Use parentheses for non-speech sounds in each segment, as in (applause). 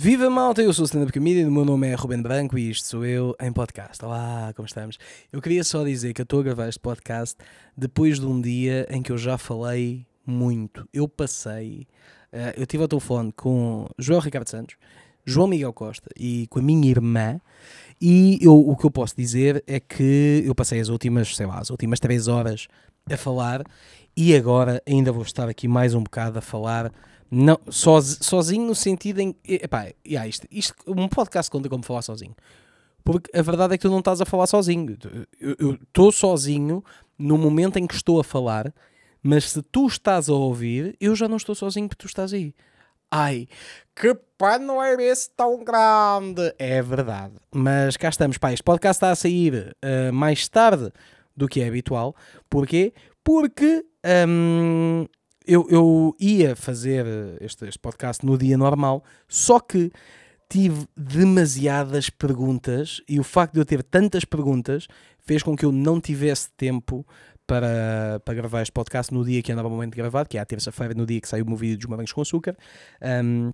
Viva malta, eu sou o Stand Up Comedian, o meu nome é Ruben Branco e isto sou eu em podcast. Olá, como estamos? Eu queria só dizer que eu estou a gravar este podcast depois de um dia em que eu já falei muito. Eu passei, uh, eu tive ao telefone com João Ricardo Santos, João Miguel Costa e com a minha irmã e eu, o que eu posso dizer é que eu passei as últimas, sei lá, as últimas três horas a falar e agora ainda vou estar aqui mais um bocado a falar não, soz, sozinho no sentido em. Epá, yeah, isto, isto, um podcast conta como falar sozinho. Porque a verdade é que tu não estás a falar sozinho. Eu estou sozinho no momento em que estou a falar, mas se tu estás a ouvir, eu já não estou sozinho porque tu estás aí. Ai, que não é esse tão grande? É verdade. Mas cá estamos, pá. Este podcast está a sair uh, mais tarde do que é habitual. Porquê? Porque um, eu, eu ia fazer eh, este, este podcast no dia normal, só que tive demasiadas perguntas e o facto de eu ter tantas perguntas fez com que eu não tivesse tempo para, para gravar este podcast no dia que é normalmente gravado, que é a terça-feira, no dia que saiu o meu vídeo dos morangos com açúcar. Um,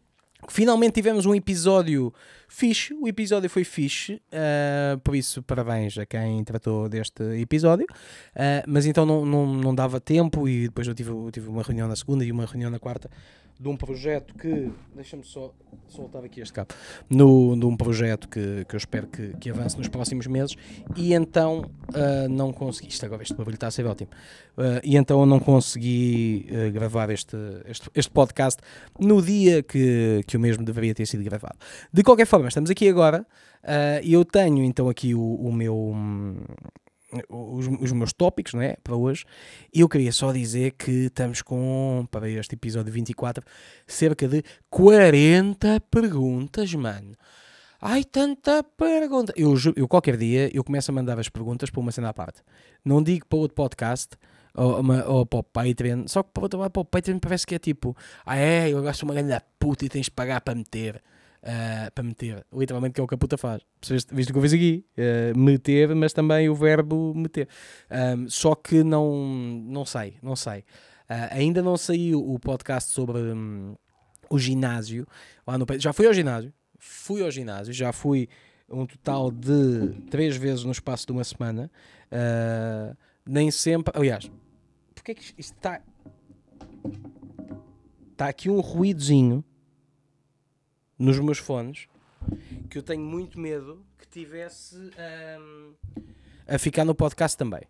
Finalmente tivemos um episódio fixe. O episódio foi fixe, uh, por isso parabéns a quem tratou deste episódio. Uh, mas então não, não, não dava tempo e depois eu tive, eu tive uma reunião na segunda e uma reunião na quarta de um projeto que. Deixa-me só soltar aqui este cabo. No, de um projeto que, que eu espero que, que avance nos próximos meses. E então uh, não consegui. Isto agora, este barulho está a ser ótimo. Uh, e então eu não consegui uh, gravar este, este, este podcast no dia que, que o mesmo deveria ter sido gravado. De qualquer forma, estamos aqui agora. E eu tenho então aqui o, o meu. Hum, os, os, meus tópicos não é? para hoje. E eu queria só dizer que estamos com, para este episódio 24, cerca de 40 perguntas, mano. Ai, tanta pergunta. Eu, eu qualquer dia eu começo a mandar as perguntas para uma cena à parte. Não digo para outro podcast ou, uma, ou para o Patreon. Só que para, para o Patreon parece que é tipo, ah é, eu gasto uma grande puta e tens de pagar para meter uh, para meter. Literalmente, que é o que a puta faz. Viste, viste o que eu fiz aqui? Uh, meter, mas também o verbo meter. Um, ah, só que não, não sei, não sei. Uh, ainda não saiu o podcast sobre um, o ginásio. Lá no, já fui ao ginásio, fui ao ginásio, já fui um total de três vezes no espaço de uma semana. Uh, nem sempre. Aliás, porque é que isto está. Está aqui um ruídozinho nos meus fones que eu tenho muito medo que tivesse um, a ficar no podcast também.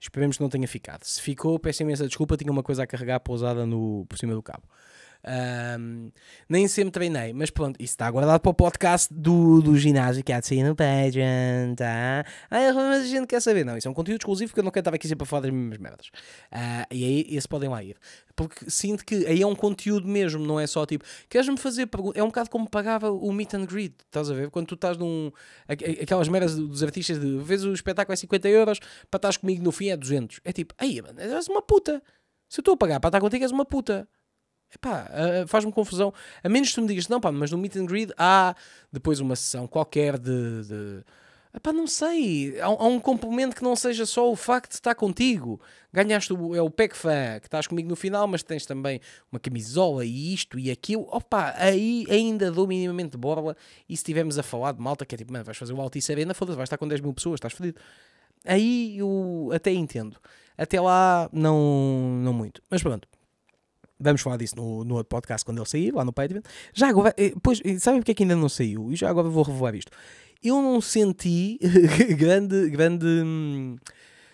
Esperemos que não tenha ficado. Se ficou, peço imensa desculpa, tinha uma coisa a carregar pousada no, por cima do cabo. Um, nem sempre treinei, mas pronto, isso está guardado para o podcast do, do ginásio que há de sair no Patreon, tá? Ah, mas a gente quer saber, não, isso é um conteúdo exclusivo porque eu não quero estar aqui sempre a falar das mesmas merdas. Uh, e aí, esse podem lá ir. Porque sinto que aí é um conteúdo mesmo, não é só tipo, queres-me fazer perguntas? É um bocado como pagava o meet and greet, estás a ver? Quando tu estás num. aquelas merdas dos artistas de vês o espetáculo é 50 euros, para estás comigo no fim é 200. É tipo, aí, mano, és uma puta. Se eu estou a pagar para estar contigo, és uma puta. Epá, uh, faz-me confusão. A menos que tu me digas, não, pá, mas no meet and greet há depois uma sessão qualquer de. de... Epá, não sei. Há, há, um complemento que não seja só o facto de estar contigo. Ganhaste o, é o pack fã que estás comigo no final, mas tens também uma camisola e isto e aquilo. Opa, aí ainda dou minimamente borla. E se estivermos a falar de malta, que é tipo, mano, vais fazer o Altice Arena, foda-se, vais estar com 10 mil pessoas, estás fodido. Aí eu até entendo. Até lá, não, não muito. Mas pronto. Vamos falar disso no, no outro podcast quando ele sair, lá no Patreon. Já agora, eh, pois, eh, sabem porque é que ainda não saiu? E já agora vou revelar isto. Eu não senti (laughs) grande, grande hum,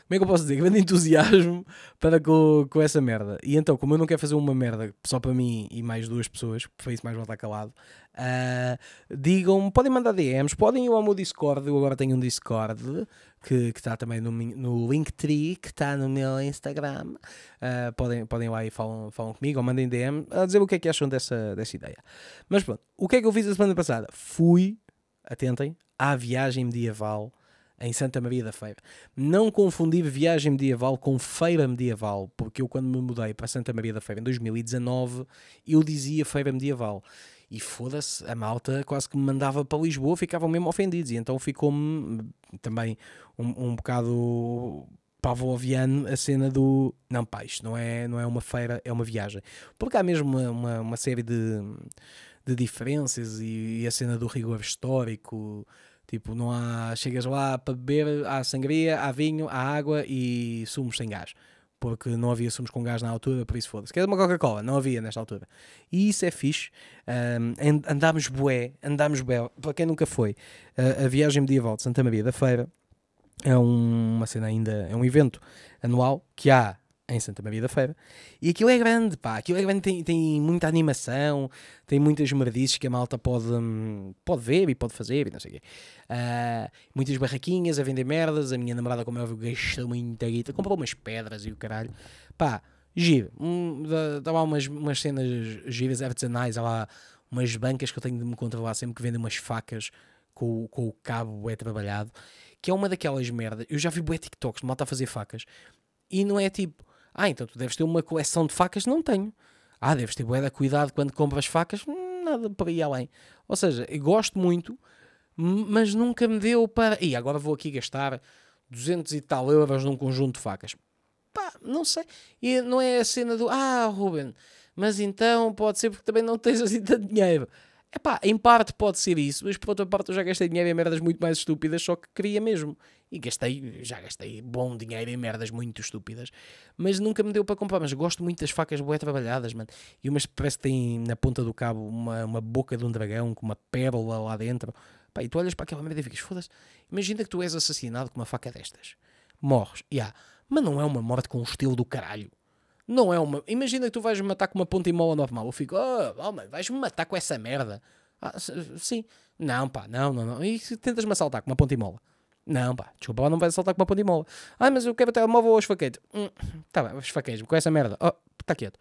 como é que eu posso dizer? Grande entusiasmo para com, com essa merda. E então, como eu não quero fazer uma merda só para mim e mais duas pessoas, foi isso mais estar calado, uh, digam podem mandar DMs, podem ir ao meu Discord. Eu agora tenho um Discord que está também no, no Linktree, que está no meu Instagram. Uh, podem, podem lá e falam, falam comigo ou mandem DM a dizer o que é que acham dessa, dessa ideia. Mas pronto, o que é que eu fiz a semana passada? Fui, atentem, à viagem medieval em Santa Maria da Feira. Não confundir viagem medieval com feira medieval, porque eu quando me mudei para Santa Maria da Feira em 2019, eu dizia feira medieval. E foda-se, a malta quase que me mandava para Lisboa, ficavam mesmo ofendidos. E então ficou-me hum, também um, um bocado pavloviano a cena do não pá, isto não é, não é uma feira, é uma viagem. Porque há mesmo uma, uma, uma série de, de diferenças e, e, a cena do rigor histórico, Tipo, não há. Chegas lá para beber, há sangria, há vinho, há água e sumos sem gás. Porque não havia sumos com gás na altura, por isso foda-se. Quer uma Coca-Cola? Não havia nesta altura. E isso é fixe. Um, andámos bué, andámos bué. Para quem nunca foi, a, a viagem medieval de Santa Maria da Feira é um, uma cena ainda, é um evento anual que há em Santa Maria da Feira. E aquilo é grande, pá. Aquilo é grande, tem, tem muita animação, tem muitas merdices que a malta pode, hum, pode ver e pode fazer e não sei o quê. Uh, muitas barraquinhas a vender merdas. A minha namorada, como é óbvio, gastou muita guita. Comprou umas pedras e o caralho. Pá, giro. Um, dá, lá umas, umas cenas giras artesanais. Há lá umas bancas que eu tenho de me controlar sempre que vendem umas facas com, com o cabo é trabalhado. Que é uma daquelas merdas. Eu já vi bué TikToks de malta a fazer facas. E não é tipo ah, então tu deves ter uma coleção de facas? Não tenho. Ah, deves ter boeda cuidado quando compras facas? Hum, nada para ir além. Ou seja, eu gosto muito, mas nunca me deu para. E agora vou aqui gastar 200 e tal euros num conjunto de facas. Pá, não sei. E não é a cena do. Ah, Ruben, mas então pode ser porque também não tens assim tanto dinheiro. Epá, em parte pode ser isso, mas por outra parte eu já gastei dinheiro em merdas muito mais estúpidas, só que queria mesmo. E gastei, já gastei bom dinheiro em merdas muito estúpidas, mas nunca me deu para comprar. Mas gosto muito das facas boé trabalhadas, mano. E umas parece que tem na ponta do cabo uma, uma boca de um dragão com uma pérola lá dentro. Pá, e tu olhas para aquela merda e ficas, foda-se, imagina que tu és assassinado com uma faca destas. Morres, já. Yeah. Mas não é uma morte com um estilo do caralho. Não é uma. Imagina que tu vais me matar com uma ponta e mola normal. Eu fico, oh, oh vais-me matar com essa merda. Ah, sim. Não, pá, não, não, não. E se tentas-me assaltar com uma ponta e mola? Não, pá, desculpa, não vais assaltar com uma ponta e mola. Ah, mas eu quero até telemóvel ou esfaqueio-te. Hum, tá bem, esfaqueio-me com essa merda. Oh, tá quieto.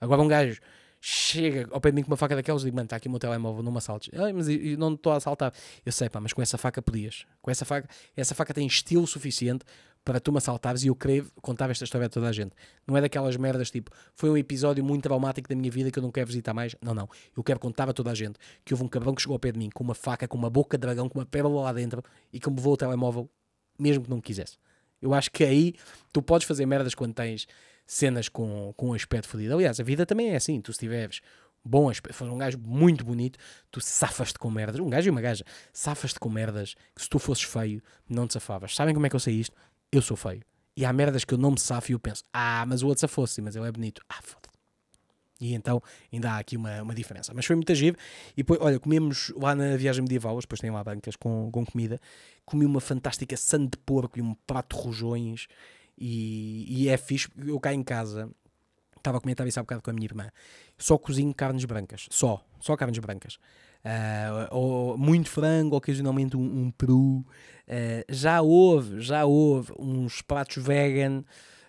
Agora um gajo chega ao pé de mim com uma faca daquelas e diz: mano, está aqui o meu telemóvel, não me assaltes. Ah, mas eu não estou a assaltar. Eu sei, pá, mas com essa faca podias. Com essa faca, essa faca tem estilo suficiente para tu me assaltares e eu creio, contava esta história a toda a gente. Não é daquelas merdas tipo, foi um episódio muito traumático da minha vida que eu não quero visitar mais. Não, não. Eu quero contar a toda a gente que houve um cabrão que chegou ao pé de mim com uma faca, com uma boca de dragão, com uma pérola lá dentro e que me levou o telemóvel mesmo que não quisesse. Eu acho que aí tu podes fazer merdas quando tens cenas com, com um aspecto fodido. Aliás, a vida também é assim. Tu se tiveres bom aspecto, foi um gajo muito bonito, tu safas-te com merdas. Um gajo e uma gaja safas-te com merdas que se tu fosses feio não te safavas. Sabem como é que eu sei isto? eu sou feio. E há merdas que eu não me safo e eu penso, ah, mas o outro se fosse mas ele é bonito. Ah, foda-se. E então ainda há aqui uma, uma diferença. Mas foi muito agir. E depois, olha, comemos lá na viagem medieval, depois tem lá bancas com, com comida. Comi uma fantástica sand de porco e um prato de rojões. E, e é fixe. Eu cá em casa estava a comentar isso há bocado com a minha irmã. Só cozinho carnes brancas. Só. Só carnes brancas uh, ou muito frango, ocasionalmente um, um peru. Uh, já houve, já houve uns pratos vegan.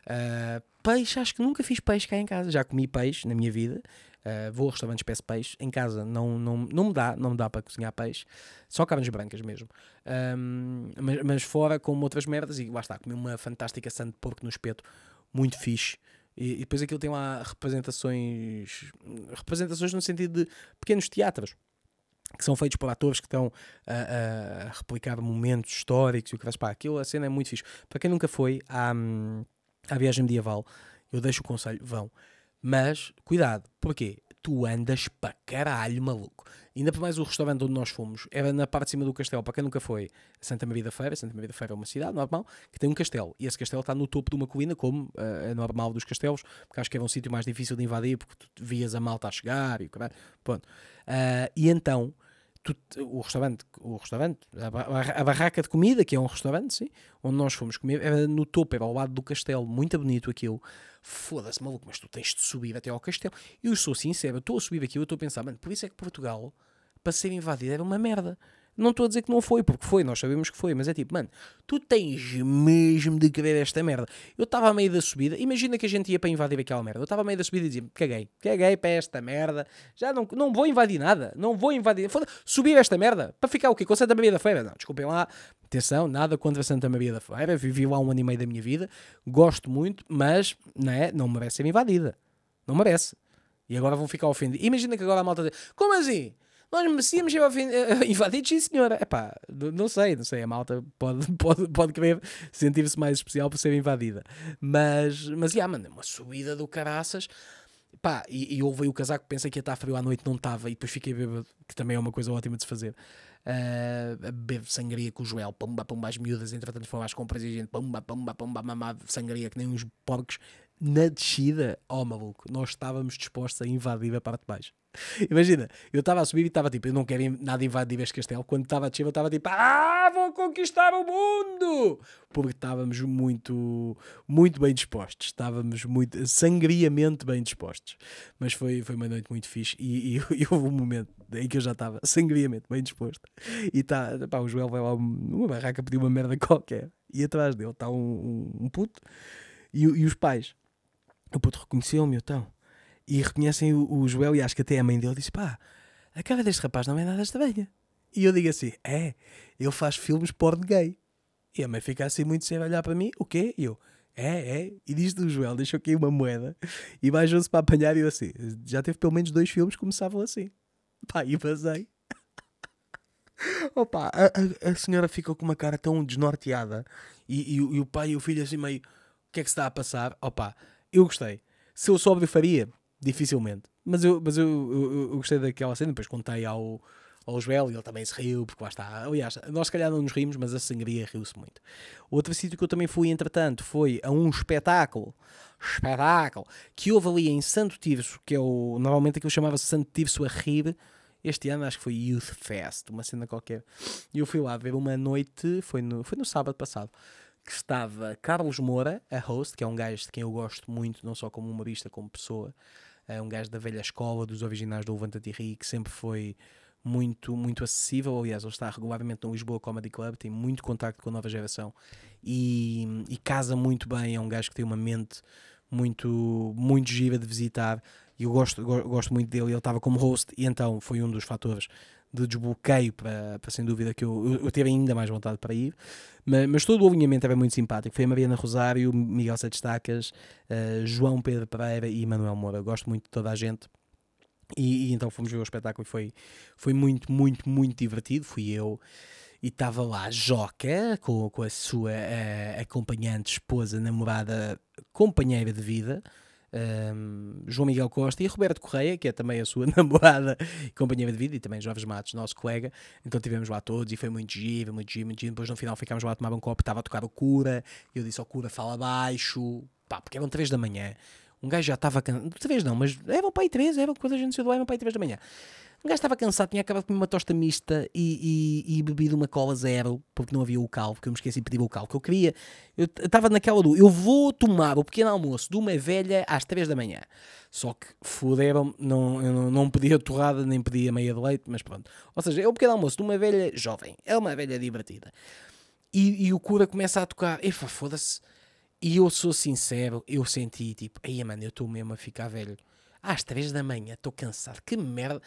Uh, peixe, acho que nunca fiz peixe cá em casa. Já comi peixe na minha vida. Uh, vou a restaurantes peço peixe. Em casa não, não, não me dá, não me dá para cozinhar peixe. Só carnes brancas mesmo. Um, mas, mas, fora como outras merdas, e lá está, comi uma fantástica sand de porco no espeto, muito fixe. E, e, depois aquilo tem lá representações, representações no sentido de pequenos teatros que são feitos por atores que estão a, a replicar momentos históricos e o que faz pá, aquilo, a cena é muito fixe. Para quem nunca foi à, à hum, viagem medieval, eu deixo o conselho, vão. Mas, cuidado, porquê? tu andas para caralho, maluco. Ainda por mais o restaurante onde nós fomos era na parte de cima do castelo. Para quem nunca foi, Santa Maria da Feira. Santa Maria da Feira é uma cidade normal que tem um castelo. E esse castelo está no topo de uma colina, como uh, é normal dos castelos, porque acho que era um sítio mais difícil de invadir, porque tu vias a malta a chegar e o caralho. Pronto. Uh, e então tu, o restaurante, o restaurante a, barraca de comida, que é um restaurante, sim, onde nós fomos comer, era no topo, era ao lado do castelo, muito bonito aquilo. Foda-se, maluco, mas tu tens de subir até ao castelo. Eu sou sincero, estou a subir aquilo, estou a pensar, mano, por isso é que Portugal, para ser invadido, era uma merda. Não estou a dizer que não foi, porque foi, nós sabemos que foi, mas é tipo, mano, tu tens mesmo de querer esta merda. Eu estava a meio da subida, imagina que a gente ia para invadir aquela merda. Eu estava a meio da subida e dizia, caguei, caguei para esta merda, já não, não vou invadir nada, não vou invadir, foda subir esta merda, para ficar o quê? Com Santa Maria da Feira? Não, desculpem lá, atenção, nada contra Santa Maria da Feira, vivi lá um ano e meio da minha vida, gosto muito, mas, não é, não merece ser invadida. Não merece. E agora vão ficar ofendidos. Imagina que agora a malta diz: Como assim? Nós merecíamos ser eh, (laughs) invadidos, sim senhora. pá não sei, não sei, a malta pode, (laughs) pode, pode querer sentir-se mais especial por ser invadida. Mas, mas, yeah, mano, é uma subida do caraças. Pá, e, e eu o casaco, pensei que ia estar frio à noite, não estava, e depois fiquei bêbado, que também é uma coisa ótima de se fazer. Uh, ah, bebo sangria com o Joel, pumba, pumba, as miúdas, entretanto foram às compras e a gente, pumba, pumba, pumba, mamado, sangria que nem uns porcos na descida. Oh, maluco, nós estávamos dispostos a invadir a parte de baixo. (laughs) Imagina, eu estava a subir e estava tipo, eu não quero nada invadir este castelo. Quando estava a descer, eu estava tipo, ah, vou conquistar o mundo! Porque estávamos muito, muito bem dispostos. Estávamos muito, sangriamente bem dispostos. Mas foi, foi uma noite muito fixe e, e, (laughs) e houve um momento em que eu já estava sangriamente bem disposto. E tá, pá, o Joel vai lá numa barraca pedir uma merda qualquer. E atrás dele está um, um, puto e, e os pais. O puto reconheceu-me, então e reconhecem o, o Joel e acho que até a mãe dele diz: pá, a cara deste rapaz não é nada estranha. E eu digo assim: é, ele faz filmes porno gay. E a mãe fica assim muito sem olhar para mim: o quê? E eu: é, é. E diz do Joel: deixou aqui uma moeda e baixou-se para apanhar. E eu assim: já teve pelo menos dois filmes que começavam assim. (laughs) Pá, e basei. Opa, a, a, a, senhora ficou com uma cara tão desnorteada e, e, e, o pai e o filho assim meio: o que é que se está a passar? Opa, eu gostei. Se eu soube, eu faria. Dificilmente. Mas eu, mas eu, eu, eu gostei daquela cena, depois contei ao, ao Joel e ele também se riu, porque lá está. Aliás, nós se calhar não nos rimos, mas a sangria riu-se muito. Outro sítio que eu também fui, entretanto, foi a um espetáculo, espetáculo, que houve ali em Santo Tirso, que é o, normalmente aquilo chamava-se Santo Tirso a rir, este ano acho que foi Youth Fest, uma cena qualquer. E eu fui lá ver uma noite, foi no, foi no sábado passado, que estava Carlos Moura, a host, que é um gajo de quem eu gosto muito, não só como humorista, como pessoa, é um gajo da velha escola, dos originais do Levanta-te Ri, que sempre foi muito, muito acessível. Aliás, ele está regularmente no Lisboa Comedy Club, tem muito contacto com a nova geração e, e casa muito bem. É um gajo que tem uma mente muito, muito gira de visitar e eu gosto, gosto muito dele. Ele estava como host e então foi um dos fatores de desbloqueio para, para sem dúvida que eu, eu, eu tive ainda mais vontade para ir mas, mas todo o alinhamento era muito simpático foi a Mariana Rosário, Miguel Sete Estacas uh, João Pedro Pereira e Manuel Moura, gosto muito de toda a gente e, e, então fomos ver o espetáculo e foi, foi muito, muito, muito divertido fui eu e estava lá Joca com, com a sua uh, acompanhante, esposa, namorada companheira de vida um, João Miguel Costa e Roberto Correia, que é também a sua (laughs) namorada e companheira de vida, e também Jovens Matos, nosso colega. Então tivemos lá todos e foi muito giro, muito giro, muito giro. Depois no final ficámos lá a tomar um copo, estava a tocar o cura, e eu disse ao cura, fala baixo, pá, porque eram três da manhã. Um gajo já estava cansado, três não, mas eram para aí três, eram quando a gente saiu do lá, eram para aí três da manhã. O gajo estava cansado, tinha acabado de comer uma tosta mista e, e, e bebido uma cola zero, porque não havia o cal, porque eu me esqueci de pedir o cal que eu queria. Eu estava naquela do, eu vou tomar o pequeno almoço de uma velha às três da manhã. Só que foderam, não, eu não, não pedia torrada, nem pedia meia de leite, mas pronto. Ou seja, é o pequeno almoço de uma velha jovem, é uma velha divertida. E, e o cura começa a tocar, efa, foda-se. E eu sou sincero, eu senti tipo, aí mano, eu estou mesmo a ficar velho. Às três da manhã, estou cansado, que merda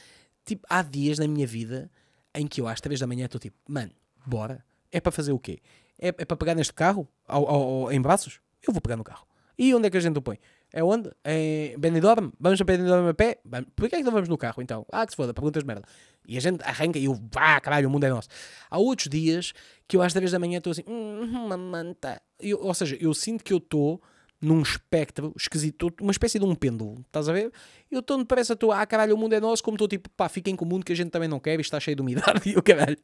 tipo, há dias na minha vida em que eu às três da manhã estou tipo, mano, bora. É para fazer o quê? É, é para pegar neste carro? Ao, ao, ao, em braços? Eu vou pegar no carro. E onde é que a gente o põe? É onde? É Benidorm? Vamos a Benidorm a pé? Porquê é que não vamos no carro então? Ah, que se foda, perguntas merda. E a gente arranca e eu, vá, caralho, o mundo é nosso. Há outros dias que eu às três da manhã estou assim, hum, mamanta. Eu, ou seja, eu sinto que eu estou num espectro esquisito, uma espécie de um pêndulo, estás a ver? Eu tão a tua, ah caralho, o mundo é nosso, como estou tipo, pá, fiquem com o mundo que a gente também não quer e está cheio de umidade (laughs) e o caralho.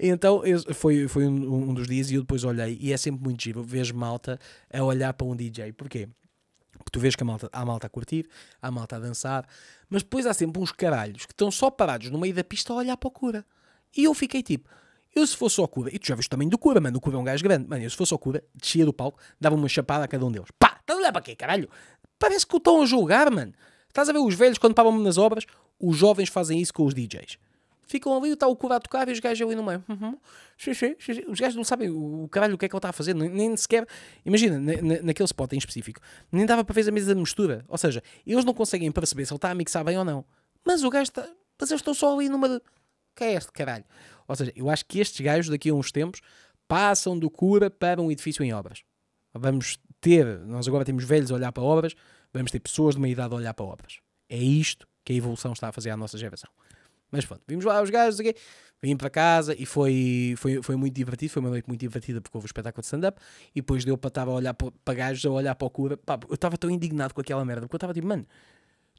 Então foi, foi um, um, dos dias e eu depois olhei, e é sempre muito giro, vejo malta a olhar para um DJ, porquê? Porque tu vês que a malta, há malta a curtir, há malta a dançar, mas depois há sempre uns caralhos que estão só parados no meio da pista a olhar para o cura. E eu fiquei tipo, eu, se fosse ao Cura, e tu já viste também do Cura, mano, o Cura é um gajo grande, mano, eu, se fosse ao Cura, descia do palco, dava uma chapada a cada um deles. Pá, estás a olhar para quê, caralho? Parece que o estão a julgar, mano. Estás a ver os velhos quando pavam nas obras? Os jovens fazem isso com os DJs. Ficam ali, está o Cura a tocar e os gajos ali no meio. Uhum. Os gajos não sabem o caralho o que é que ele está a fazer, nem, sequer. Imagina, naquele spot em específico, nem dava para fazer a mesa de mistura. Ou seja, eles não conseguem perceber se ele está a mixar bem ou não. Mas o gajo está. Mas eles estão só ali numa. O que é este caralho? Ou seja, eu acho que estes gajos, daqui a uns tempos, passam do cura para um edifício em obras. Vamos ter, nós agora temos velhos a olhar para obras, vamos ter pessoas de uma idade a olhar para obras. É isto que a evolução está a fazer à nossa geração. Mas pronto, vimos lá os gajos aqui, vim para casa e foi, foi, foi muito divertido, foi uma noite muito divertida porque houve um espetáculo de stand-up e depois deu para estar a olhar para, para gajos, a olhar para o cura. Pá, eu estava tão indignado com aquela merda, porque eu estava tipo, mano,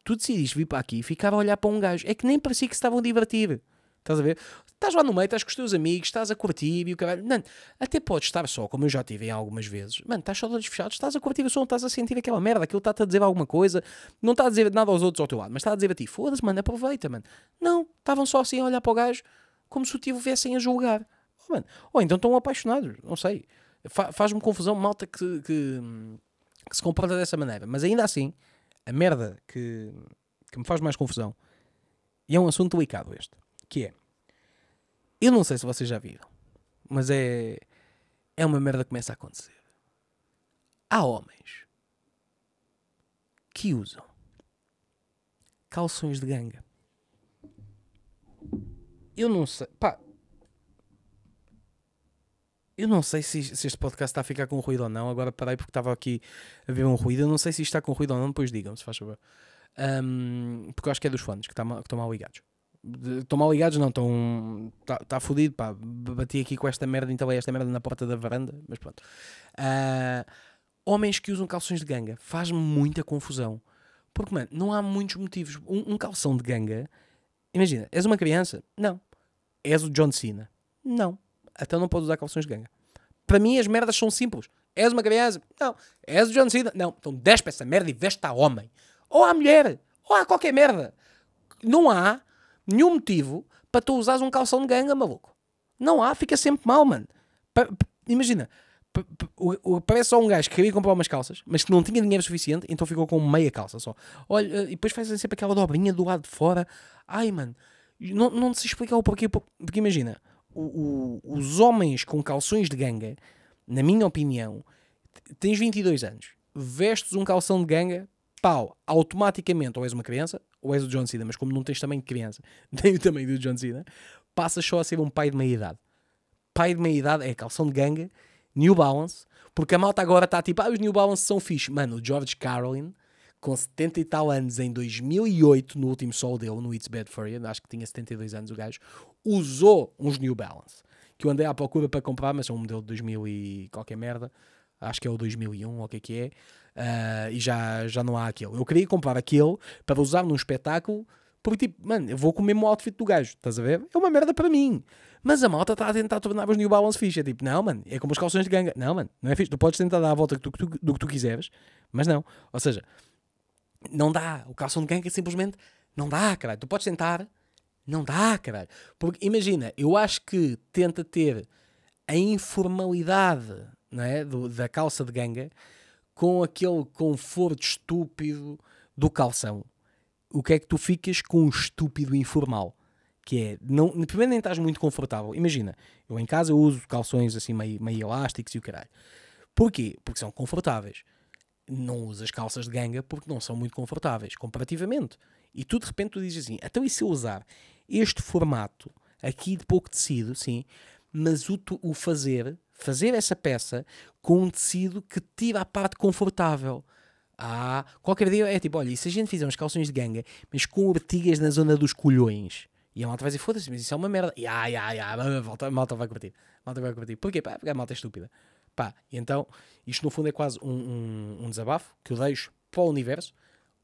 tu decidiste vir para aqui e ficar a olhar para um gajo. É que nem parecia que se estavam a divertir. Estás a ver? Estás lá no meio, estás com os teus amigos, estás a curtir e o caralho. Mano, até podes estar só, como eu já tive em algumas vezes. Mano, estás só de olhos fechados, estás a curtir o som, estás a sentir aquela merda, aquilo está-te a dizer alguma coisa, não está a dizer nada aos outros ao teu lado, mas está a dizer a ti, foda-se, mano, aproveita, mano. Não, estavam só assim a olhar para o gajo como se o tivessem a julgar. Oh, mano, ou então estão apaixonados, não sei. Fa Faz-me confusão, malta que, que, que se comporta dessa maneira. Mas ainda assim, a merda que, que me faz mais confusão, e é um assunto delicado este, que é eu não sei se vocês já viram, mas é. É uma merda que começa a acontecer. Há homens que usam calções de ganga. Eu não sei. Pá. Eu não sei se, se, este podcast está a ficar com ruído ou não. Agora parei porque estava aqui a ver um ruído. Eu não sei se isto está com ruído ou não. Depois digam-me, se faz favor. Um, porque eu acho que é dos fones que, tá que estão mal ligados. Estão mal ligados, não, estão. Está tá, tá fodido, pá. Bati aqui com esta merda, entalei esta merda na porta da varanda, mas pronto. Uh, homens que usam calções de ganga, faz-me muita confusão. Porque, mano, não há muitos motivos. Um, um, calção de ganga, imagina, és uma criança? Não. És o John Cena? Não. Então não podes usar calções de ganga. Para mim, as merdas são simples. És uma criança? Não. És o John Cena? Não. Então despe essa merda e veste a homem. Ou a mulher. Ou a qualquer merda. Não há nenhum motivo para tu usares um calção de ganga, maluco. Não há, fica sempre mal, mano. imagina, pa, parece só um gajo que queria comprar umas calças, mas que não tinha dinheiro suficiente, então ficou com meia calça só. Olha, e depois fazem sempre aquela dobrinha do lado de fora. Ai, mano, não, não se explica o porquê. Porque imagina, o, o, os homens com calções de ganga, na minha opinião, tens 22 anos, vestes um calção de ganga, pau, automaticamente ou és uma criança, ou és o John Cena, mas como não tens também criança, (laughs) nem o tamanho do John Cena, passas só a ser um pai de meia idade. Pai de meia idade é calção de ganga, New Balance, porque a malta agora está tipo, ah, os New Balance são fixe. Mano, o George Carlin, com 70 e tal anos, em 2008, no último solo dele, no It's Bad For You, acho que tinha 72 anos o gajo, usou uns New Balance, que eu andei à procura para comprar, mas é um modelo de 2000 e qualquer merda, acho que é o 2001 ou o que é que é Uh, e já, já não há aquele. Eu queria comprar aquele para usar num espetáculo, porque tipo, mano, eu vou com o mesmo outfit do gajo, estás a ver? É uma merda para mim. Mas a malta está a tentar tornar os New Balance fixe. É tipo, não, mano, é como os calções de ganga. Não, mano, não é fixe. Tu podes tentar dar a volta do, do que tu quiseres, mas não. Ou seja, não dá. O calção de ganga é simplesmente não dá, caralho. Tu podes tentar, não dá, caralho. Porque imagina, eu acho que tenta ter a informalidade não é? Do, da calça de ganga com aquele conforto estúpido do calção. O que é que tu ficas com um estúpido informal? Que é, não, primeiro nem estás muito confortável. Imagina, eu em casa uso calções assim meio, meio elásticos e o caralho. Porquê? Porque são confortáveis. Não usas calças de ganga porque não são muito confortáveis, comparativamente. E tu de repente tu dizes assim, então e se eu usar este formato aqui de pouco tecido, sim, mas o, o fazer fazer essa peça com um tecido que tira a parte confortável. Ah, qualquer dia é tipo, olha, e se a gente fizer uns calções de ganga, mas com ortigas na zona dos colhões? E a malta vai dizer, foda-se, mas isso é uma merda. E ai, ai, ai, a malta vai curtir. A malta vai curtir. Porquê? Pá, porque a malta é estúpida. Pá, e então, isto no fundo é quase um, um, um desabafo que eu deixo para o universo.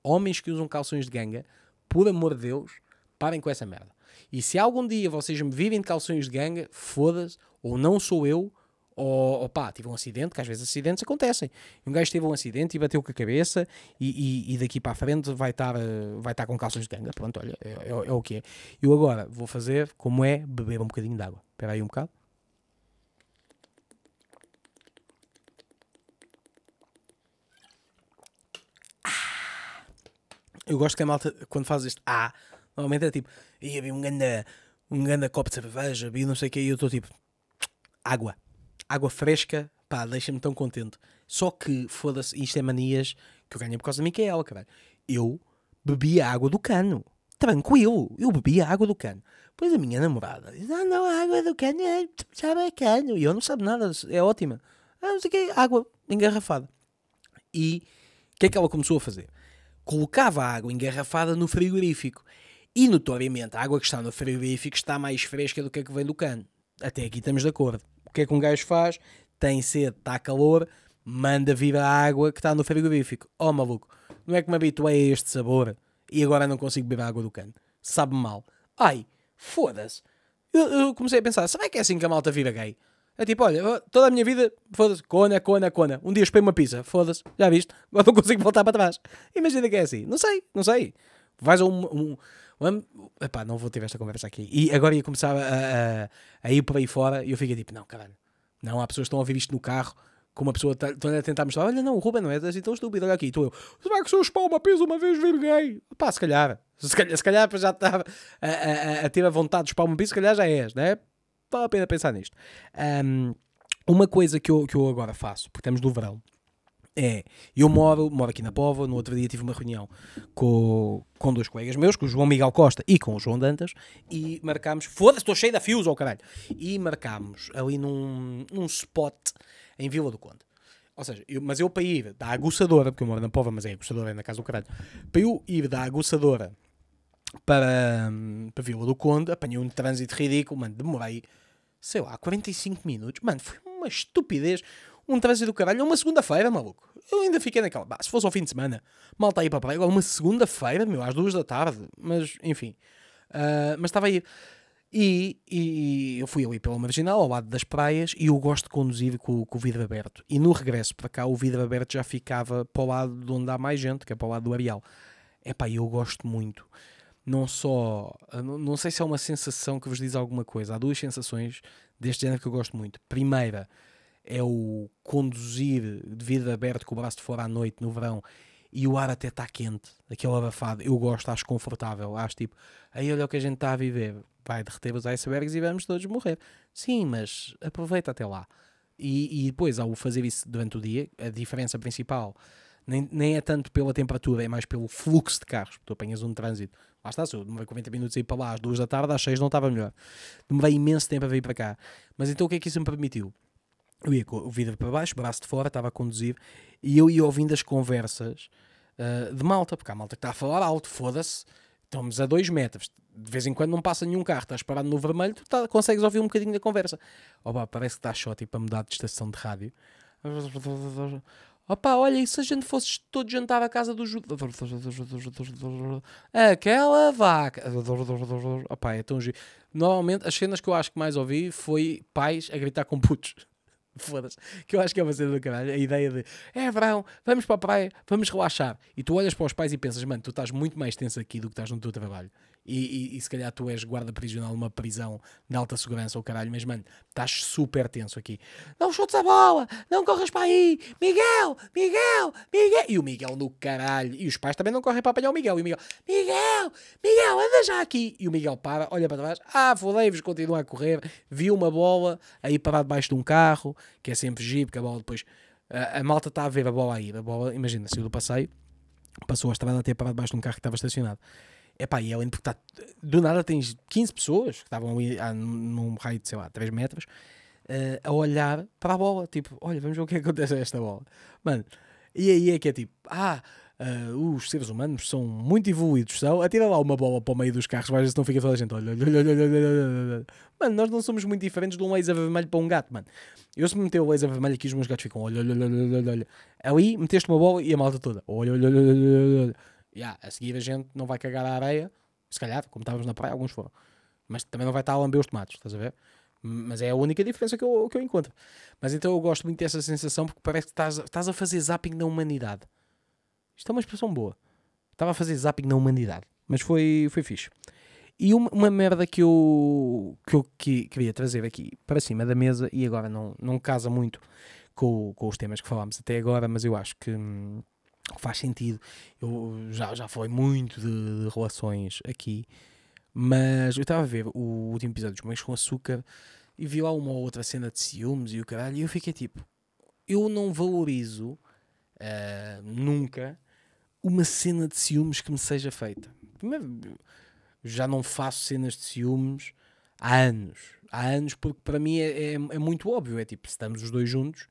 Homens que usam calções de ganga, por amor de Deus, parem com essa merda. E se algum dia vocês me virem de calções de ganga, foda-se, ou não sou eu, ou, ou pá, tive um acidente, que às vezes acidentes acontecem. Um gajo teve um acidente e bateu com a cabeça e, e, e daqui para a frente vai estar, eh, vai estar com calças de ganga. Pronto, olha, é, é, é o que é. Eu agora vou fazer como é beber um bocadinho de água. Espera aí um bocado. Ah! Eu gosto que a malta, quando faz este ah, normalmente é tipo, ia vi um ganda, um ganda copo de cerveja, vi não sei o que, e eu estou tipo, água água fresca, pá, deixa-me tão contente. Só que, foda-se, isto é manias que eu ganhei por causa da Micaela, caralho. Eu bebia água do cano. Tranquilo, eu bebia água do cano. Pois a minha namorada diz: Ah, não, a água do cano é, sabe, é cano. E eu não sabe nada, é ótima. Ah, não sei o que, água engarrafada. E o que é que ela começou a fazer? Colocava a água engarrafada no frigorífico. E notoriamente a água que está no frigorífico está mais fresca do que a que vem do cano. Até aqui estamos de acordo que é que um gajo faz? Tem sede, está calor, manda vir a água que está no frigorífico. Oh maluco, não é que me habituei a este sabor e agora não consigo beber a água do cano. Sabe mal. Ai, foda-se. Eu, eu, comecei a pensar, será que é assim que a malta vira gay? É tipo, olha, toda a minha vida, foda-se, cona, cona, cona. Um dia espei uma pizza, foda-se, já viste? (laughs) Agora não consigo voltar para trás. Imagina que é assim. Não sei, não sei. Vais a um, um Epá, não vou ter esta conversa aqui. E agora ia começar a, a, a ir para aí fora e eu fiquei tipo, não, caralho, não, há pessoas que estão a ouvir isto no carro com uma pessoa tá, a tentar mostrar, olha não, o Ruben não é assim tão estúpido, olha aqui, estou eu, será que se eu chupar uma uma vez vir gay? Pá, se calhar, se calhar, se calhar já estava a, a, a, ter a vontade de chupar uma pizza, se calhar já és, é? Vale a pena pensar nisto. Um, uma coisa que eu, que eu agora faço, porque estamos no verão, é, eu moro, moro aqui na Pova no outro dia tive uma reunião com, com dois colegas meus, com o João Miguel Costa e com o João Dantas, e marcámos, foda-se, estou cheio de fios, ao oh caralho, e marcámos ali num, num spot em Vila do Conde. Ou seja, eu, mas eu para ir da aguçadora, porque eu moro na Pova mas é aguçadora, é na casa do caralho, para eu ir da aguçadora para, para Vila do Conde, apanhei um trânsito ridículo, mano, demorei, sei lá, 45 minutos, mano, foi uma estupidez um trânsito do caralho, é uma segunda-feira, maluco. Eu ainda fiquei naquela, bah, se fosse ao fim de semana, mal está aí para a praia, agora uma segunda-feira, meu, às duas da tarde, mas enfim. Uh, mas estava aí. E, e, eu fui ali pela marginal, ao lado das praias, e eu gosto de conduzir com, com, o vidro aberto. E no regresso para cá, o vidro aberto já ficava para o lado de onde há mais gente, que é para o lado do areal. É pá, eu gosto muito. Não só. Ah, não, não sei se é uma sensação que vos diz alguma coisa. Há duas sensações deste género que eu gosto muito. Primeira, é o conduzir de vidro aberto com o braço de fora à noite no verão e o ar até está quente, aquele abafado. Eu gosto, acho confortável, acho tipo, aí olha o que a gente está a viver, vai derreter os icebergs e vamos todos morrer. Sim, mas aproveita até lá. E, e depois, ao fazer isso durante o dia, a diferença principal nem, nem é tanto pela temperatura, é mais pelo fluxo de carros, tu apanhas um trânsito. Lá está, se eu demorei 40 minutos a ir para lá às 2 da tarde, às 6 não estava melhor. Demorei imenso tempo a vir para cá. Mas então o que é que isso me permitiu? eu ia com o vidro para baixo, braço de fora, estava a conduzir, e eu ia ouvindo as conversas uh, de malta, porque há malta que está a falar alto, foda-se, estamos a dois metros, de vez em quando não passa nenhum carro, estás parado no vermelho, tu tá, consegues ouvir um bocadinho da conversa. Opa, parece que está shot tipo, para mudar de estação de rádio. Opa, olha, e se a gente fosse todo jantar à casa do Judas? Aquela vaca. Opa, é tão giro. Normalmente, as cenas que eu acho que mais ouvi foi pais a gritar com putos. Foda-se. Que eu acho que é uma cena do caralho. A ideia de é verão, vamos para a praia, vamos relaxar. E tu olhas para os pais e pensas, mano, tu estás muito mais tenso aqui do que estás no teu trabalho. E, e, e, se calhar tu és guarda prisional numa prisão de alta segurança ou caralho, mas mano, estás super tenso aqui. Não chutes a bola, não corras para aí, Miguel, Miguel, Miguel. E o Miguel no caralho. E os pais também não correm para apanhar o Miguel. E o Miguel, Miguel, Miguel, anda já aqui. E o Miguel para, olha para trás, ah, fodei-vos, continua a correr. Viu uma bola aí para debaixo de um carro, que é sempre giro, porque a bola depois. A, a malta está a ver a bola aí. A bola, imagina, saiu do passeio, passou a estrada até para debaixo de um carro que estava estacionado. É pá, e é lindo porque do nada tens 15 pessoas que estavam ali ah, num raio de, sei lá, 3 metros uh, a olhar para a bola. Tipo, olha, vamos ver o que acontece a esta bola. Mano, e aí é que é tipo, ah, uh, os seres humanos são muito evoluídos, são. Atira lá uma bola para o meio dos carros, mas não fica toda a gente, olha, olha, olha, olha, olha, olha. Mano, nós não somos muito diferentes de um laser vermelho para um gato, mano. Eu se meter o laser vermelho aqui, os meus gatos ficam, olha, olha, olha, olha, olha. Ali meteste uma bola e a malta toda, olha, olha, olha, olha. olha yeah, a seguir a gente não vai cagar a areia, se calhar, como estávamos na praia, alguns foram. Mas também não vai estar a lamber os tomates, estás a ver? Mas é a única diferença que eu, que eu encontro. Mas então eu gosto muito dessa sensação porque parece que estás, estás a fazer zapping na humanidade. Isto é uma expressão boa. Estava a fazer zapping na humanidade. Mas foi, foi fixe. E uma, uma merda que eu, que eu que, queria trazer aqui para cima da mesa, e agora não, não casa muito com, com os temas que falámos até agora, mas eu acho que. Hum, faz sentido. Eu já, já falei muito de, de relações aqui, mas eu estava a ver o último episódio dos Mães com Açúcar e vi lá uma ou outra cena de ciúmes e o caralho, e eu fiquei tipo, eu não valorizo uh, nunca uma cena de ciúmes que me seja feita. Primeiro, já não faço cenas de ciúmes há anos. Há anos, porque para mim é, é, é muito óbvio. É tipo, se estamos os dois juntos,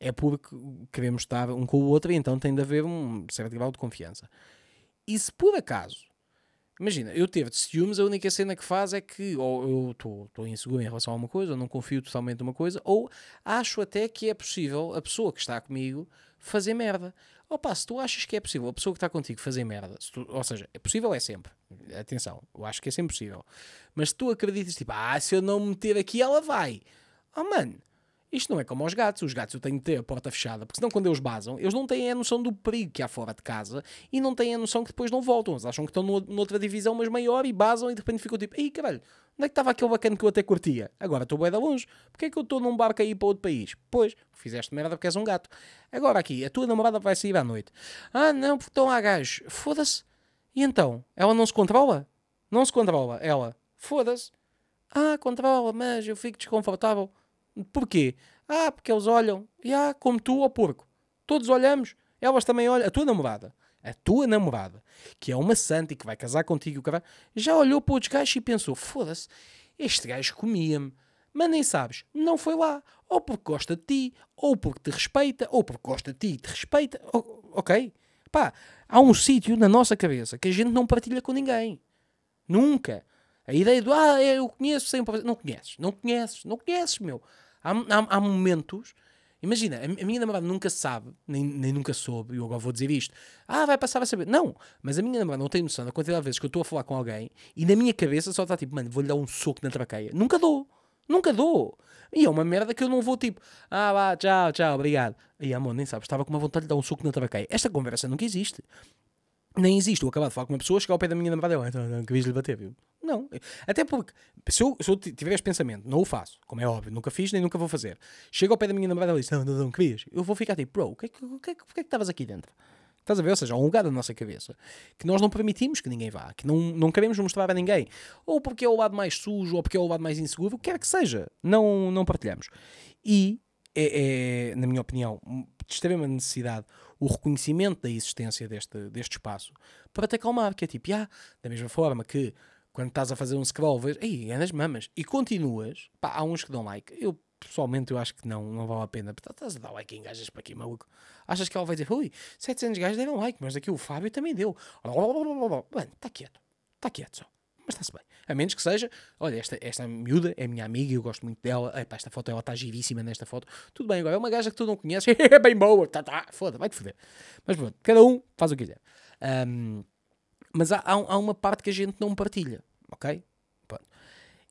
é porque queremos estar um com o outro e então tem de haver um certo grau de confiança. E se por acaso, imagina, eu teve de ciúmes, a única cena que faz é que ou eu estou inseguro em relação a uma coisa, ou não confio totalmente numa coisa, ou acho até que é possível a pessoa que está comigo fazer merda. Opa, se tu achas que é possível a pessoa que está contigo fazer merda, se tu, ou seja, é possível é sempre. Atenção, eu acho que é sempre possível. Mas se tu acreditas, tipo, ah, se eu não me meter aqui, ela vai. Oh, mano, isto não é como os gatos. Os gatos eu tenho de ter a porta fechada, porque senão quando eles basam, eles não têm a noção do perigo que há fora de casa e não têm a noção que depois não voltam. Eles acham que estão noutra divisão, mas maior, e basam e de repente ficam tipo, ei caralho, onde é que estava aquele bacana que eu até curtia? Agora estou bem de longe. Porquê é que eu estou num barco aí para outro país? Pois, fizeste merda porque és um gato. Agora aqui, a tua namorada vai sair à noite. Ah não, porque estão lá gajos. Foda-se. E então? Ela não se controla? Não se controla, ela. Foda-se. Ah, controla, mas eu fico desconfortável. Por quê? Ah, porque eles olham. E ah, como tu ó porco. Todos olhamos. Elas também olham. A tua namorada. A tua namorada. Que é uma santa e que vai casar contigo. já olhou para outros gajos e pensou. Foda-se. Este gajo comia-me. Mas nem sabes. Não foi lá. Ou porque gosta de ti. Ou porque te respeita. Ou porque gosta de ti e te respeita. Ou, ok? Pá, há um sítio na nossa cabeça que a gente não partilha com ninguém. Nunca. A ideia do, ah, eu conheço sempre. Não conheces, não conheces, não conheces, meu. Há, há, há momentos. Imagina, a, minha namorada nunca sabe, nem, nem nunca soube, e eu agora vou dizer isto. Ah, vai passar, vai saber. Não, mas a minha namorada não tem noção da quantidade de vezes que eu estou a falar com alguém e na minha cabeça só está tipo, mano, vou-lhe dar um soco na traqueia. Nunca dou. Nunca dou. E é uma merda que eu não vou tipo, ah, vá, tchau, tchau, obrigado. E amor, nem sabes, estava com uma vontade de dar um soco na tabaqueia. Esta conversa nunca existe. Nem existe. Eu acabava de falar com uma pessoa, chegar ao pé da minha namorada e eu, então, não, que lhe bater, viu? Não. Até porque, se eu, se eu tiver este pensamento, não o faço, como é óbvio, nunca fiz nem nunca vou fazer. Chego ao pé da minha namorada e ela diz: Não, não, não querias. Eu vou ficar tipo, bro, o que, é que, que, é que é que estavas aqui dentro? Estás a ver? Ou seja, há um lugar da nossa cabeça que nós não permitimos que ninguém vá, que não, não queremos mostrar a ninguém. Ou porque é o lado mais sujo, ou porque é o lado mais inseguro, o que quer que seja. Não, não partilhamos. E é, é, na minha opinião, hum, de extrema necessidade o reconhecimento da existência deste, deste espaço para te acalmar, que é tipo, ah, da mesma forma que quando estás a fazer um scroll, vês, aí, andas mamas, e continuas, pá, há uns que dão like. Eu, pessoalmente, eu acho que não, não vale a pena. Estás a dar like em gajas para aqui, maluco. Achas que ela vai dizer, ui, 700 gajos deram like, mas daqui o Fábio também deu. Mano, está quieto, está quieto só. Mas está-se bem. A menos que seja, olha, esta, esta miúda é minha amiga, eu gosto muito dela. Epá, esta foto, ela está giríssima nesta foto. Tudo bem, agora é uma gaja que tu não conheces, (laughs) é bem boa, tá, tá, foda, vai-te foder. Mas pronto, cada um faz o que quiser. Um, mas há, há, há, uma parte que a gente não partilha, ok? Pronto.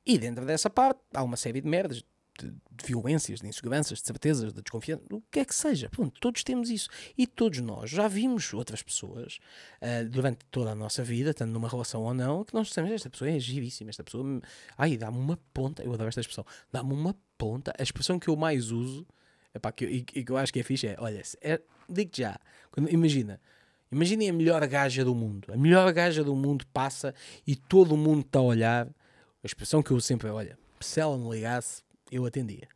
E dentro dessa parte há uma série de merdas, de, de, violências, de inseguranças, de certezas, de desconfiança, o que é que seja. Pronto, todos temos isso. E todos nós já vimos outras pessoas uh, durante toda a nossa vida, tanto numa relação ou não, que nós dissemos: esta pessoa é giríssima, esta pessoa. Ai, dá-me uma ponta. Eu adoro esta expressão. Dá-me uma ponta. A expressão que eu mais uso, epá, que eu, e que eu acho que é fixe, é: olha, é, digo já, quando, imagina, Imaginem a melhor gaja do mundo. A melhor gaja do mundo passa e todo o mundo está a olhar. A expressão que eu sempre é, olha, se ela me ligasse, eu atendia.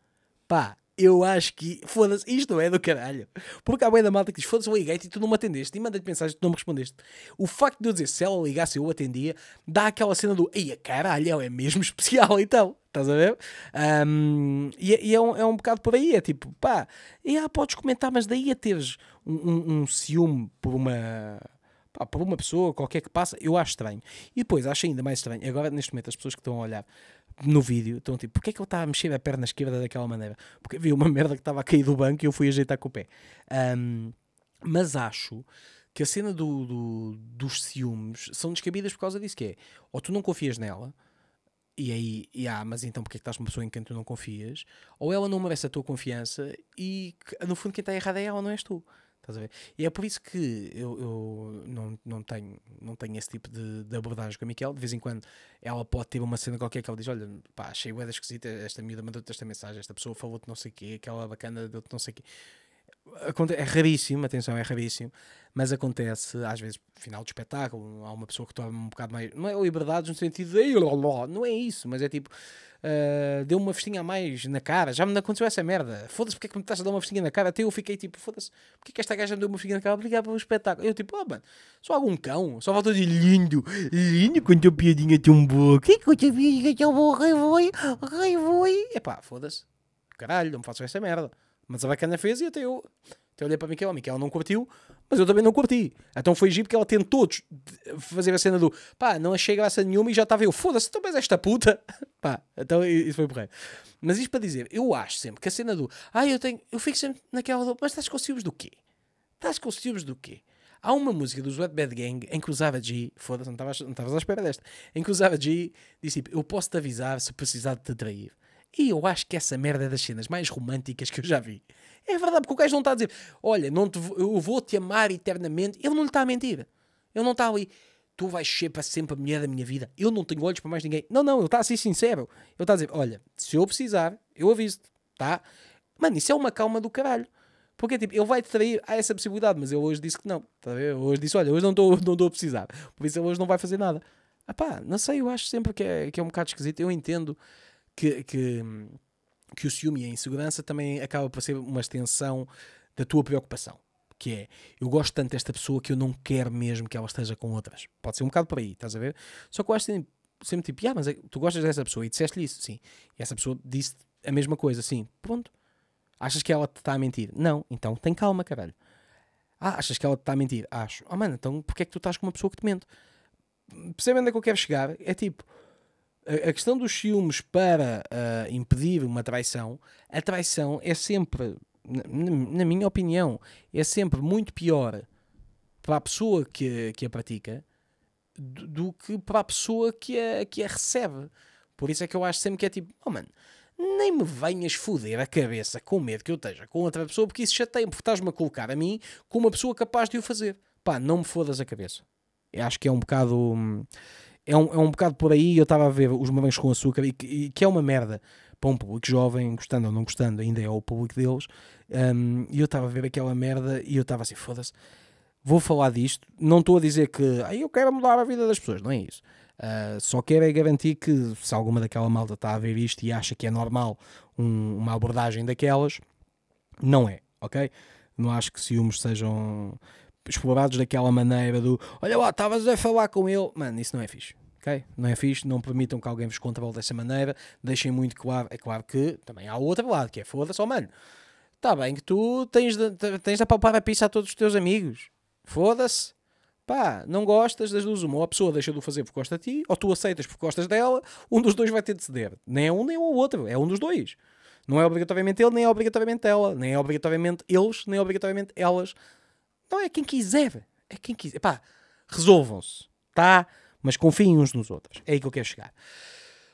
Pá, eu acho que, foda-se, isto não é do caralho. Porque há bem da malta que diz, foda-se, eu liguei e tu não me atendeste, e mandei-te mensagem e tu não me respondeste. O facto de eu dizer, se ela ligasse eu atendia, dá aquela cena do, a caralho, é mesmo (laughs) especial então, estás a ver? Um, e, é, e é, um, é um bocado por aí, é tipo, pá, e ah, podes comentar, mas daí a teres um, um, um ciúme por uma por uma pessoa qualquer que passa, eu acho estranho. E depois acho ainda mais estranho, agora neste momento, as pessoas que estão a olhar no vídeo. estão tipo, porquê é que ele estava tá a mexer a perna esquerda daquela maneira? Porque havia uma (laughs) merda que estava a cair do banco e eu fui ajeitar com o pé. Um, mas acho que a cena do, do, dos ciúmes são descabidas por causa disso, que é ou tu não confias nela, e aí, e, ah, mas então porque é que estás uma pessoa em quem tu não confias, ou ela não merece a tua confiança e no fundo quem está errado é ela, não és tu. Estás a ver? E é por isso que eu, eu não, não, tenho, não tenho esse tipo de, de, abordagem com a Miquel. De vez em quando ela pode ter uma cena qualquer que ela diz: Olha, pá, achei o esquisita, esta miúda mandou-te esta mensagem, esta pessoa falou-te não sei o quê, aquela bacana deu-te não sei o quê é raríssimo, atenção, é raríssimo, mas acontece às vezes no final do espetáculo, há uma pessoa que toma um bocado mais, não é liberdades no sentido de não é isso, mas é tipo uh, deu uma festinha a mais na cara, já me aconteceu essa merda, foda-se porque é que me estás a dar uma festinha na cara, até eu fiquei tipo, foda-se, porque é que esta gaja me deu uma festinha na cara, obrigado pelo espetáculo, eu tipo, oh mano, só algum cão, só falta de lindo, lindo, tua piadinha tão boa, que é quanto piadinha é tão boa, raivoi, raivoi, epá, foda-se, caralho, não me faço essa merda. Mas a bacana fez e até eu. Até olhei para mim Miquel, ela Miquel não curtiu, mas eu também não curti. Então foi giro porque ela tentou fazer a cena do pá, não achei graça nenhuma e já estava eu, foda-se, tu então, esta puta. (laughs) Pá, então isso foi porra. Mas isto para dizer, eu acho sempre que a cena do ah, eu tenho, eu fico sempre naquela do, mas estás com ciúmes do quê? Estás com ciúmes do quê? Há uma música dos Wet Bad Gang em que usava G, foda-se, não estavas à espera desta, em que usava G, disse tipo, eu posso te avisar se precisar de te trair. E eu acho que essa merda é das cenas mais românticas que eu já vi. É verdade, porque o gajo não está a dizer, olha, não te, eu vou-te amar eternamente. Ele não lhe está a mentir. Ele não está ali, tu vais ser para sempre a mulher da minha vida. Eu não tenho olhos para mais ninguém. Não, não, ele está a ser sincero. Ele está a dizer, olha, se eu precisar, eu aviso-te, tá? Mano, isso é uma calma do caralho. Porque tipo, ele vai te trair a essa possibilidade, mas eu hoje disse que não. Tá eu hoje disse, olha, hoje não estou não a precisar. Por isso ele hoje não vai fazer nada. Ah pá, não sei, eu acho sempre que é, que é um bocado esquisito. Eu entendo que, que, que o ciúme e a insegurança também acaba por ser uma extensão da tua preocupação que é eu gosto tanto desta pessoa que eu não quero mesmo que ela esteja com outras. Pode ser um bocado por aí, estás a ver? Só que eu acho sempre, sempre tipo, ah, mas é, tu gostas dessa pessoa e disseste-lhe isso, sim. E essa pessoa disse a mesma coisa, sim. Pronto. Achas que ela te está a mentir? Não. Então tem calma, caralho. Ah, achas que ela te está a mentir? Acho. Ah, oh, mano, então porquê é que tu estás com uma pessoa que te mente? Percebem onde é que eu quero chegar? É tipo, a, questão dos ciúmes para uh, impedir uma traição, a traição é sempre, na, na, minha opinião, é sempre muito pior para a pessoa que, que a pratica do, do, que para a pessoa que a, que a recebe. Por isso é que eu acho sempre que é tipo, oh mano, nem me venhas foder a cabeça com medo que eu esteja com outra pessoa, porque isso já tem, porque estás-me a colocar a mim com uma pessoa capaz de o fazer. Pá, não me fodas a cabeça. Eu acho que é um bocado. Hum, é um, é um bocado por aí. Eu estava a ver os mamães com Açúcar, e que, e que, é uma merda para um público jovem, gostando ou não gostando, ainda é o público deles. Um, e eu estava a ver aquela merda e eu estava assim: foda-se, vou falar disto. Não estou a dizer que ah, eu quero mudar a vida das pessoas, não é isso. Uh, só quero é garantir que se alguma daquela malta está a ver isto e acha que é normal um, uma abordagem daquelas, não é, ok? Não acho que ciúmes sejam explorados daquela maneira do olha lá, estavas a falar com ele, mano, isso não é fixe. Okay? Não é fixe, não permitam que alguém vos controle dessa maneira, deixem muito claro, é claro que também há o outro lado, que é foda-se, oh mano, está bem que tu tens de, tens de apalpar a pizza a todos os teus amigos, foda-se, pá, não gostas das duas uma, ou a pessoa deixa de o fazer porque gosta de ti, ou tu aceitas porque gostas dela, um dos dois vai ter de ceder, nem é um nem é o outro, é um dos dois. Não é obrigatoriamente ele, nem é obrigatoriamente ela, nem é obrigatoriamente eles, nem é obrigatoriamente elas então é quem quiser. É quem quiser. Pá, resolvam-se, tá? Mas confiem uns nos outros. É aí que eu quero chegar.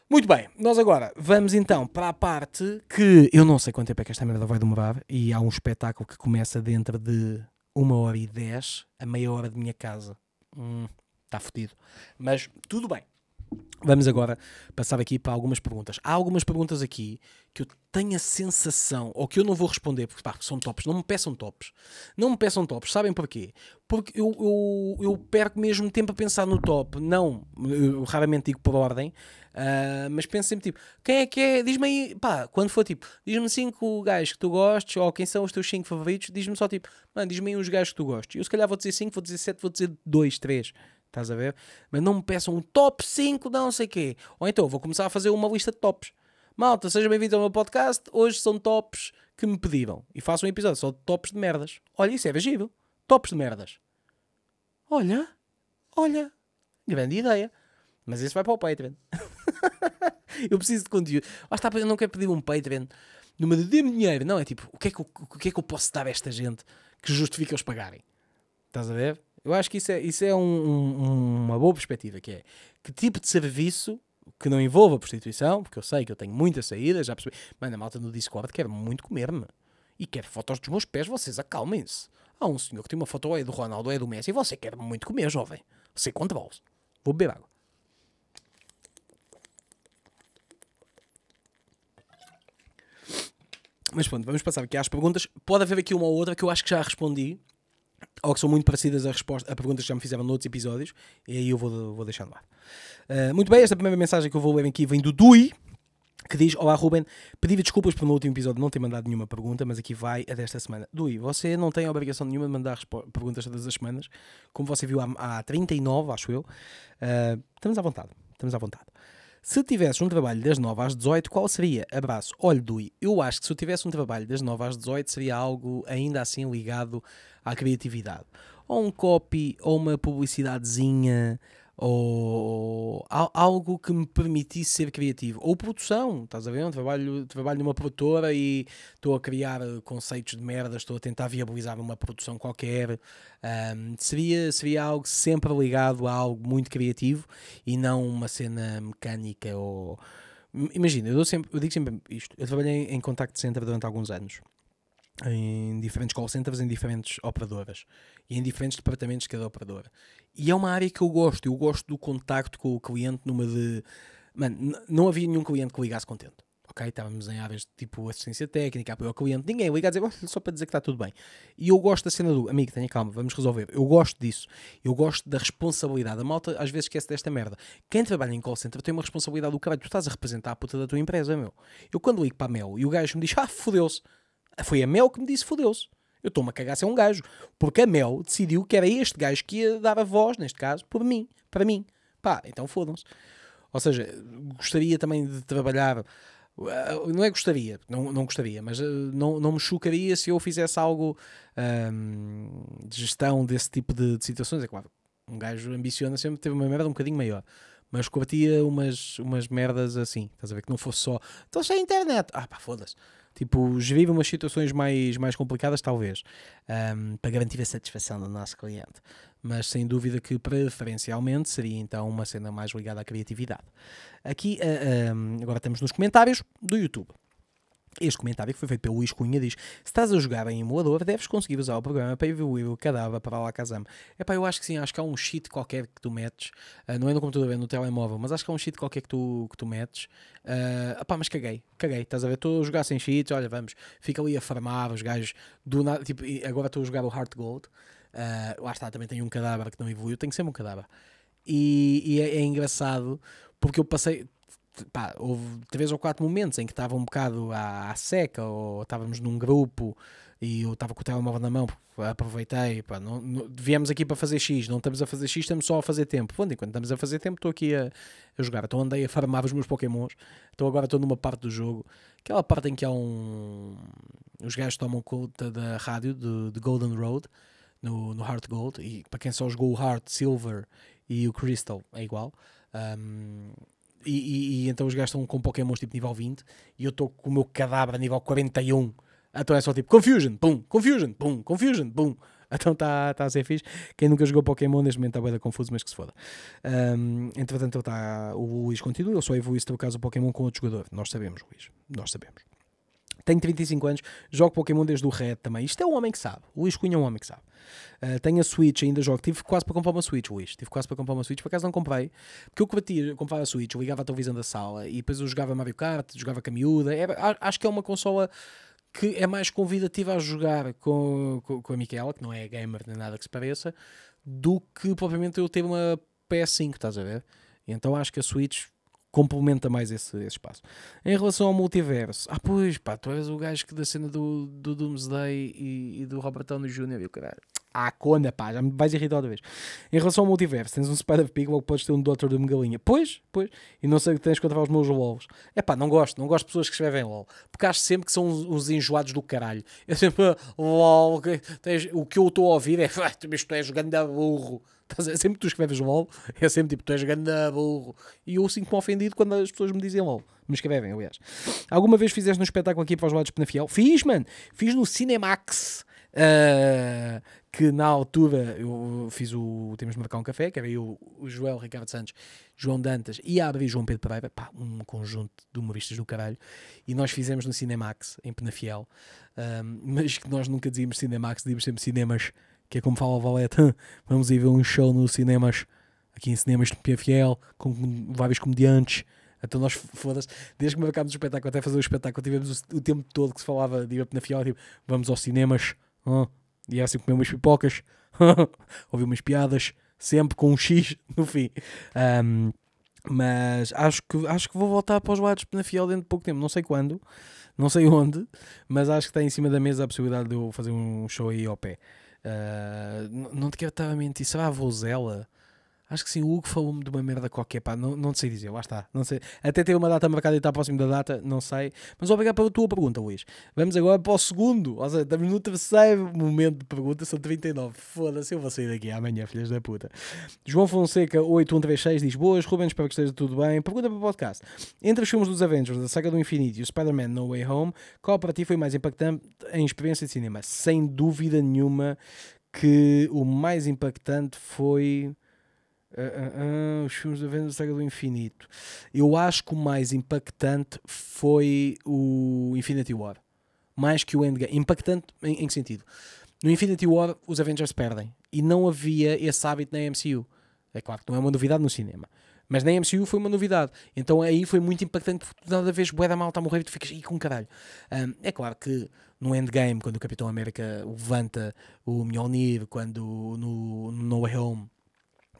Muito bem, nós agora vamos então para a parte que eu não sei quanto tempo é que esta merda vai demorar e há um espetáculo que começa dentro de uma hora e dez a meia hora de minha casa. Está hum, tá fodido. Mas tudo bem. Vamos agora passar aqui para algumas perguntas. Há algumas perguntas aqui que eu tenho a sensação, ou que eu não vou responder, porque pá, são tops. Não me peçam tops. Não me peçam tops. Sabem porquê? Porque eu, eu, eu perco mesmo tempo a pensar no top. Não, eu raramente digo por ordem, uh, mas penso sempre tipo, quem é que é? Diz-me aí, pá, quando for tipo, diz-me 5 gajos que tu gostes, ou quem são os teus 5 favoritos, diz-me só tipo, mano, diz-me aí os gajos que tu gostes. Eu se calhar vou dizer 5, vou dizer 7, vou dizer 2, 3. Estás a ver? Mas não me peçam um top 5 não sei quê. Ou então vou começar a fazer uma lista de tops. Malta, sejam bem-vindos ao meu podcast. Hoje são tops que me pediram. E faço um episódio só de tops de merdas. Olha, isso é vagível. Tops de merdas. Olha, olha. Grande ideia. Mas isso vai para o Patreon. (laughs) eu preciso de conteúdo. Ah, está, eu não quero pedir um Patreon. Numa de dê dinheiro. Não, é tipo, o que é que, eu, o que é que eu posso dar a esta gente que justifica eles pagarem? Estás a ver? Eu acho que isso é, isso é um, um, uma boa perspectiva, que é que tipo de serviço que não envolva prostituição, porque eu sei que eu tenho muita saída, já percebi. Mano, a malta no Discord quer muito comer-me. E quer fotos dos meus pés, vocês acalmem-se. Há um senhor que tem uma foto aí é do Ronaldo ou é do Messi e você quer muito comer, jovem. Você conta se Vou beber água. Mas pronto, vamos passar aqui às perguntas. Pode haver aqui uma ou outra que eu acho que já respondi, ou que são muito parecidas a, resposta, a perguntas que já me fizeram noutros episódios, e aí eu vou, vou deixando lá. Uh, ah, muito bem, esta é primeira mensagem que eu vou ler aqui vem do Dui, que diz: Olá Ruben, pedi desculpas pelo no último episódio não ter mandado nenhuma pergunta, mas aqui vai a desta semana. Dui, você não tem obrigação nenhuma de mandar perguntas todas as semanas, como você viu há, há 39, acho eu. Uh, estamos à vontade, estamos à vontade. Se tivesse um trabalho das 9 às 18, qual seria? Abraço. Olhe, Dui, eu acho que se eu tivesse um trabalho das 9 às 18 seria algo ainda assim ligado à criatividade. Ou um copy, ou uma publicidadezinha, ou algo que me permitisse ser criativo, ou produção, estás a ver? Trabalho, trabalho numa produtora e estou a criar eh, conceitos de merdas, estou a tentar viabilizar uma produção qualquer. Um, seria, seria algo sempre ligado a algo muito criativo e não uma cena mecânica ou. Imagina, eu, sempre, eu digo sempre isto. Eu trabalhei em contact center durante alguns anos em diferentes call centers, em diferentes operadoras e em diferentes departamentos de cada operadora. E é uma área que eu gosto, eu gosto do contacto com o cliente numa de. Mano, não havia nenhum cliente que ligasse contente. Ok, estávamos em áreas de tipo assistência técnica, apoio ao cliente, ninguém liga a dizer só para dizer que está tudo bem. E eu gosto da cena do amigo, tenha calma, vamos resolver. Eu gosto disso. Eu gosto da responsabilidade. A malta às vezes esquece desta merda. Quem trabalha em call center tem uma responsabilidade do caralho. Tu estás a representar a puta da tua empresa, meu. Eu quando ligo para a Mel e o gajo me diz, ah, fodeu-se foi a Mel que me disse: fodeu-se. Eu estou-me a cagar se é um gajo. Porque a Mel decidiu que era este gajo que ia dar a voz, neste caso, por mim. Para mim. Pá, então fodam-se. Ou seja, gostaria também de trabalhar. Eh, não é gostaria, não, não gostaria, mas eh, não, não me chocaria se eu fizesse algo hum, de gestão desse tipo de, de, situações. É claro, um gajo ambiciona sempre teve uma merda um bocadinho maior, mas curtia umas, umas merdas assim, estás a ver? Que não fosse só. Estou sem internet. Ah, pá, foda-se. Tipo, gerir umas situações mais, mais complicadas, talvez, um, para garantir a satisfação do nosso cliente. Mas sem dúvida que preferencialmente seria então uma cena mais ligada à criatividade. Aqui, uh, ah, um, agora temos nos comentários do YouTube. Este comentário que foi feito pelo Luís Cunha diz: Se estás a jogar em emulador, deves conseguir usar o programa para evoluir o cadáver para lá casam. É pá, eu acho que sim, acho que há um cheat qualquer que tu metes, uh, não é no computador, é no telemóvel, mas acho que há um cheat qualquer que tu, que tu metes. Uh, ah, pá, mas caguei, caguei, estás a ver? Estou a jogar sem cheats, olha, vamos, fica ali a farmar os gajos do nada, tipo, agora estou a jogar o Heart Gold, uh, lá está, também tenho um cadáver que não evoluiu, tenho sempre um cadáver. E, e é, é engraçado porque eu passei, pá, houve três ou quatro momentos em que estava um bocado à, à seca, ou estávamos num grupo e eu estava com o telemóvel na mão, aproveitei, pá, não, não, viemos aqui para fazer X, não estamos a fazer X, estamos só a fazer tempo. Pronto, enquanto estamos a fazer tempo, estou aqui a, a, jogar. Então andei a farmar os meus Pokémons, então agora estou numa parte do jogo, aquela parte em que há um. Os gajos tomam conta da rádio de, de Golden Road. No, no Heart Gold, e para quem só jogou o Heart, Silver e o Crystal é igual. Um, e, e, e, então os gajos estão com Pokémons tipo nível 20 e eu estou com o meu cadáver a nível 41. Então é só tipo Confusion, pum, Confusion, pum, Confusion, pum. (laughs) Então está tá a ser fixe. Quem nunca jogou Pokémon neste momento está a confuso, mas que se foda. Um, entretanto, tá, o Luís continua. Eu só evoluí se tu caso o Pokémon com outro jogador. Nós sabemos, Luís. Nós sabemos. Tenho 35 anos, jogo Pokémon desde o Red também. Isto é um homem que sabe. O Luís Cunha é um homem que sabe. Uh, tenho a Switch, ainda jogo. Tive quase para comprar uma Switch, Luís. Tive quase para comprar uma Switch, por acaso não comprei. Porque eu que batia, comprava a Switch, ligava a televisão da sala e depois eu jogava Mario Kart, jogava com a miúda. É, acho que é uma consola que é mais convidativa a jogar com, com, com a Micaela, que não é gamer nem nada que se pareça, do que propriamente eu ter uma PS5, estás a ver? Então acho que a Switch complementa mais esse, esse, espaço. Em relação ao multiverso, ah, pois, pá, tu és o gajo que da cena do, do Doomsday e, e do Robert Downey Jr. e o caralho. Ah, cona, pá, já me vais irritar outra vez. Em relação ao multiverso, tens um Spider-Pig, logo podes ter um Doutor de Megalinha. Pois, pois. E não sei o que tens contra os meus LOLs. É pá, não gosto, não gosto de pessoas que escrevem LOL. Porque acho sempre que são uns, uns enjoados do caralho. Eu sempre, LOL, tens, o que eu estou a ouvir é, (laughs) tu és jogando a burro. É sempre que tu escreves LOL, é sempre tipo, tu és grande burro. E eu sinto-me ofendido quando as pessoas me dizem LOL. Me escrevem, aliás. Alguma vez fizeste um espetáculo aqui para os lados de Penafiel? Fiz, mano. Fiz no Cinemax. Uh, que na altura eu fiz o Temos de Marcar um Café, que era eu, o Joel Ricardo Santos, João Dantas e a Abri João Pedro Pereira, pá, um conjunto de humoristas do caralho, e nós fizemos no Cinemax, em Penafiel, ah, mas que nós nunca dizíamos Cinemax, dizíamos sempre Cinemas que é como fala o Valete, vamos ir ver um show nos cinemas, aqui em cinemas de PFL, com vários comediantes. Então nós, (laughs) foda-se, desde que me acabamos o espetáculo até fazer o espetáculo, tivemos o, o tempo todo que se falava de ir na fiola, tipo, vamos aos cinemas, ah, e assim comer umas pipocas, (laughs) ouvir umas piadas, sempre com um X (laughs) no fim. Um, mas acho que, acho que vou voltar para os lados na Fiel dentro de pouco tempo, não sei quando, não sei onde, mas acho que está em cima da mesa a possibilidade de eu fazer um show aí ao pé. Ah, não te quero estar a mentir, será a Vozela? Acho que sim, o Hugo falou-me de uma merda qualquer, pá, não, não sei dizer, lá está, não sei. Até tem uma data marcada e está próximo da data, não sei. Mas obrigado pela tua pergunta, Luís. Vamos agora para o segundo, ou seja, estamos no terceiro momento de pergunta, são 39. Foda-se, eu vou sair daqui amanhã, filhas da puta. João Fonseca, 8136, diz boas, Rubens, espero que esteja tudo bem. Pergunta para o podcast. Entre os filmes dos Avengers, da Saga do Infinito e o Spider-Man No Way Home, qual para ti foi mais impactante em experiência de cinema? Sem dúvida nenhuma que o mais impactante foi Uh, uh, uh, os filmes da Venda Saga do Infinito. Eu acho que o mais impactante foi o Infinity War. Mais que o Endgame. Impactante em, em que sentido? No Infinity War, os Avengers perdem. E não havia esse hábito na MCU. É claro que não é uma novidade no cinema. Mas na MCU foi uma novidade. Então aí foi muito impactante porque toda vez o da malta a morrer e tu ficas aí com caralho. Um, é claro que no Endgame, quando o Capitão América levanta o Mjolnir, quando no, no No Way Home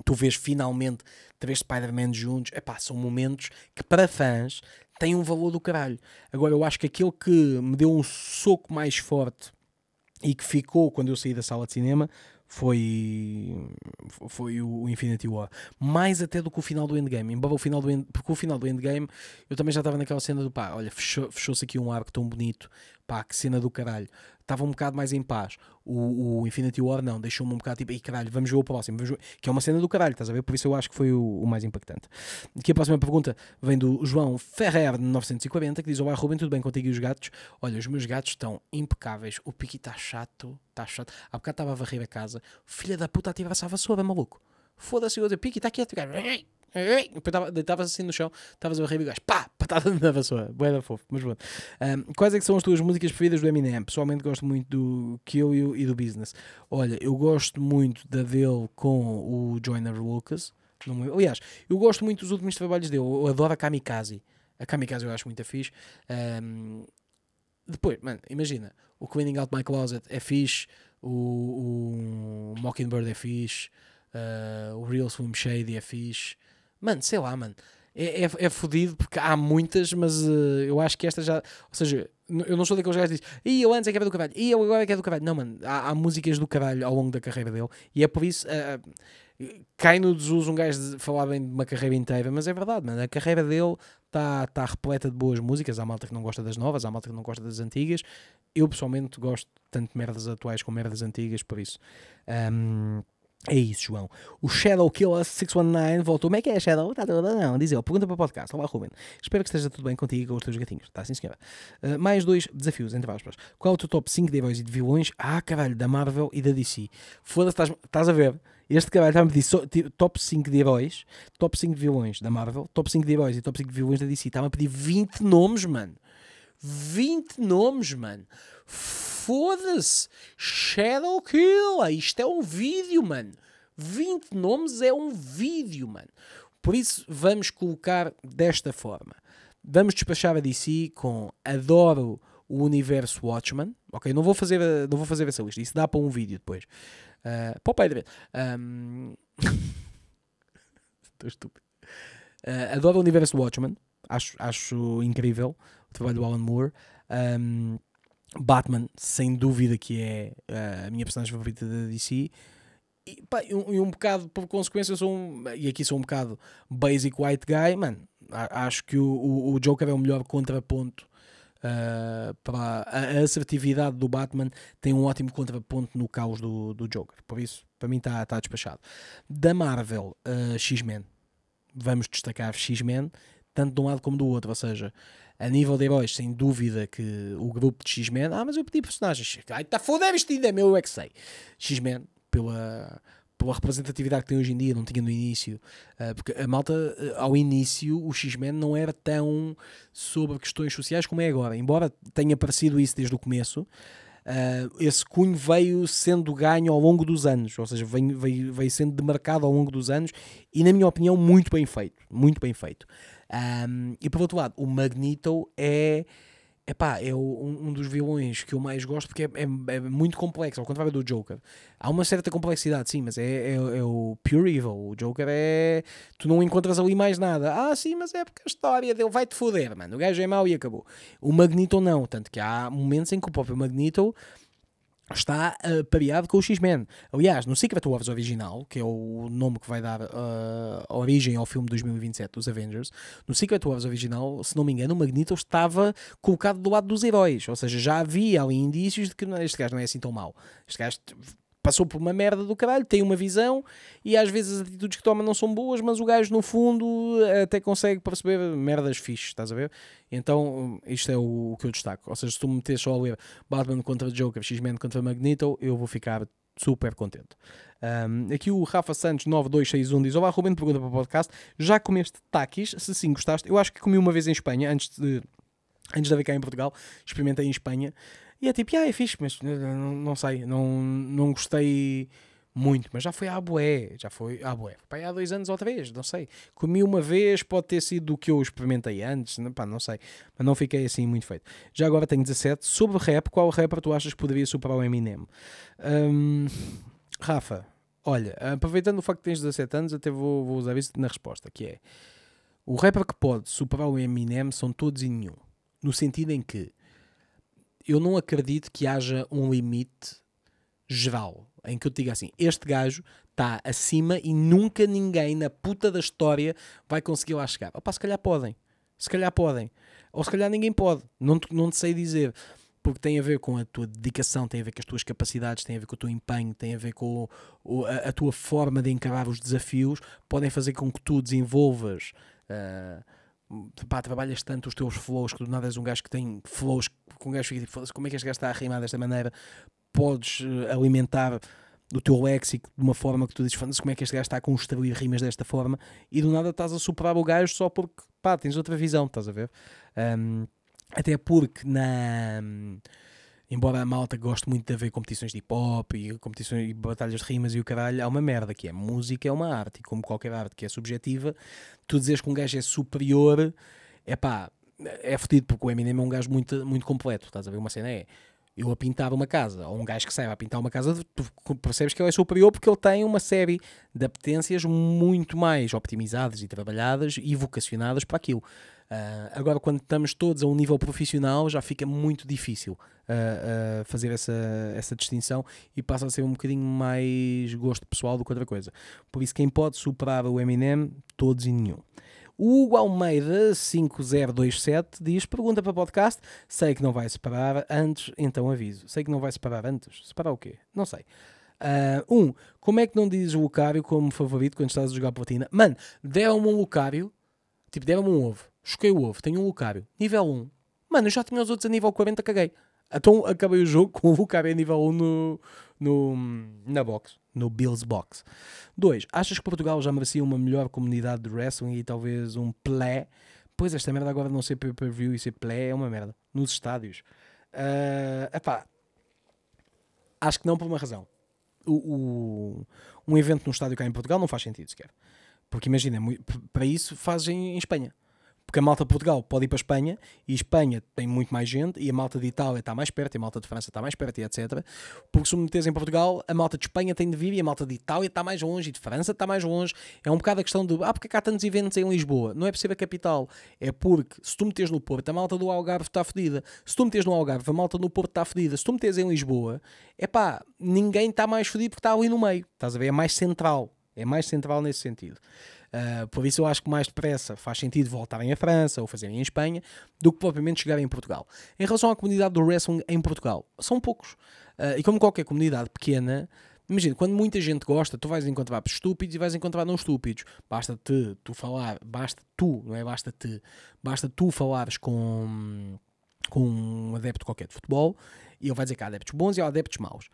tu vês finalmente três Spider-Man juntos, epá, são momentos que para fãs têm um valor do caralho. Agora, eu acho que aquele que me deu um soco mais forte e que ficou quando eu saí da sala de cinema foi foi o Infinity War mais até do que o final do Endgame embora o final do end, porque o final do Endgame eu também já estava naquela cena do pá olha fechou, fechou-se aqui um arco tão bonito pá que cena do caralho estava um bocado mais em paz. O, o Infinity War não, deixou-me um bocado tipo, e caralho, vamos ver o próximo, ver. que é uma cena do caralho, estás a ver? Por isso eu acho que foi o, o mais impactante. Aqui a próxima pergunta vem do João Ferrer, 940, que diz: Olá Ruben, tudo bem contigo e os gatos? Olha, os meus gatos estão impecáveis, o Piqui está chato, está chato. Há bocado estava a varrer a casa, filha da puta, ativar-se a vassoura, maluco. Foda-se o outro. Pique, está quieto, cara. deitava assim no chão, estavas a barriga e pá, patada na vassoura. Boa fofo, mas pronto. Um, quais é que são as tuas músicas preferidas do Eminem? Pessoalmente gosto muito do Kill You e do Business. Olha, eu gosto muito da dele com o Joyner Lucas. Não, aliás, eu gosto muito dos últimos trabalhos dele. Eu adoro a Kamikaze. A Kamikaze eu acho muito fixe. Um, depois, mano, imagina. O Cleaning Out My Closet é fixe. O, o Mockingbird é fixe. Uh, o Real Swim Shady é fixe. Mano, sei lá, mano. É, é, é fodido porque há muitas, mas uh, eu acho que esta já. Ou seja, eu não sou daqueles gajos que dizem, eu antes é que era é do caralho, e eu agora é que é do caralho. Não, mano, há, há, músicas do caralho ao longo da carreira dele e é por isso. Uh, cai no desuso um gajo de falar bem de uma carreira inteira, mas é verdade, mano. A carreira dele está tá repleta de boas músicas. Há malta que não gosta das novas, há malta que não gosta das antigas. Eu pessoalmente gosto tanto de merdas atuais como merdas antigas, por isso. Um, é isso, João. O Shadow Killer 619 voltou. Como é que é, Shadow? Está tudo não? Diz ele. Pergunta para o podcast. Olá, Ruben. Espero que esteja tudo bem contigo e com os teus gatinhos. Está sim, senhora. Uh, mais dois desafios, entre aspas. Qual é o teu top 5 de heróis e de vilões? Ah, caralho, da Marvel e da DC. Foda-se, estás a ver? Este caralho está-me a pedir so, top 5 de heróis, top 5 de vilões da Marvel, top 5 de heróis e top 5 de vilões da DC. Está-me a pedir 20 nomes, mano. 20 nomes, mano. Foda-se! Shadow Killer! Isto é um vídeo, mano. 20 nomes é um vídeo, mano. Por isso, vamos colocar desta forma. Vamos despachar a DC com Adoro o Universo Watchman. Ok, não vou fazer, não vou fazer essa lista. Isso dá para um vídeo depois. Uh, para o Pedro. Um... Estou (laughs) estúpido. Uh, adoro o Universo Watchman. Acho, acho incrível trabalho do Alan Moore. Um, Batman, sem dúvida, que é ah, a minha personagem favorita da DC. E, pá, um, um bocado, por consequência, eu sou um, e aqui sou um bocado basic white guy, mano. Acho que o, o, o Joker é o melhor contraponto uh, para a, assertividade do Batman. Tem um ótimo contraponto no caos do, do Joker, por isso, para mim, está tá despachado. Da Marvel, uh, X-Men, vamos destacar X-Men, tanto de um lado como do outro. Ou seja, a nível de heróis, sem dúvida que o grupo de X-Men. Ah, mas eu pedi personagens. Ai, tá foda, é ainda é meu, eu é que sei. X-Men, pela, pela representatividade que tem hoje em dia, não tinha no início. Ah, porque a malta, ah, ao início, o X-Men não era tão sobre questões sociais como é agora. Embora tenha parecido isso desde o começo, ah, esse cunho veio sendo ganho ao longo dos anos. Ou seja, veio, veio, veio sendo demarcado ao longo dos anos e, na minha opinião, muito bem feito. Muito bem feito. Um, e por outro lado, o Magneto é. Epá, é um, um, dos vilões que eu mais gosto porque é, é, é, muito complexo, ao contrário do Joker. Há uma certa complexidade, sim, mas é, é, é, o pure evil. O Joker é. Tu não encontras ali mais nada. Ah, sim, mas é porque a história dele vai-te foder, mano. O gajo é mau e acabou. O Magneto não, tanto que há momentos em que o próprio Magneto está uh, pareado com o X-Men. Aliás, no Secret Wars original, que é o nome que vai dar uh, origem ao filme de 2027 dos Avengers, no Secret Wars original, se não me engano, o Magneto estava colocado do lado dos heróis, ou seja, já havia ali indícios de que este gajo não é assim tão mau. Este gajo passou por uma merda do caralho, tem uma visão e às vezes as atitudes que toma não são boas, mas o gajo no fundo até consegue perceber merdas fixes, estás a ver? Então isto é o, o que eu destaco. Ou seja, se tu me metes só a ler Batman contra Joker, X-Men contra Magneto, eu vou ficar super contente. Um, aqui o Rafa Santos 9261 diz: Olá, arrumando pergunta para o podcast. Já comeste taquis? Se sim, gostaste? Eu acho que comi uma vez em Espanha, antes de, antes de haver cá em Portugal. Experimentei em Espanha. E é tipo, ah, é fixe, mas eh, não, não sei, não, não gostei muito, mas já foi à boé, já foi à boé, foi há dois anos outra vez, não sei, comi uma vez, pode ter sido o que eu experimentei antes, né, pá, não sei, mas não fiquei assim muito feito. Já agora tenho 17, sobre rap, qual rapper tu achas que poderia superar o Eminem? Um, Rafa, olha, aproveitando o facto que tens 17 anos, até vou, vou usar isso na resposta, que é, o rapper que pode superar o Eminem são todos e nenhum, no sentido em que eu não acredito que haja um limite geral em que eu te diga assim: este gajo está acima e nunca ninguém na puta da história vai conseguir lá chegar. Opa, se calhar podem, se calhar podem, ou se calhar ninguém pode, não te, não te sei dizer. Porque tem a ver com a tua dedicação, tem a ver com as tuas capacidades, tem a ver com o teu empenho, tem a ver com o, o, a, a, tua forma de encarar os desafios, podem fazer com que tu desenvolvas uh, pá, trabalhas tanto os teus flows que do nada és um gajo que tem flows com um gajo fica tipo, como é que este gajo está a rimar desta maneira? Podes eh, alimentar do teu léxico de uma forma que tu dizes, como é que este gajo está a construir rimas desta forma e do nada estás a superar o gajo só porque, pá, tens outra visão, estás a ver? Um, até porque na embora a malta goste muito de haver competições de hip hop e competições e batalhas de rimas e o caralho, há uma merda que é música é uma arte, e como qualquer arte que é subjetiva, tu dizes que um gajo é superior, é pá, é fodido porque o Eminem é um gajo muito, muito completo, estás a ver? Uma cena é eu a pintar uma casa, ou um gajo que saiba a pintar uma casa, tu percebes que ele é superior porque ele tem uma série de apetências muito mais optimizadas e trabalhadas e vocacionadas para aquilo. Uh, agora, quando estamos todos a um nível profissional, já fica muito difícil uh, uh, fazer essa, essa distinção e passa a ser um bocadinho mais gosto pessoal do que outra coisa. Por isso, quem pode superar o Eminem, todos e nenhum. O Almeida 5027 diz: pergunta para podcast. Sei que não vai separar antes, então aviso. Sei que não vai separar antes. Separar o quê? Não sei. 1. Uh, um, como é que não dizes Lucario como favorito quando estás a jogar platina? Mano, deram-me um Lucario Tipo, deram-me um ovo. Choquei o ovo. Tenho um Lucario. Nível 1. Mano, eu já tinha os outros a nível 40, caguei. Então acabei o jogo (laughs) com o Lucario a nível 1 no, no, na box. No Bills Box. 2. Achas que Portugal já merecia uma melhor comunidade de wrestling e talvez um plé? Pois esta merda agora não ser pay-per-view e ser plé é uma merda. Nos estádios. Uh, epá, acho que não por uma razão. O, o, um evento num estádio cá em Portugal não faz sentido sequer. Porque imagina, para isso fazem em Espanha. Porque a malta de Portugal pode ir para a Espanha e Espanha tem muito mais gente e a malta de Itália está mais perto e a malta de França está mais perto e etc. Porque se o metes em Portugal, a malta de Espanha tem de vir e a malta de Itália está mais longe e de França está mais longe. É um bocado a questão de, ah, porque cá é há tantos eventos em Lisboa? Não é por ser a capital, é porque se tu metes no Porto, a malta do Algarve está fedida. Se tu metes no Algarve, a malta do Porto está fedida. Se tu metes em Lisboa, é pá, ninguém está mais fedido porque está ali no meio. Estás a ver? É mais central. É mais central nesse sentido. Uh, por isso eu acho que mais depressa faz sentido voltarem à França ou fazerem em Espanha do que propriamente chegarem em Portugal. Em relação à comunidade do wrestling em Portugal, são poucos. Uh, e como qualquer comunidade pequena, imagina, quando muita gente gosta, tu vais encontrar estúpidos e vais encontrar não estúpidos. Basta-te tu falar, basta tu, não é? Basta-te, basta tu falares com, com um adepto qualquer de futebol e ele vai dizer que há adeptos bons e há adeptos maus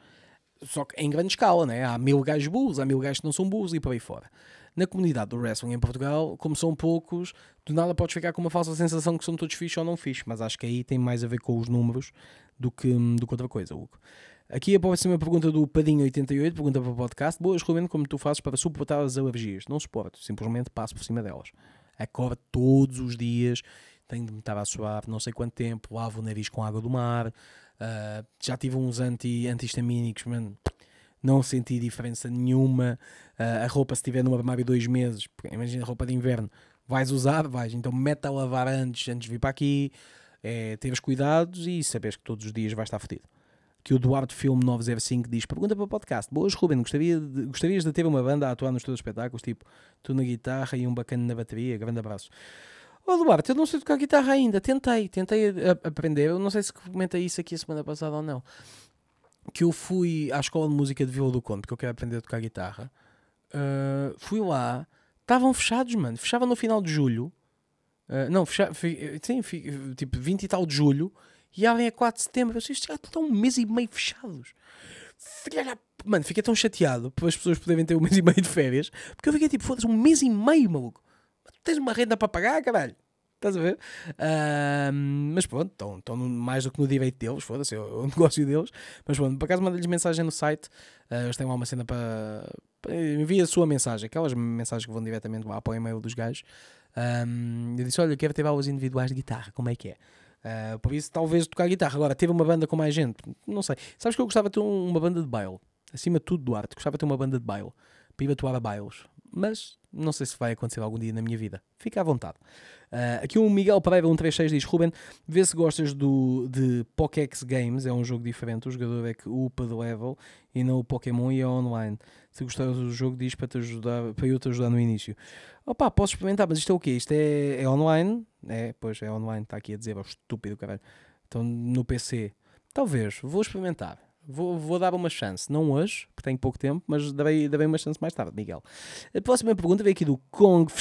só que em grande escala, né? Há mil gajos burros, há mil gajos que não são burros e por aí fora. Na comunidade do wrestling em Portugal, como são poucos, do nada podes ficar com uma falsa sensação que são todos fixos ou não fixos, mas acho que aí tem mais a ver com os números do que, hum, do que outra coisa, Hugo. Aqui a próxima pergunta do Padinho88, pergunta para o podcast. Boas, Ruben, como tu fazes para suportar as alergias? Não suporto, simplesmente passo por cima delas. Acordo todos os dias, tenho de me estar a suar não sei quanto tempo, lavo o nariz com água do mar, Uh, já tive uns anti, antihistamínicos histamínicos Não senti diferença nenhuma. Uh, a roupa, se estiver no armário dois meses, imagina roupa de inverno, vais usar, vais. Então mete a lavar antes, antes de vir para aqui. É, teres cuidados e sabes que todos os dias vais estar fodido. Que o Duarte Filme 905 diz: Pergunta para o podcast. Boas, Ruben, gostaria de, gostarias de ter uma banda a atuar nos teus espetáculos? Tipo, tu na guitarra e um bacana na bateria. Grande abraço. Ô Duarte, eu não sei tocar guitarra ainda. Tentei, tentei aprender. Eu não sei se comentei isso aqui a semana passada ou não. Que eu fui à escola de música de Vila do Conde, que eu quero aprender a tocar guitarra. Uh, fui lá, estavam fechados, mano. Fechava no final de julho. Uh, não, fechava, sim, tipo 20 e tal de julho. E abrem a 4 de setembro. Eu sei, isto já estão um mês e meio fechados. Filha Mano, fiquei tão chateado para as pessoas poderem ter um mês e meio de férias. Porque eu fiquei tipo, foda-se, um mês e meio, maluco tens uma renda para pagar, caralho. Estás a ver? Uh, mas pronto, estão, estão mais do que no direito deles, foda-se, é o (laughs) negócio deles. Mas pronto, por acaso mandei-lhes mensagem no site. Uh, eles têm lá uma cena para. Envia a sua mensagem, aquelas mensagens que vão diretamente lá para o e-mail dos gajos. Um, eu disse: Olha, eu quero ter aulas individuais de guitarra, como é que é? Uh, por isso, talvez tocar guitarra. Agora, teve uma banda com mais gente? Não sei. Sabes que eu gostava de ter uma banda de baile, acima de tudo do arte. Gostava de ter uma banda de baile, para ir atuar a bailes. Mas não sei se vai acontecer algum dia na minha vida. Fica à vontade. Uh, aqui o um Miguel Pereira 136 diz: Ruben, vê se gostas do, de Pokéx Games, é um jogo diferente. O jogador é que upa de level e não o Pokémon e é online. Se gostares do jogo, diz para, te ajudar, para eu te ajudar no início. Opa, posso experimentar, mas isto é o quê? Isto é, é online? É, pois é online, está aqui a dizer, é estúpido caralho. Então no PC. Talvez, vou experimentar. Vou, vou dar uma chance. Não hoje, porque tenho pouco tempo, mas darei, darei uma chance mais tarde, Miguel. A próxima pergunta vem aqui do Kong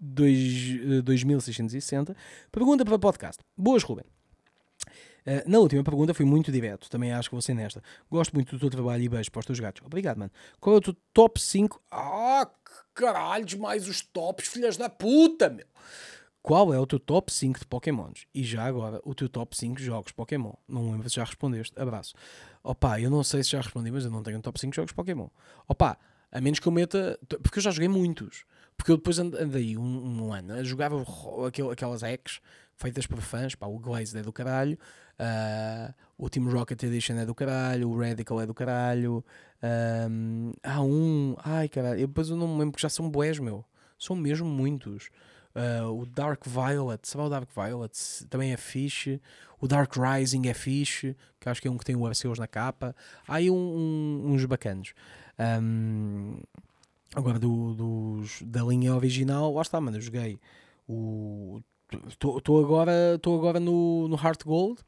2660. Eh, pergunta para o podcast. Boas, Ruben. Eh, na última pergunta fui muito direto, também acho que vou ser nesta. Gosto muito do teu trabalho e beijo para os teus gatos. Obrigado, mano. Qual é o teu top 5? Ah, caralhos, mais os tops, filhas da puta, meu. Qual é o teu top 5 de Pokémons? E já agora, o teu top 5 jogos Pokémon? Não lembro se já respondeste. Abraço. Opa, eu não sei se já respondi, mas eu não tenho um top 5 jogos Pokémon. Opa, a menos que eu meta. Porque eu já joguei muitos. Porque eu depois andei um, um ano, a jogar aquelas X feitas por fãs, pá, o Glazed é do caralho, uh, o Team Rocket Edition é do caralho, o Radical é do caralho, a há um, ai caralho, eu depois eu não me lembro porque já são boés, meu, são mesmo muitos. Uh, o Dark Violet, sabe o Dark Violet? Também é fixe. O Dark Rising é fixe, que acho que é um que tem o UFC hoje na capa. Há aí um, um, uns bacanos. Um, agora, do, dos, da linha original, lá está, mano. Eu joguei o. Estou agora, agora no, no Heart Gold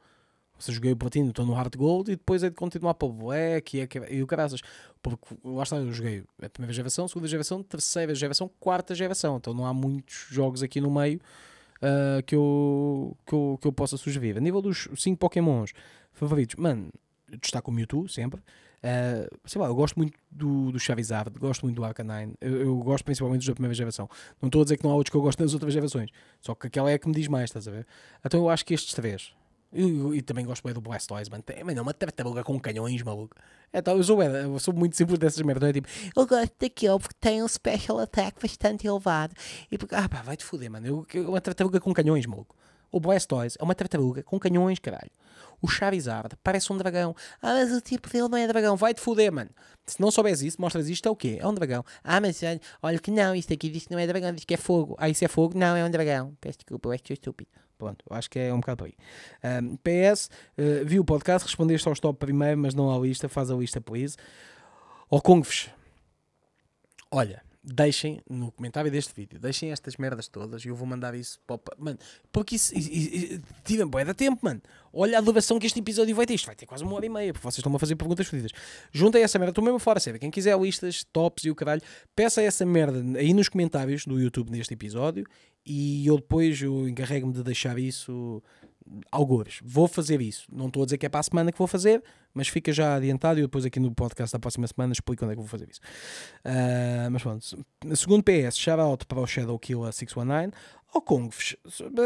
se joguei o platino, estou no hard gold e depois é de continuar para o black e, é, é, e o caraças. Porque lá está, eu joguei a primeira geração, segunda geração, terceira geração, quarta geração. Então não há muitos jogos aqui no meio uh, que, eu, que, eu, que eu possa sugerir. A nível dos 5 Pokémons favoritos, mano, destaco o Mewtwo sempre. Uh, sei lá, eu gosto muito do, do Charizard, gosto muito do Arcanine, eu, eu gosto principalmente dos da primeira geração. Não estou a dizer que não há outros que eu gosto das outras gerações, só que aquela é a que me diz mais, estás a ver? Então eu acho que estes três, e, e também gosto bem do Blastoise, mano. Tem, mano, é uma tartaruga com canhões, maluco. Então, eu sou, eu sou muito simples dessas merdas, não é tipo, eu gosto daquele porque tem um special attack bastante elevado. E porque, ah pá, vai-te foder, mano. Eu, eu, uma tartaruga com canhões, maluco. O Blastoise é uma tartaruga com canhões, caralho. O Charizard parece um dragão. Ah, mas o tipo dele não é dragão. Vai-te foder, mano. Se não souberes isso, mostras isto é o quê? É um dragão. Ah, mas olha que não, isto aqui diz que não é dragão, diz que é fogo. Ah, isso é fogo? Não, é um dragão. Peço desculpa, eu acho que estúpido. Pronto, acho que é um bocado por aí. Um, PS, uh, eh, vi o podcast, respondeste aos top primeiro, mas não à lista, faz a lista, please. O oh, Conves. Olha, deixem no comentário deste vídeo, deixem estas merdas todas e eu vou mandar isso para o... Mano, porque isso, isso, isso tive da tempo, mano. Olha a duração que este episódio vai ter. Isto vai ter quase uma hora e meia, porque vocês estão a fazer perguntas fodidas. Juntem essa merda, estou mesmo fora, sério. Quem quiser listas, tops e o caralho, peça essa merda aí nos comentários do YouTube neste episódio e eu depois eu encarrego-me de deixar isso algures, vou fazer isso. Não estou a dizer que é para a semana que vou fazer, mas fica já adiantado e depois aqui no podcast da próxima semana explico onde é que vou fazer isso. Uh, mas pronto, segundo PS, shout-out para o Shadow Killer 619. Ó oh, Conves,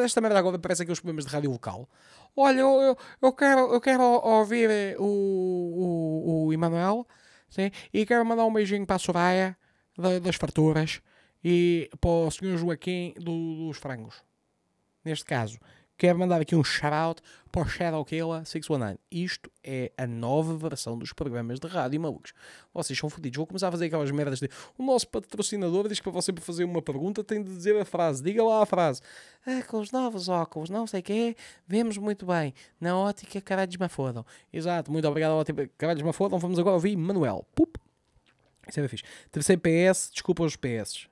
esta merda agora parece aqueles problemas de rádio local. Olha, eu, eu, eu quero, eu quero ouvir eh, o, o, o Emanuel sim? e quero mandar um beijinho para a Soraya da, das farturas e para o Sr. Joaquim do, dos frangos. Neste caso. Quero mandar aqui um shout-out para o Shadowkiller 619. Isto é a nova versão dos programas de rádio malucos. Vocês são fodidos. Vou começar a fazer aquelas merdas de. O nosso patrocinador diz que para você fazer uma pergunta tem de dizer a frase. Diga lá a frase. Ah, com os novos óculos, não sei o quê, vemos muito bem. Na ótica, caralhos me fodam. Exato, muito obrigado, ótica, caralhos me fodam. Vamos agora ouvir Manuel. Pup. Isso é bem fixe. Terceiro PS, desculpa os PS.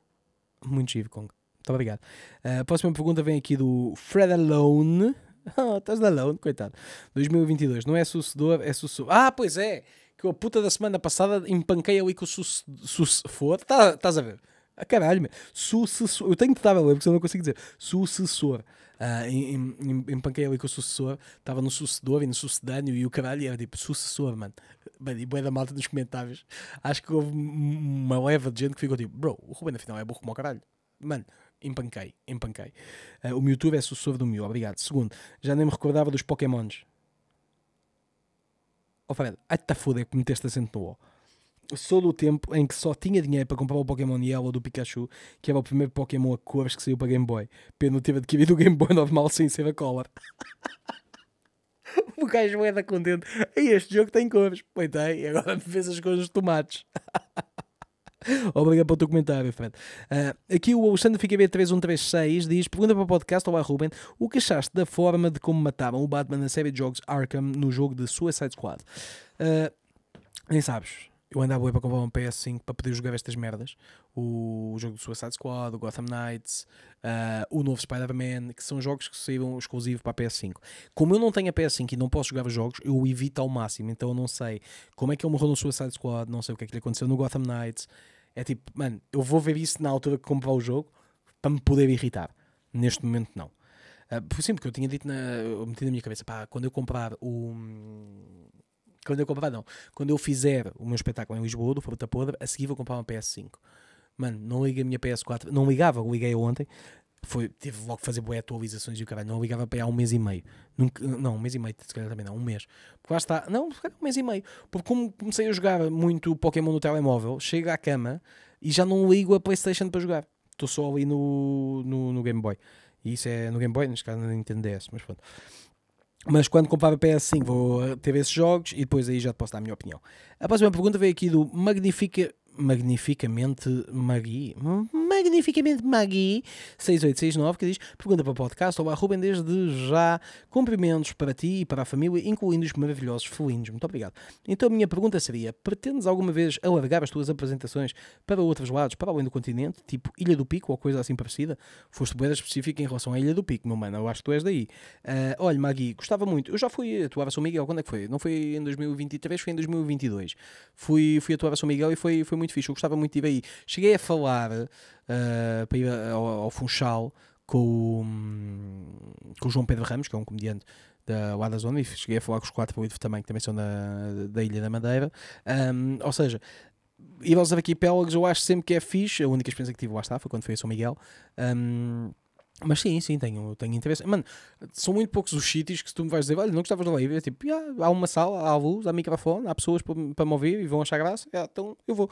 Muito chique Kong. Muito obrigado. Uh, a próxima pergunta vem aqui do Fred Alone. (laughs) Oh, estás alone, coitado. 2022, não é sucedor, é sucessor. Ah, pois é! Que a puta da semana passada empanquei ali com o sucessor. Tá, estás tá, a ver? Ah, caralho, Sucessor. Eu tenho que estar a ler porque eu não consigo dizer. Sucessor. Uh, em, em, empanquei ali com o sucessor. Estava no sucedor e no sucedâneo e o caralho era tipo sucessor, mano. E boé da malta nos comentários. Acho que houve uma leva de gente que ficou tipo, bro, o Ruben afinal é burro como o caralho. Mano, Empanquei, empanquei. Uh, o Mewtwo é sucessor do Mew, obrigado. Segundo, já nem me recordava dos Pokémons. Oh Fred, ai tá foda que meteste acento no O. Sou do tempo em que só tinha dinheiro para comprar o Pokémon Yellow do Pikachu, que era o primeiro Pokémon a cores que saiu para Game Boy. Pena ter adquirido o Game Boy normal sem ser a color. (laughs) o gajo é da contente. E este jogo tem cores. Pois tem, agora me (laughs) fez as cores dos tomates. (laughs) (laughs) Obrigado pelo teu comentário, Fred. Uh, aqui o Alexandre FQB3136 diz: pergunta para o podcast, olá Ruben, o que achaste da forma de como matavam o Batman na série de jogos Arkham no jogo de Suicide Squad? Uh, nem sabes. Eu andava para comprar um PS5 para poder jogar estas merdas. O jogo do Suicide Squad, o Gotham Knights, uh, o novo Spider-Man, que são jogos que saíram exclusivos para a PS5. Como eu não tenho a PS5 e não posso jogar os jogos, eu evito ao máximo. Então eu não sei como é que ele morreu no Suicide Squad, não sei o que é que lhe aconteceu no Gotham Knights. É tipo, mano, eu vou ver isso na altura que comprar o jogo para me poder irritar. Neste momento, não. Uh, por exemplo eu tinha dito, na, eu meti na minha cabeça, pá, quando eu comprar o. Quando eu comprar, não. Quando eu fizer o meu espetáculo em Lisboa, do Fruta Podre, a seguir vou comprar uma PS5. Mano, não liguei a minha PS4. Não ligava, liguei ontem foi, teve logo que fazer boé atualizações e o caralho, não ligava para aí há um mês e meio. Nunca, não, um mês e meio, se calhar também não, um mês. Porque lá está, não, um mês e meio. Porque como comecei a jogar muito Pokémon no telemóvel, chego à cama e já não ligo a Playstation para jogar. Estou só ali no, no, no, Game Boy. E isso é no Game Boy, neste caso na Nintendo DS, mas pronto. Mas quando comprava PS5 vou ter esses jogos e depois aí já te posso dar a minha opinião. A próxima pergunta veio aqui do Magnifica magnificamente Magui, magnificamente Magui 6869 que diz pergunta para o podcast, ou a Ruben, desde já cumprimentos para ti e para a família incluindo os maravilhosos felinos, muito obrigado então a minha pergunta seria, pretendes alguma vez alargar as tuas apresentações para outros lados, para além do continente, tipo Ilha do Pico ou coisa assim parecida, foste boeda específica em relação à Ilha do Pico, meu mano, eu acho que tu és daí uh, olha Magui, gostava muito, eu já fui atuar a São Miguel, quando é que foi? Não foi em 2023, foi em 2022 fui, fui atuar a São Miguel e foi, foi muito muito fixe, eu gostava muito de ir aí. Cheguei a falar uh, para ir ao, ao Funchal com o, hum, com o João Pedro Ramos, que é um comediante da Wada Zona e cheguei a falar com os quatro para o também, que também são da, da Ilha da Madeira. Um, ou seja, ir aos arquipélagos eu acho sempre que é fixe. A única experiência que tive lá está foi quando fui a São Miguel. Um, mas sim, sim, tenho, tenho interesse. Mano, são muito poucos os sítios que tu me vais dizer, olha, não gostavas de lá ir. É tipo, yeah, há uma sala, há luz, há microfone, há pessoas para, para me ouvir e vão achar graça. Yeah, então eu vou.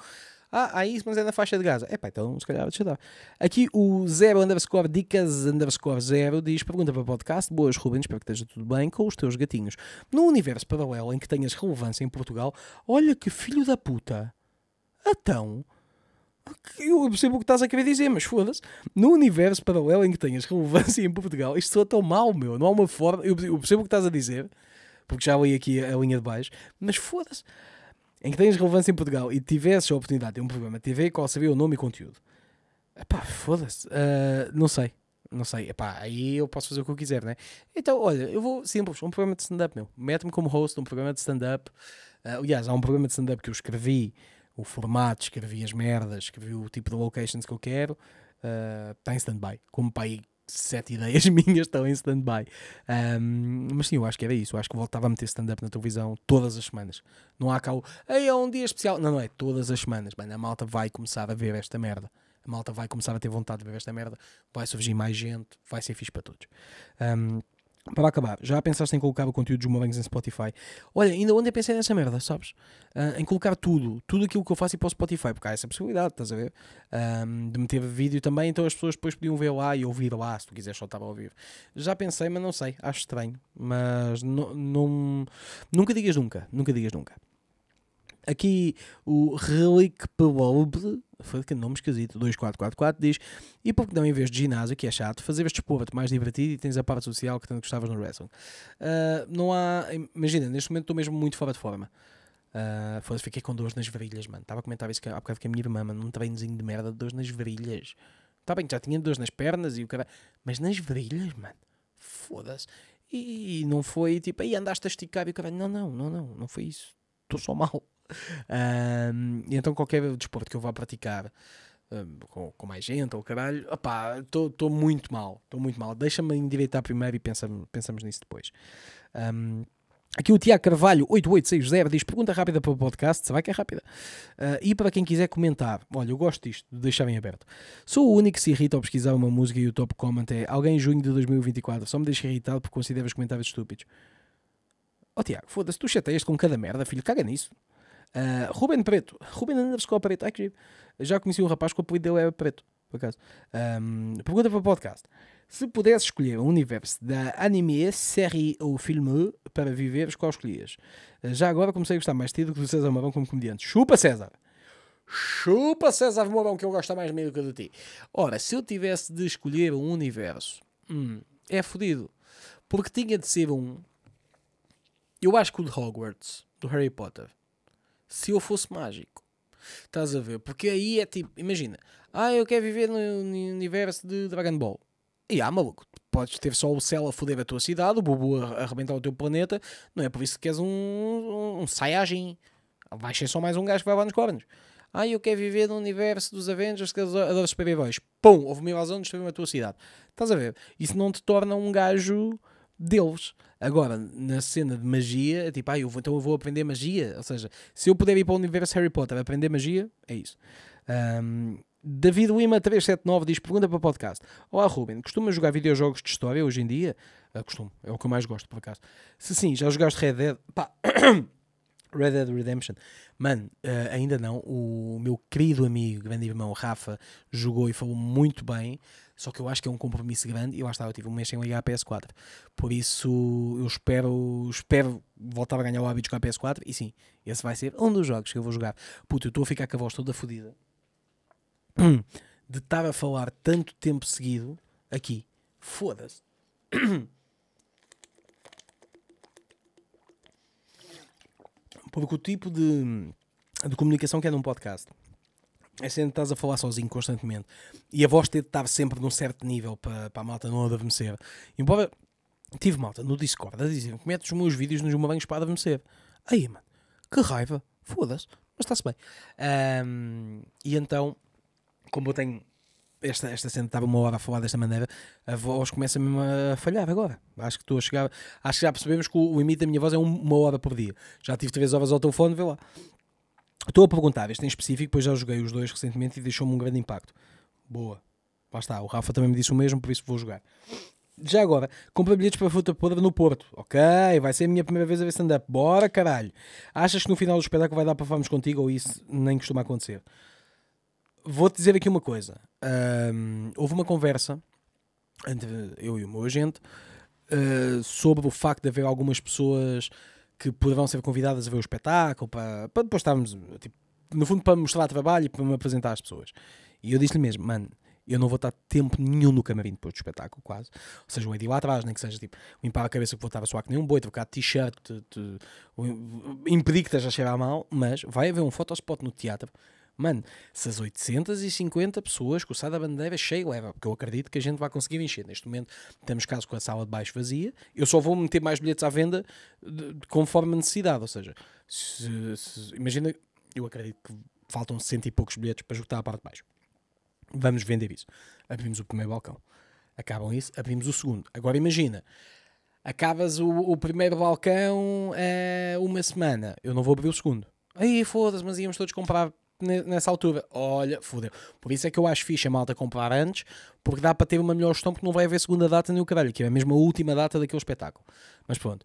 Ah, há isso, mas é na faixa de Gaza. É pá, então se calhar deixa te dar. Aqui o 0 underscore dicas underscore 0 diz: pergunta para o podcast. Boas, Rubens, espero que esteja tudo bem com os teus gatinhos. Num universo paralelo em que tenhas relevância em Portugal, olha que filho da puta. Então, eu percebo o que estás a querer dizer, mas foda-se. No universo paralelo em que tens relevância (laughs) em Portugal, isto soa tão mal, meu. Não há uma forma. Eu percebo o que estás a dizer, porque já li aqui a, linha de baixo, mas foda-se. Em que tens relevância em Portugal e tivesses a oportunidade de um programa de TV, qual seria o nome e conteúdo? Epá, foda-se. Uh, não sei. Não sei. Epá, aí eu posso fazer o que eu quiser, né? Então, olha, eu vou simples. Um programa de stand-up, meu. Mete-me como host de um programa de stand-up. Uh, aliás, há um programa de stand-up que eu escrevi o formato, escrevi as merdas, escrevi o tipo de locations que eu quero, está ah, em stand-by. Como pai sete (laughs) ideias minhas estão em stand-by. Um, mas sim, eu acho que era isso. Eu acho que voltava a meter stand-up na televisão todas as semanas. Não há cá o, Ei, é um dia especial. Não, não é. Todas as semanas. Mano, a malta vai começar a ver esta merda. A malta vai começar a ter vontade de ver esta merda. Vai surgir mais gente. Vai ser fixe para todos. Um, para acabar, já pensaste em colocar o conteúdo dos Morangos em Spotify? Olha, ainda ontem pensei nessa merda, sabes? Uh, em colocar tudo, tudo aquilo que eu faço e para o Spotify, porque há essa possibilidade, estás a ver? Um, de meter vídeo também, então as pessoas depois podiam ver lá e ouvir lá, se tu quiseres soltar ao vivo. Já pensei, mas não sei, acho estranho. Mas não, não, nunca digas nunca, nunca digas nunca. Aqui o Relic Pelobde foi que nome esquisito. 2444 diz: E por que não, em vez de ginásio, que é chato, fazer este povo mais divertido e tens a parte social que tanto gostavas no wrestling? Uh, não há. Imagina, neste momento estou mesmo muito fora de forma. Uh, ah, foi, fiquei com dores nas varilhas, mano. Estava a comentar isso que, há bocado que a minha irmã, mano. num treinozinho de merda de dores nas varilhas. Está bem, já tinha dores nas pernas e o cara. Mas nas varilhas, mano. Foda-se. E, e não foi tipo, aí andaste a esticar e o cara. Não, não, não, não. Não foi isso. Estou só mal. Um, e então qualquer desporto que eu vá praticar um, com, com, mais gente ou caralho, opá, estou muito mal, estou muito mal. Deixa-me endireitar primeiro e pensa, pensamos nisso depois. Um, Aqui o Tiago Carvalho, 8860, diz pergunta rápida para o podcast, se vai que é rápida. Uh, e para quem quiser comentar, olha, eu gosto disto, de deixarem aberto. Sou o único que se irrita ao pesquisar uma música e o top comment é alguém em junho de 2024. Só me deixa irritado porque considero os comentários estúpidos. Oh Tiago, foda-se, tu chateias com cada merda, filho, caga nisso. Uh, Ruben Preto, Ruben underscore Preto, ai que giro. Já conheci um rapaz que o apelido dele era Preto, por acaso. Um, pergunta para o podcast. Se pudesse escolher um universo da anime, série ou filme para viveres, qual escolhias? Ah, já agora comecei a gostar mais de ti do que do César Marão como comediante. Chupa, César! Chupa, César Mourão, que eu gosto mais de mim do que de ti. Ora, se eu tivesse de escolher um universo, hum, é fodido. Porque tinha de ser um. Eu acho que o de Hogwarts, do Harry Potter, se eu fosse mágico. Estás a ver? Porque aí é tipo, imagina, ah, eu quero viver no, universo de Dragon Ball. E ah, maluco, podes ter só o céu a foder a tua cidade, o Bubu a arrebentar o teu planeta, não é por isso que és um, um, um Saiyajin. ser só mais um gajo que vai lá nos cornos. Ah, eu quero viver no universo dos Avengers que adoro super-heróis. Pum, houve uma invasão, destruiu a tua cidade. Estás a ver? Isso não te torna um gajo deles. Agora, na cena de magia, é tipo, ah, eu vou, então eu vou aprender magia. Ou seja, se eu puder ir para o universo Harry Potter aprender magia, é isso. Um, David Lima 379 diz: Pergunta para o podcast. Olá, Ruben, costuma jogar videojogos de história hoje em dia? Uh, costumo, é o que eu mais gosto, por acaso. Se sim, já jogaste Red Dead? Pá. (coughs) Red Dead Redemption. Mano, uh, ah, ainda não. O meu querido amigo, grande irmão Rafa, jogou e falou muito bem. Só que eu acho que é um compromisso grande e lá está, eu tive um mês sem ligar a PS4. Por isso eu espero, espero voltar a ganhar o hábito com a PS4 e sim, esse vai ser um dos jogos que eu vou jogar. Puto, eu estou a ficar com a voz toda fodida de estar a falar tanto tempo seguido aqui. Foda-se. Porque o tipo de, de comunicação que é num podcast é sendo estás a falar sozinho constantemente e a voz ter estar sempre num certo nível para, para a malta não adormecer. Embora tive malta no Discord a dizer que metes os meus vídeos nos banhos para adormecer. Aí, mano, que raiva, foda-se, mas está-se bem. Um, e então, como eu tenho esta, esta cena estava uma hora a falar desta maneira, a voz começa mesmo a falhar agora. Acho que estou a chegar. Acho que já percebemos que o limite da minha voz é uma hora por dia. Já tive três horas ao telefone, vê lá. Estou a perguntar, este em específico, pois já joguei os dois recentemente e deixou-me um grande impacto. Boa. Lá está, o Rafa também me disse o mesmo, por isso vou jogar. Já agora, comprei bilhetes para a Fruta Podre no Porto. Ok, vai ser a minha primeira vez a ver stand-up. Bora, caralho. Achas que no final do espetáculo vai dar para falarmos contigo ou isso nem costuma acontecer? Vou-te dizer aqui uma coisa. Um, houve uma conversa entre eu e o meu agente uh, sobre o facto de haver algumas pessoas que poderão ser convidadas a ver o espetáculo, para, para depois estarmos, tipo, no fundo, para mostrar trabalho e para me apresentar às pessoas. E eu disse-lhe mesmo, mano, eu não vou estar tempo nenhum no camarim depois do espetáculo, quase. Ou seja, um Eddie lá atrás, nem que seja tipo, limpar a cabeça que vou estar a suar que nem um boi, trocar t-shirt, impedir que esteja a cheirar mal, mas vai haver um fotospot no teatro Mano, se as 850 pessoas que o Sá da Bandeira cheio leva, porque eu acredito que a gente vai conseguir encher. Neste momento temos caso com a sala de baixo vazia. Eu só vou meter mais bilhetes à venda de, de, conforme a necessidade. Ou seja, se, se, imagina, eu acredito que faltam cento e poucos bilhetes para juntar a parte de baixo. Vamos vender isso. Abrimos o primeiro balcão. Acabam isso, abrimos o segundo. Agora imagina, acabas o, o primeiro balcão é, uma semana. Eu não vou abrir o segundo. Aí foda-se, mas íamos todos comprar nessa altura. Olha, fodeu. Por isso é que eu acho ficha malta comprar antes, porque dá para ter uma melhor gestão, porque não vai haver segunda data nem o caralho, que é a mesma última data daquele espetáculo. Mas pronto.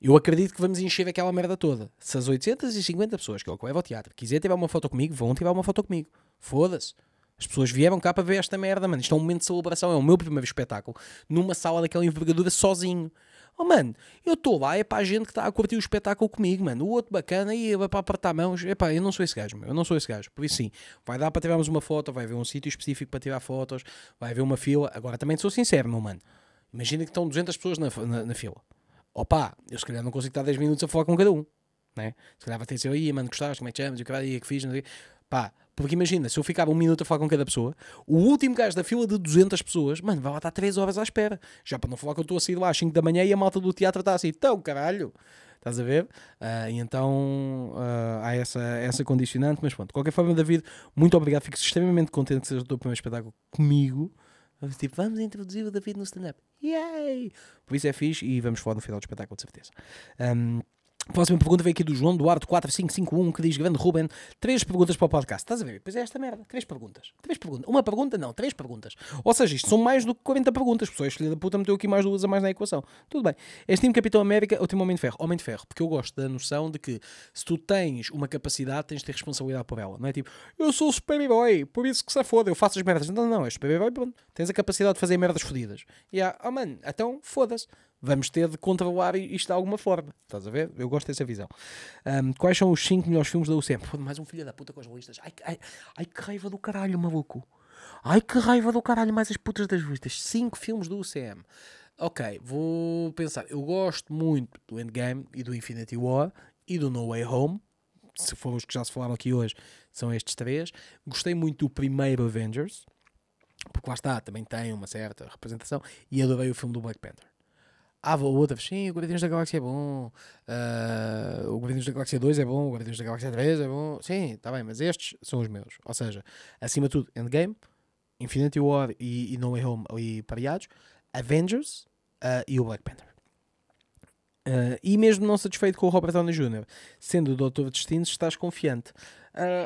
Eu acredito que vamos encher aquela merda toda. Se as 850 pessoas que eu levo ao teatro quiser tirar uma foto comigo, vão tirar uma foto comigo. Foda-se. As pessoas vieram cá para ver esta merda, mano. Isto é um momento de celebração. É o meu primeiro espetáculo numa sala daquela envergadura sozinho. Oh, mano, eu estou lá, é para a gente que está a curtir o espetáculo comigo, mano. O outro bacana, e vai é para apertar mãos. É pá, eu não sou esse gajo, meu. Eu não sou esse gajo. Por isso, sim, vai dar para tirarmos uma foto, vai haver um sítio específico para tirar fotos, vai haver uma fila. Agora, também sou sincero, meu mano. Imagina que estão 200 pessoas na, na, na fila. Opa, eu se calhar não consigo estar 10 minutos a falar com cada um, né? Se calhar vai ter de dizer, aí, mano, gostaste, como é que chamas, o que vai, que fiz, não sei o Pá, porque imagina, se eu ficava um minuto a falar com cada pessoa, o último gajo da fila de 200 pessoas, mano, vai lá estar 3 horas à espera. Já para não falar que eu estou a sair lá às 5 da manhã e a malta do teatro está assim, tão caralho. Estás a ver? Uh, e então uh, há essa, essa condicionante, mas pronto. De qualquer forma, David, muito obrigado. Fico extremamente contente que seja o teu primeiro espetáculo comigo. Tipo, vamos introduzir o David no stand-up. Yay! Por isso é fixe e vamos falar no final do espetáculo, de certeza. Um, Próxima pergunta veio aqui do João Duarte 4551 que diz: Grande Ruben, três perguntas para o podcast. Estás a ver? Pois é, esta merda. Três perguntas. Três perguntas. Uma pergunta? Não, três perguntas. Ou seja, isto são mais do que 40 perguntas. Pessoas, filha da puta, meteu aqui mais duas a mais na equação. Tudo bem. Este time Capitão América, eu tenho um Homem de Ferro. Homem de Ferro, porque eu gosto da noção de que se tu tens uma capacidade, tens de ter responsabilidade por ela. Não é tipo, eu sou super-herói, por isso que se foda, eu faço as merdas. Não, não, não és super-herói, pronto. Tens a capacidade de fazer merdas fodidas. E há, oh mano, então foda-se. Vamos ter de controlar isto de alguma forma. Estás a ver? Eu gosto dessa visão. Um, quais são os 5 melhores filmes da UCM? Pô, mais um filho da puta com as listas. Ai, ai, ai que raiva do caralho, maluco. Ai que raiva do caralho, mais as putas das listas. 5 filmes do UCM. Ok, vou pensar. Eu gosto muito do Endgame e do Infinity War e do No Way Home. Se foram os que já se falaram aqui hoje, são estes três. Gostei muito do primeiro Avengers, porque lá está, também tem uma certa representação. E adorei o filme do Black Panther. Ah, vou outro sim, o Guardiões da Galáxia é bom, uh, o Guardiões da Galáxia 2 é bom, o Guardiões da Galáxia 3 é bom, sim, está bem, mas estes são os meus. Ou seja, acima de tudo, Endgame, Infinity War e, e No Way Home ali pareados, Avengers uh, e o Black Panther. Uh, e mesmo não satisfeito com o Robert Downey Jr., sendo o Doutor Destino, estás confiante.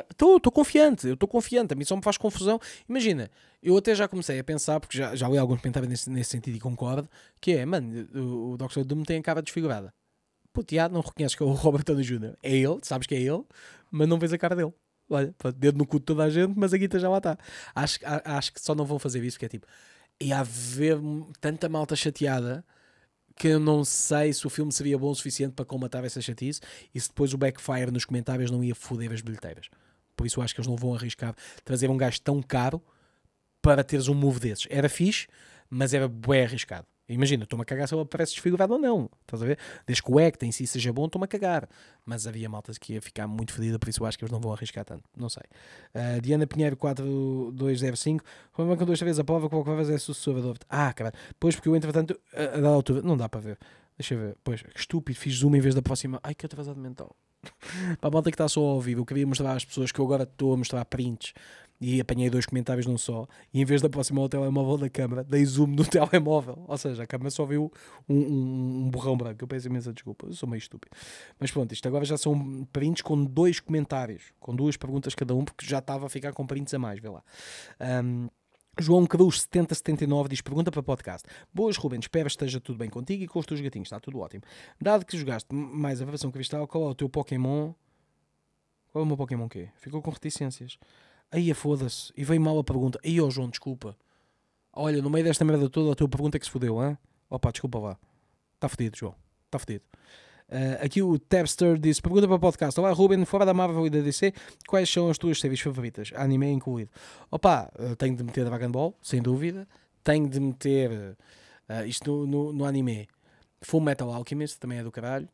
Estou, uh, ah, confiante, eu estou confiante, a mim só me faz confusão. Imagina, eu até já comecei a pensar, porque já, já li alguns comentários nesse, nesse sentido e concordo, que é, mano, o, o Dr. Doom tem a cara desfigurada. Puteado, não reconheces que é o (laughs) Robert Downey Jr. É ele, sabes que é ele, mas não vês a cara dele. Olha, dedo no cu de toda a gente, mas a guita já lá está. Acho, acho que só não vão fazer isso, que é tipo, e haver ver tanta malta chateada que eu não sei se o filme seria bom o suficiente para combatar essa chatice e se depois o backfire nos comentários não ia foder as bilheteiras. Por isso eu acho que eles não vão arriscar trazer um gajo tão caro para teres um move desses. Era fixe, mas era bem arriscado. Imagina, estou-me a cagar se ele aparece desfigurado ou não. Estás a ver? Desde que o act em si seja bom, estou-me a cagar. Mas havia malta que ia ficar muito fedida, por isso eu acho que eles não vão arriscar tanto. Não sei. Uh, Diana Pinheiro 4205. Roma com duas vezes a prova que vai fazer é sucessora do Ah, caralho. Pois, porque eu, entretanto, a, a da altura. Não dá para ver. Deixa eu ver. Pois, que estúpido, fiz zoom em vez da próxima. Ai, que atrasado mental. (laughs) para a malta que está só ao vivo, eu queria mostrar às pessoas que eu agora estou a mostrar prints e apanhei dois comentários num só, e em vez de aproximar o telemóvel da câmera, dei zoom no (laughs) telemóvel. Ou seja, a câmera só viu um, um, um borrão branco. Eu peço imensa desculpa, eu sou meio estúpido. Mas pronto, isto agora já são prints com dois comentários, com duas perguntas cada um, porque já estava a ficar com prints a mais, vê lá. Um, João Cruz 7079 diz: Pergunta para podcast. Boas, Rubens, espero que esteja tudo bem contigo e com os teus gatinhos, está tudo ótimo. Dado que jogaste mais a versão cristal, qual é o teu Pokémon? Qual é o meu Pokémon quê? Ficou com reticências aí a é foda-se, e veio mal a pergunta, aí ó João, desculpa, olha, no meio desta merda toda a tua pergunta é que se fodeu, hein? opa desculpa lá, está fodido João, está fodido. Uh, eh, aqui o Tabster disse: Pergunta para o podcast. Olá, Ruben, fora da Marvel e da DC, quais são as tuas séries favoritas? Anime incluído. Opa, eh, tenho de meter Dragon Ball, sem dúvida. Tenho de meter uh, isto no, no, no, anime. Full Metal Alchemist, também é do caralho.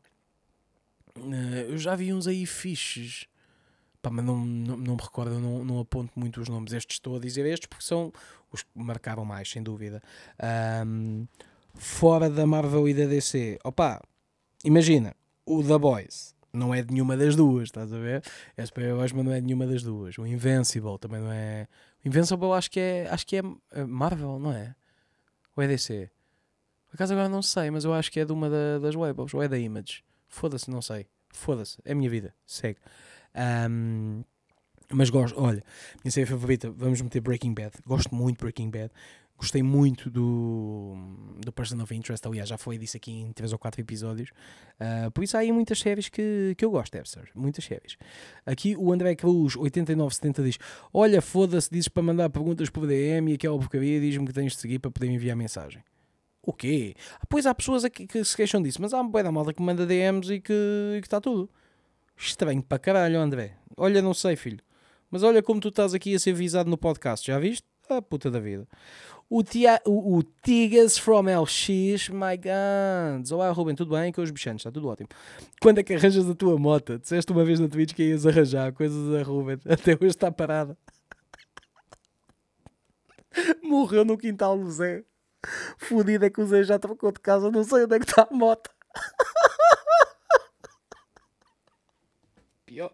Uh, eu já vi uns aí fixes. Pá, mas não, não, não me recordo, não, não aponto muito os nomes. Estes estou a dizer estes porque são os que marcaram mais, sem dúvida. Um, fora da Marvel e da DC, opa, imagina, o The Boys não é de nenhuma das duas, estás a ver? É super-heróis, mas não é de nenhuma das duas. O Invincible também não é. O Invincible acho que é, acho que é, é Marvel, não é? Ou é DC? Por acaso agora não sei, mas eu acho que é de uma da, das webs ou é da Image. Foda-se, não sei. Foda-se, é a minha vida. Segue. Um, mas gosto, olha, minha série favorita, vamos meter Breaking Bad. Gosto muito de Breaking Bad. Gostei muito do, do Person of Interest, aliás, já foi disso aqui em 3 ou 4 episódios. Uh, por isso há aí muitas séries que, que eu gosto, deve ser. Muitas séries. Aqui o André Cruz, 8970, diz: Olha, foda-se, dizes para mandar perguntas por DM e aquela porcaria diz-me que tens de seguir para poder enviar mensagem. O quê? Ah, pois há pessoas aqui que se queixam disso, mas há uma boa da malta que manda DMs e que está tudo. Estranho para caralho, André. Olha, não sei, filho. Mas olha como tu estás aqui a ser visado no podcast, já viste? Ah, puta da vida. O, tia, o, o Tigas from LX, my guns. Olá, Ruben, tudo bem? Com os bichanos, está tudo ótimo. Quando é que arranjas a tua moto? Disseste uma vez na Twitch que ias arranjar coisas a Ruben. (laughs) Até hoje está parada. (laughs) Morreu no quintal do Zé. Fodida é que o Zé já trocou de casa, não sei onde é que está a moto. (laughs) pior.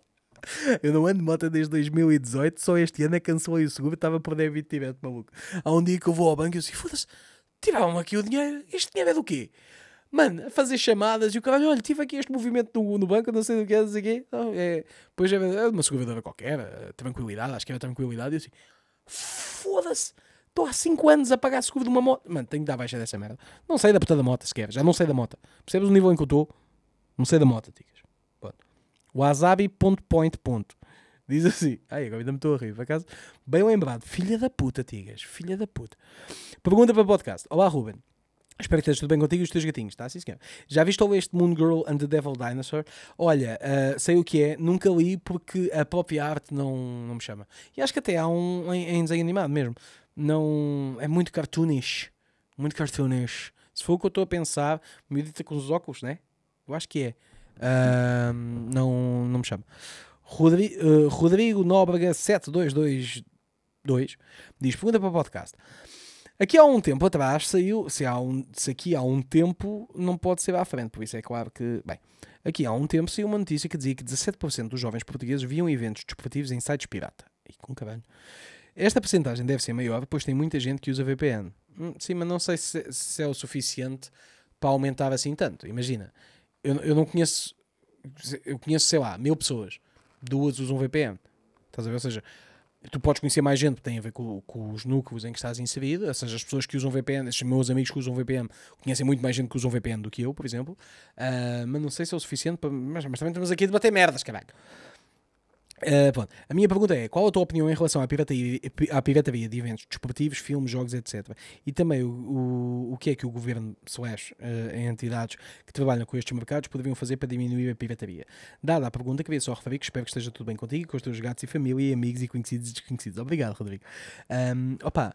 Eu não ando de moto desde 2018, só este ano é cancelei o seguro, estava por débito direto, maluco. Há um dia que eu vou ao banco e eu disse, foda-se, tiraram aqui o dinheiro, este dinheiro é do quê? Mano, a fazer chamadas e o cara, olha, tive aqui este movimento no, no banco, não sei do que é, não sei o quê. Então, é, pois é, é uma seguradora qualquer, eh, tranquilidade, acho que era tranquilidade, e eu assim, foda-se, estou há 5 anos a pagar seguro de uma moto. Mano, tenho que dar baixa dessa merda. Não sei da puta da moto sequer, já não sei da moto. Percebes o nível em que eu estou? Não sei da moto, tica. Wasabi.point. Ponto, ponto. Diz assim. Ai, agora ainda me estou a rir, por acaso. Bem lembrado. Filha da puta, Tigas. Filha da puta. Pergunta para o podcast. Olá, Ruben. Espero que esteja tudo bem contigo e os teus gatinhos, Está Sim, senhor. Já viste ou este Moon Girl and the Devil Dinosaur? Olha, uh, sei o que é, nunca li porque a própria arte não, não me chama. E acho que até há um em, em desenho animado mesmo. Não. É muito cartoonish. Muito cartoonish. Se for o que eu estou a pensar, medita com os óculos, né? Eu acho que é não, não me chama. Rodrigo, uh, eh, Rodrigo Nóbrega 7222 diz: pergunta para o podcast. Aqui há um tempo atrás saiu. Se, há um, se aqui há um tempo, não pode ser à frente, por isso é claro que. Bem, aqui há um tempo saiu uma notícia que dizia que 17% dos jovens portugueses viam eventos desportivos em sites pirata. E com caralho. Esta percentagem deve ser maior, pois tem muita gente que usa VPN. Hum, sim, mas não sei se, se é o suficiente para aumentar assim tanto. Imagina, eu, eu não conheço, eu conheço, sei lá, mil pessoas, duas usam VPN. Estás a ver? Ou seja, tu podes conhecer mais gente que tem a ver com, com, os núcleos em que estás inserido, ou seja, as pessoas que usam VPN, estes meus amigos que usam VPN, conhecem muito mais gente que usam VPN do que eu, por exemplo, uh, mas não sei se é o suficiente para. Mas, mas também estamos aqui a debater merdas, caralho. Eh, pronto. A minha pergunta é: qual a tua opinião em relação à pirataria, à pirataria de eventos desportivos, filmes, jogos, etc. E também o, o, o que é que o governo, slash, uh, entidades que trabalham com estes mercados poderiam fazer para diminuir a pirataria? Dada a pergunta, queria só referir que espero que esteja tudo bem contigo, com os teus gatos e família, e amigos e conhecidos e desconhecidos. Obrigado, Rodrigo. Um, opa,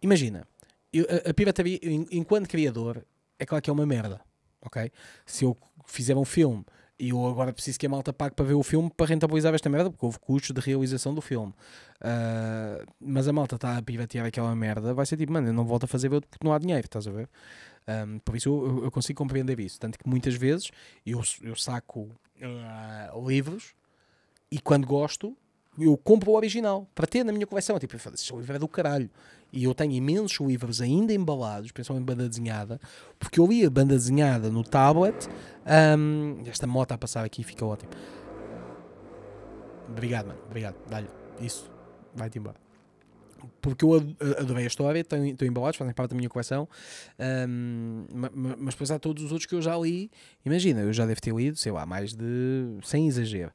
imagina, eu, a, a pirataria, enquanto criador, é claro que é uma merda, ok? Se eu fizer um filme e eu agora preciso que a malta pague para ver o filme para rentabilizar esta merda, porque houve custos de realização do filme. Uh, mas a malta está a piratear aquela merda, vai ser tipo, mano, eu não volto a fazer outro porque não há dinheiro, estás a ver? Um, por isso eu, eu, consigo compreender isso. Tanto que muitas vezes eu, eu saco uh, livros e quando gosto eu compro o original para ter na minha coleção. Tipo, eu este livro é do caralho. E eu tenho imensos livros ainda embalados, principalmente banda desenhada, porque eu li a banda desenhada no tablet. Um, esta moto a passar aqui fica ótimo. Obrigado, mano. Obrigado. Dá-lhe. Isso. Vai-te embora porque eu adorei a história, estão, estão embalados, fazem parte da minha coleção, um, mas depois há todos os outros que eu já li. Imagina, eu já devo ter lido, sei lá, mais de, sem exagero,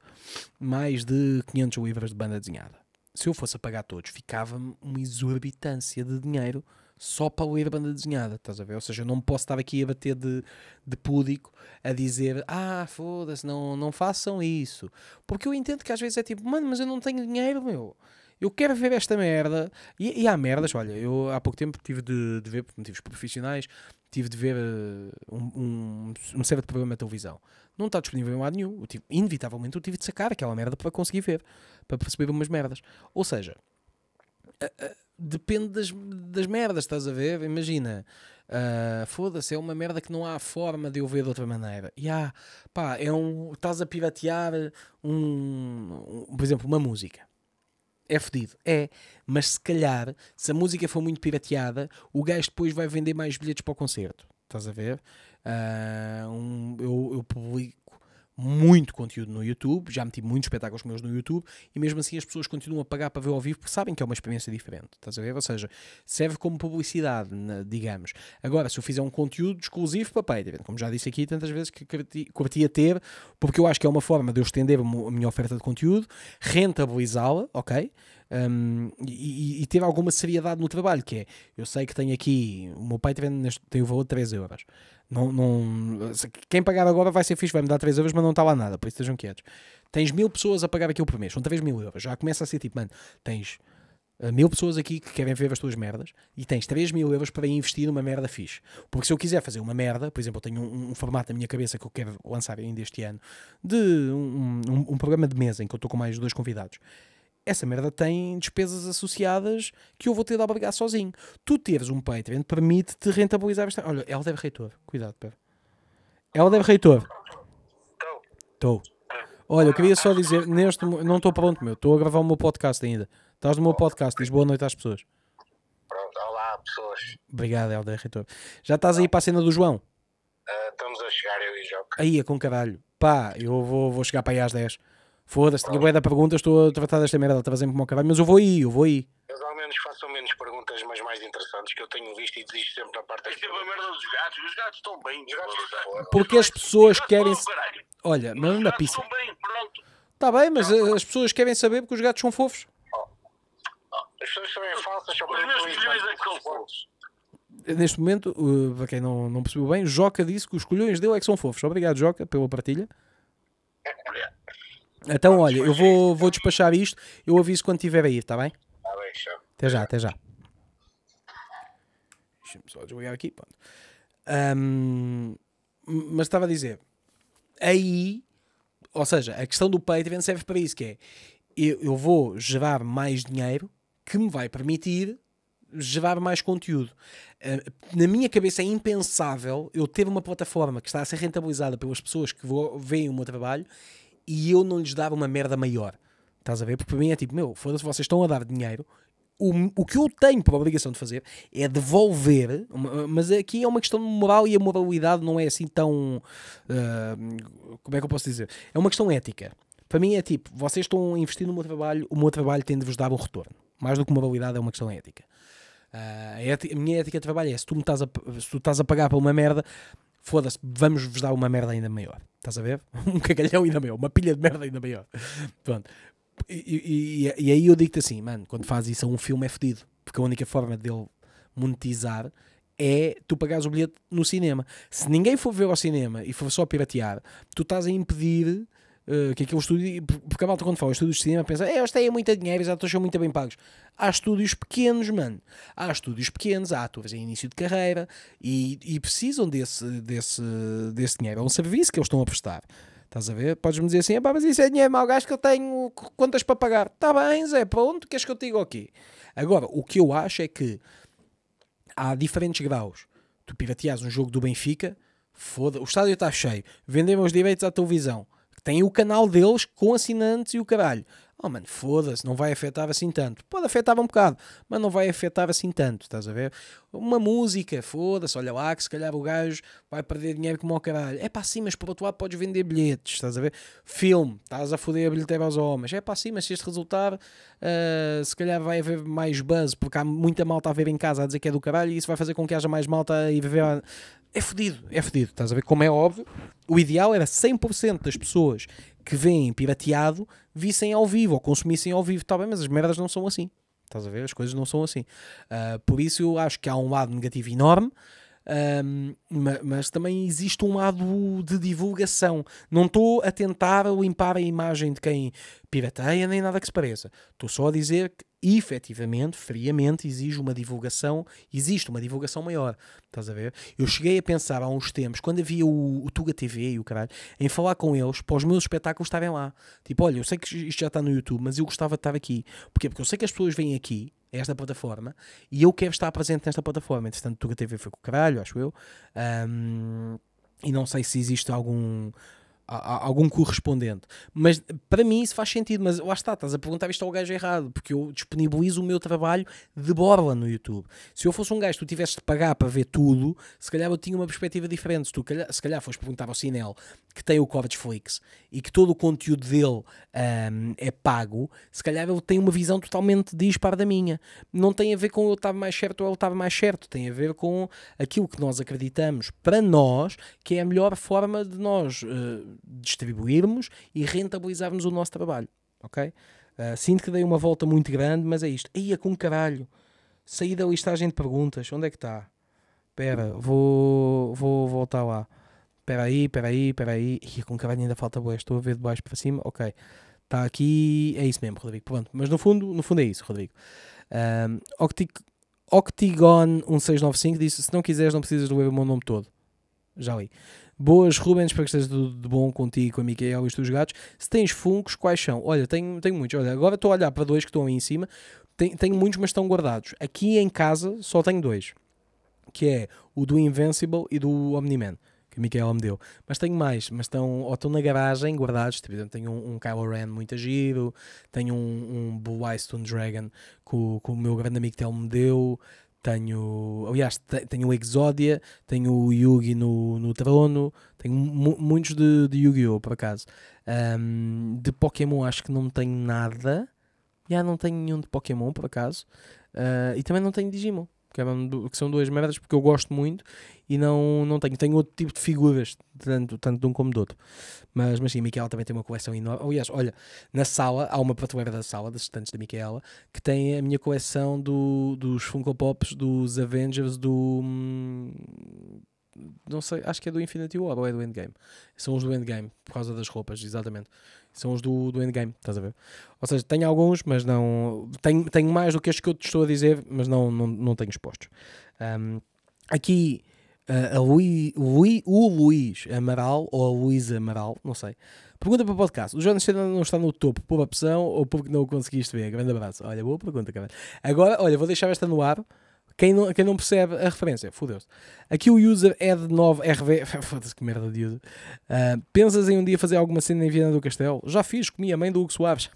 mais de 500 livros de banda desenhada. Se eu fosse a pagar todos, ficava-me uma exorbitância de dinheiro só para ler a banda desenhada, estás a ver? Ou seja, eu não posso estar aqui a bater de, de púdico a dizer ah, foda-se, não, não façam isso. Porque eu entendo que às vezes é tipo, mano, mas eu não tenho dinheiro, meu eu quero ver esta merda. E, e há merdas, olha, eu há pouco tempo tive de, de ver, por motivos profissionais, tive de ver uh, um, um, um certo programa de televisão. Não está disponível em lado nenhum. Eu tive, inevitavelmente eu tive de sacar aquela merda para conseguir ver, para perceber umas merdas. Ou seja, uh, uh, depende das, das merdas, estás a ver? Imagina. Uh, Foda-se, é uma merda que não há forma de eu ver de outra maneira. E há, pá, é um. Estás a piratear um, um, Por exemplo, uma música é fedido. É, mas se calhar, se a música for muito pirateada, o gajo depois vai vender mais bilhetes para o concerto. Estás a ver? Uh, um, eu, eu publico, muito conteúdo no YouTube, já meti muitos espetáculos meus no YouTube e mesmo assim as pessoas continuam a pagar para ver ao vivo porque sabem que é uma experiência diferente, estás a ver? Ou seja, serve como publicidade, digamos. Agora, se eu fizer um conteúdo exclusivo para Patreon, como já disse aqui tantas vezes que curtia ter, porque eu acho que é uma forma de eu estender a minha oferta de conteúdo, rentabilizá-la, ok? um, e, e, ter alguma seriedade no trabalho, que é, eu sei que tenho aqui, o meu pai neste, tem o valor de 3 euros, não, não, quem pagar agora vai ser fixe, vai me dar 3 euros, mas não está lá nada, por isso estejam quietos. Tens mil pessoas a pagar aquilo por mês, são 3 mil euros, já começa a ser tipo, mano, tens ah, mil pessoas aqui que querem ver as tuas merdas e tens 3 mil euros para investir numa merda fixe. Porque se eu quiser fazer uma merda, por exemplo, eu tenho um, um formato na minha cabeça que eu quero lançar ainda este ano, de um, um, um programa de mesa em que eu estou com mais dois convidados essa merda tem despesas associadas que eu vou ter de obrigar sozinho. Tu teres um Patreon permite-te rentabilizar esta. Olha, ela deve reitor. Cuidado, Pedro. Ela deve reitor. Estou. Olha, eu queria só dizer, neste não estou pronto, meu. Estou a gravar o meu podcast ainda. Estás no meu podcast. Diz boa noite às pessoas. Pronto, olá, pessoas. Obrigado, Helder Reitor. Já estás aí para a cena do João? Uh, estamos a chegar, eu e João. Aí é com caralho. Pá, eu vou, vou chegar para aí às 10. Foda-se, tinha boia da pergunta, estou a tratar desta merda, estava sempre como acabar, mas eu vou aí, eu vou aí. Eles ao menos façam menos perguntas, mas mais interessantes que eu tenho visto e desisto sempre da parte. Isto é a merda dos gatos, os gatos estão bem, os gatos estão fora. Porque as pessoas querem. Olha, mas na pista. Está bem, mas eh, as pessoas querem saber porque os gatos são fofos. As pessoas também falsas, só para meus milhões é que são fofos. Neste momento, eh, para quem não, não percebeu bem, Joca disse que os colhões dele é que são fofos. Obrigado, Joca, pela partilha. Então, olha, eu vou, vou é despachar isto, eu aviso quando estiver a ir, está bem? Está bem, Até já, até já. Deixa-me só desligar aqui, pronto. Um, mas estava a dizer, aí, ou seja, a questão do Patreon serve para isso, que é, eu, eu vou gerar mais dinheiro que me vai permitir gerar mais conteúdo. Ah, na minha cabeça é impensável eu ter uma plataforma que está a ser rentabilizada pelas pessoas que veem o meu trabalho e eu não lhes dava uma merda maior. Estás a ver? Porque para mim é tipo, meu, foda-se, vocês estão a dar dinheiro. O, o que eu tenho por obrigação de fazer é devolver, mas aqui é uma questão de moral e a moralidade não é assim tão. Uh, como é que eu posso dizer? É uma questão ética. Para mim é tipo, vocês estão a investir no meu trabalho, o meu trabalho tem de vos dar um retorno. Mais do que moralidade, é uma questão ética. Uh, a, ética, a, minha ética de trabalho é se tu, me estás a, se tu estás a pagar para uma merda, foda-se, vamos-vos dar uma merda ainda maior. Estás a ver? (laughs) Um cagalhão ainda maior, uma pilha de merda ainda maior. Pronto. E, e, e aí eu digo-te assim, mano, quando faz isso a um filme é fedido, porque a única forma dele monetizar é tu pagares o bilhete no cinema. Se ninguém for ver ao cinema e for só piratear, tu estás a impedir eh, que aquele estúdio, porque a malta quando fala estúdios de cinema pensa, é, eles têm é muito dinheiro, já são muito bem pagos. Há estúdios pequenos, mano. Há estúdios pequenos, há atores em início de carreira e, e precisam desse, desse, desse dinheiro. É um serviço que eles estão a prestar. Estás a ver? Podes-me dizer assim, ah, mas isso é dinheiro mau, gasto que eu tenho contas para pagar. Está bem, Zé, pronto, queres que eu te diga o quê? Agora, o que eu acho é que há diferentes graus. Tu pirateas um jogo do Benfica, foda o estádio está cheio, vendemos os direitos à televisão tem o canal deles com assinantes e o caralho. Oh mano, foda-se, não vai afetar assim tanto. Pode afetar um bocado, mas não vai afetar assim tanto, estás a ver? Uma música, foda-se, olha lá que se calhar o gajo vai perder dinheiro como ao caralho. É para cima, mas por outro lado podes vender bilhetes, estás a ver? Filme, estás a foder a bilheteira aos homens. É para cima, se este resultar, uh, se calhar vai haver mais buzz, porque há muita malta a ver em casa a dizer que é do caralho e isso vai fazer com que haja mais malta a ir ver é fedido, é fedido. Estás a ver? Como é óbvio, o ideal era 100% das pessoas que veem pirateado vissem ao vivo ou consumissem ao vivo. talvez. Tá bem, mas as merdas não são assim. Estás a ver? As coisas não são assim. Uh, por isso eu acho que há um lado negativo enorme. Um, mas, também existe um lado de divulgação. Não estou a tentar limpar a imagem de quem pirateia nem nada que se pareça. Estou só a dizer que efetivamente, friamente, exige uma divulgação, existe uma divulgação maior. Estás a ver? Eu cheguei a pensar há uns tempos, quando havia o, o Tuga TV e o caralho, em falar com eles para os meus espetáculos estarem lá. Tipo, olha, eu sei que isto já está no YouTube, mas eu gostava de estar aqui. Porquê? Porque eu sei que as pessoas vêm aqui, a esta plataforma, e eu quero estar presente nesta plataforma. Entretanto, Tuga TV foi com o caralho, acho eu. Um, e não sei se existe algum a, algum correspondente. Mas para mim isso faz sentido, mas lá está, estás a perguntar isto ao gajo errado, porque eu disponibilizo o meu trabalho de borla no YouTube. Se eu fosse um gajo tu tivesse de pagar para ver tudo, se calhar eu tinha uma perspectiva diferente. Se, tu, calhar, se calhar fores perguntar ao Cinel, que tem o Cortflix e que todo o conteúdo dele um, é pago, se calhar ele tem uma visão totalmente dispar da minha. Não tem a ver com eu estava mais certo ou ele estava mais certo, tem a ver com aquilo que nós acreditamos para nós, que é a melhor forma de nós. Uh, distribuirmos e rentabilizarmos o nosso trabalho, ok? Uh, sinto que dei uma volta muito grande, mas é isto. Ia com é caralho. Saí da listagem de perguntas. Onde é que está? Espera, vou, vou voltar lá. Espera aí, espera aí, espera aí. Ia com caralho, ainda falta boas. Estou a ver de baixo para cima. Ok. Está aqui. É isso mesmo, Rodrigo. Pronto. Mas no fundo, no fundo é isso, Rodrigo. Um, ah, Octi Octigon1695 disse: Se não quiseres, não precisas ler o meu nome todo. Já li. Boas, Rubens, para que esteja de bom contigo, com a Miquel e os teus gatos. Se tens funcos, quais são? Olha, tenho, tenho muitos. Olha, agora estou a olhar para dois que estão aí em cima. Tenho, tenho muitos, mas estão guardados. Aqui em casa só tenho dois. Que é o do Invincible e do Omni-Man que a Miquel me deu. Mas tenho mais, mas estão, ou estão na garagem guardados. Tipo, tenho um, um Kylo Ren muito agido. tenho um, um Blue Eyes Stone Dragon que o, que o meu grande amigo Tel me deu, tenho, aliás, tenho o Exodia, tenho o Yugi no, no trono, tenho muitos de, de Yu-Gi-Oh! por acaso. Um, de Pokémon acho que não tenho nada. Já não tenho nenhum de Pokémon por acaso. Uh, e também não tenho Digimon. É que, são duas merdas porque eu gosto muito e não, não tenho. Tenho outro tipo de figuras, tanto, tanto de um como do outro. Mas, mas sim, a Micaela também tem uma coleção enorme. Aliás, olha, na sala, há uma prateleira da sala, das estantes da Micaela, que tem a minha coleção do, dos Funko Pops, dos Avengers, do. Hum, não sei, acho que é do Infinity War ou é do Endgame. São os do Endgame, por causa das roupas, exatamente. São os do, do endgame, estás a ver? Ou seja, tenho alguns, mas não. Tenho, tenho mais do que estes que eu te estou a dizer, mas não, não, não tenho expostos. Um, aqui, uh, a Lui, Lui, o Luís Amaral, ou a Luísa Amaral, não sei, pergunta para o podcast: o Jonas não está no topo por opção ou porque não o conseguiste ver? Grande abraço. Olha, boa pergunta, cara. Agora, olha, vou deixar esta no ar quem não, quem não percebe a referência, fodeu-se. Aqui o user é de 9RV. (laughs) Foda-se que merda de user. Uh, pensas em um dia fazer alguma cena em Viana do Castelo? Já fiz, comi a mãe do Hugo Soares.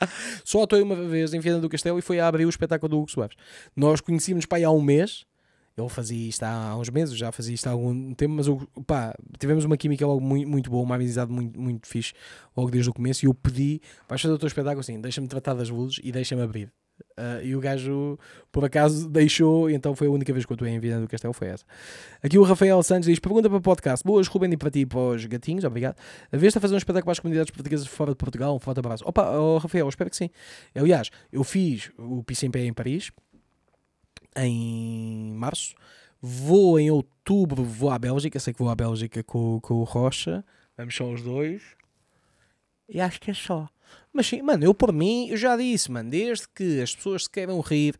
(laughs) Só atuei uma vez em Viana do Castelo e foi a abrir o espetáculo do Hugo Soares. Nós conhecíamos pai há um mês eu fazia isto há, uns meses, já fazia isto há algum tempo, mas pá, tivemos uma química logo muito, muito boa, uma amizade muito, muito fixe logo desde o começo. E eu pedi, vais fazer o teu espetáculo assim, deixa-me tratar das luzes e deixa-me abrir. Uh, e o gajo, por acaso, deixou, então foi a única vez que eu estou em vida do Castelo, foi essa. Aqui o Rafael Santos diz: pergunta para o podcast. Boas, Ruben, e para ti e para os gatinhos, obrigado. A vez a fazer um espetáculo para as comunidades portuguesas fora de Portugal, um forte abraço. Opa, oh, Rafael, espero que sim. Aliás, eu fiz o Piso em Pé em Paris, em março. Vou em outubro, vou à Bélgica, sei que vou à Bélgica com, com o Rocha. Vamos só os dois. E acho que é só. Mas sim, mano, eu por mim, eu já disse, mano, desde que as pessoas se queiram rir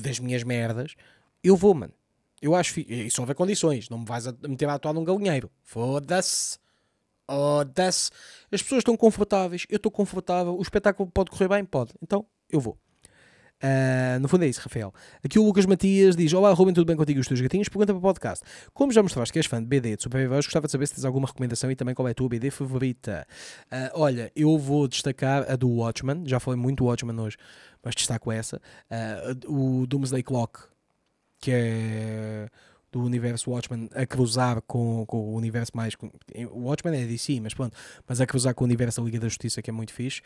das minhas merdas, eu vou, mano. Eu acho, e só houver condições, não me vais a meter a atuar num galinheiro. Foda-se. Foda-se. As pessoas estão confortáveis, eu estou confortável, o espetáculo pode correr bem? Pode. Então, eu vou. Uh, no fundo é isso, Rafael. Aqui o Lucas Matias diz: Olá, Ruben, tudo bem contigo e os teus gatinhos? Pergunta para o podcast. Como já mostraste que és fã de BD de Supervivores, gostava de saber se tens alguma recomendação e também qual é a tua BD favorita. Uh, olha, eu vou destacar a do Watchman, já falei muito Watchman hoje, mas destaco essa. Uh, o Doomsday Clock, que é do universo Watchman a cruzar com, com o universo mais. o Watchman é DC, mas pronto, mas a cruzar com o universo da Liga da Justiça, que é muito fixe.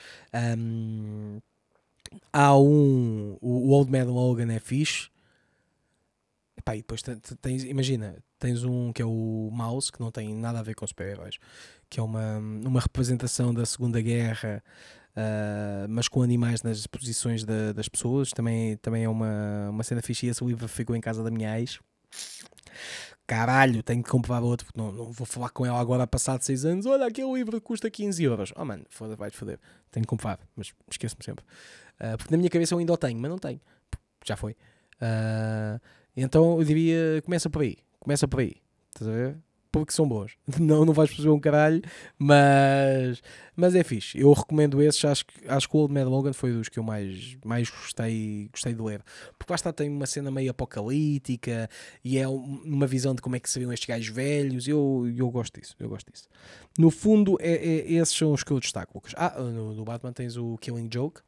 Um, há um. O Old Man Logan é fixe. Epá, e depois tens, imagina, tens um que é o Mouse, que não tem nada a ver com super-heróis, que é uma, uma representação da Segunda Guerra, uh, mas com animais nas posições da, das pessoas. Também, também é uma, uma cena fixe. E esse livro ficou em casa da minha ex. Caralho, tenho que comprar outro, porque não, não vou falar com ela agora, passado 6 anos. Olha, aquele livro custa 15 euros. Oh, mano, foda, vai-te foder. Tenho que comprar, mas esqueço-me sempre. Ah, porque na minha cabeça eu ainda o tenho, mas não tenho. Já foi. Uh, então eu diria: começa por aí. Começa por aí. Estás a ver? Porque são bons. (laughs) Não, não vais perceber um caralho, mas, mas é fixe. Eu recomendo esses. Acho que, acho que o Old Mad Logan foi dos que eu mais, mais gostei, gostei de ler. Porque lá está, tem uma cena meio apocalíptica e é uma visão de como é que seriam estes gajos velhos. Eu, eu gosto disso. Eu gosto disso. No fundo, é, é esses são os que eu destaco. Ah, no, no Batman tens o Killing Joke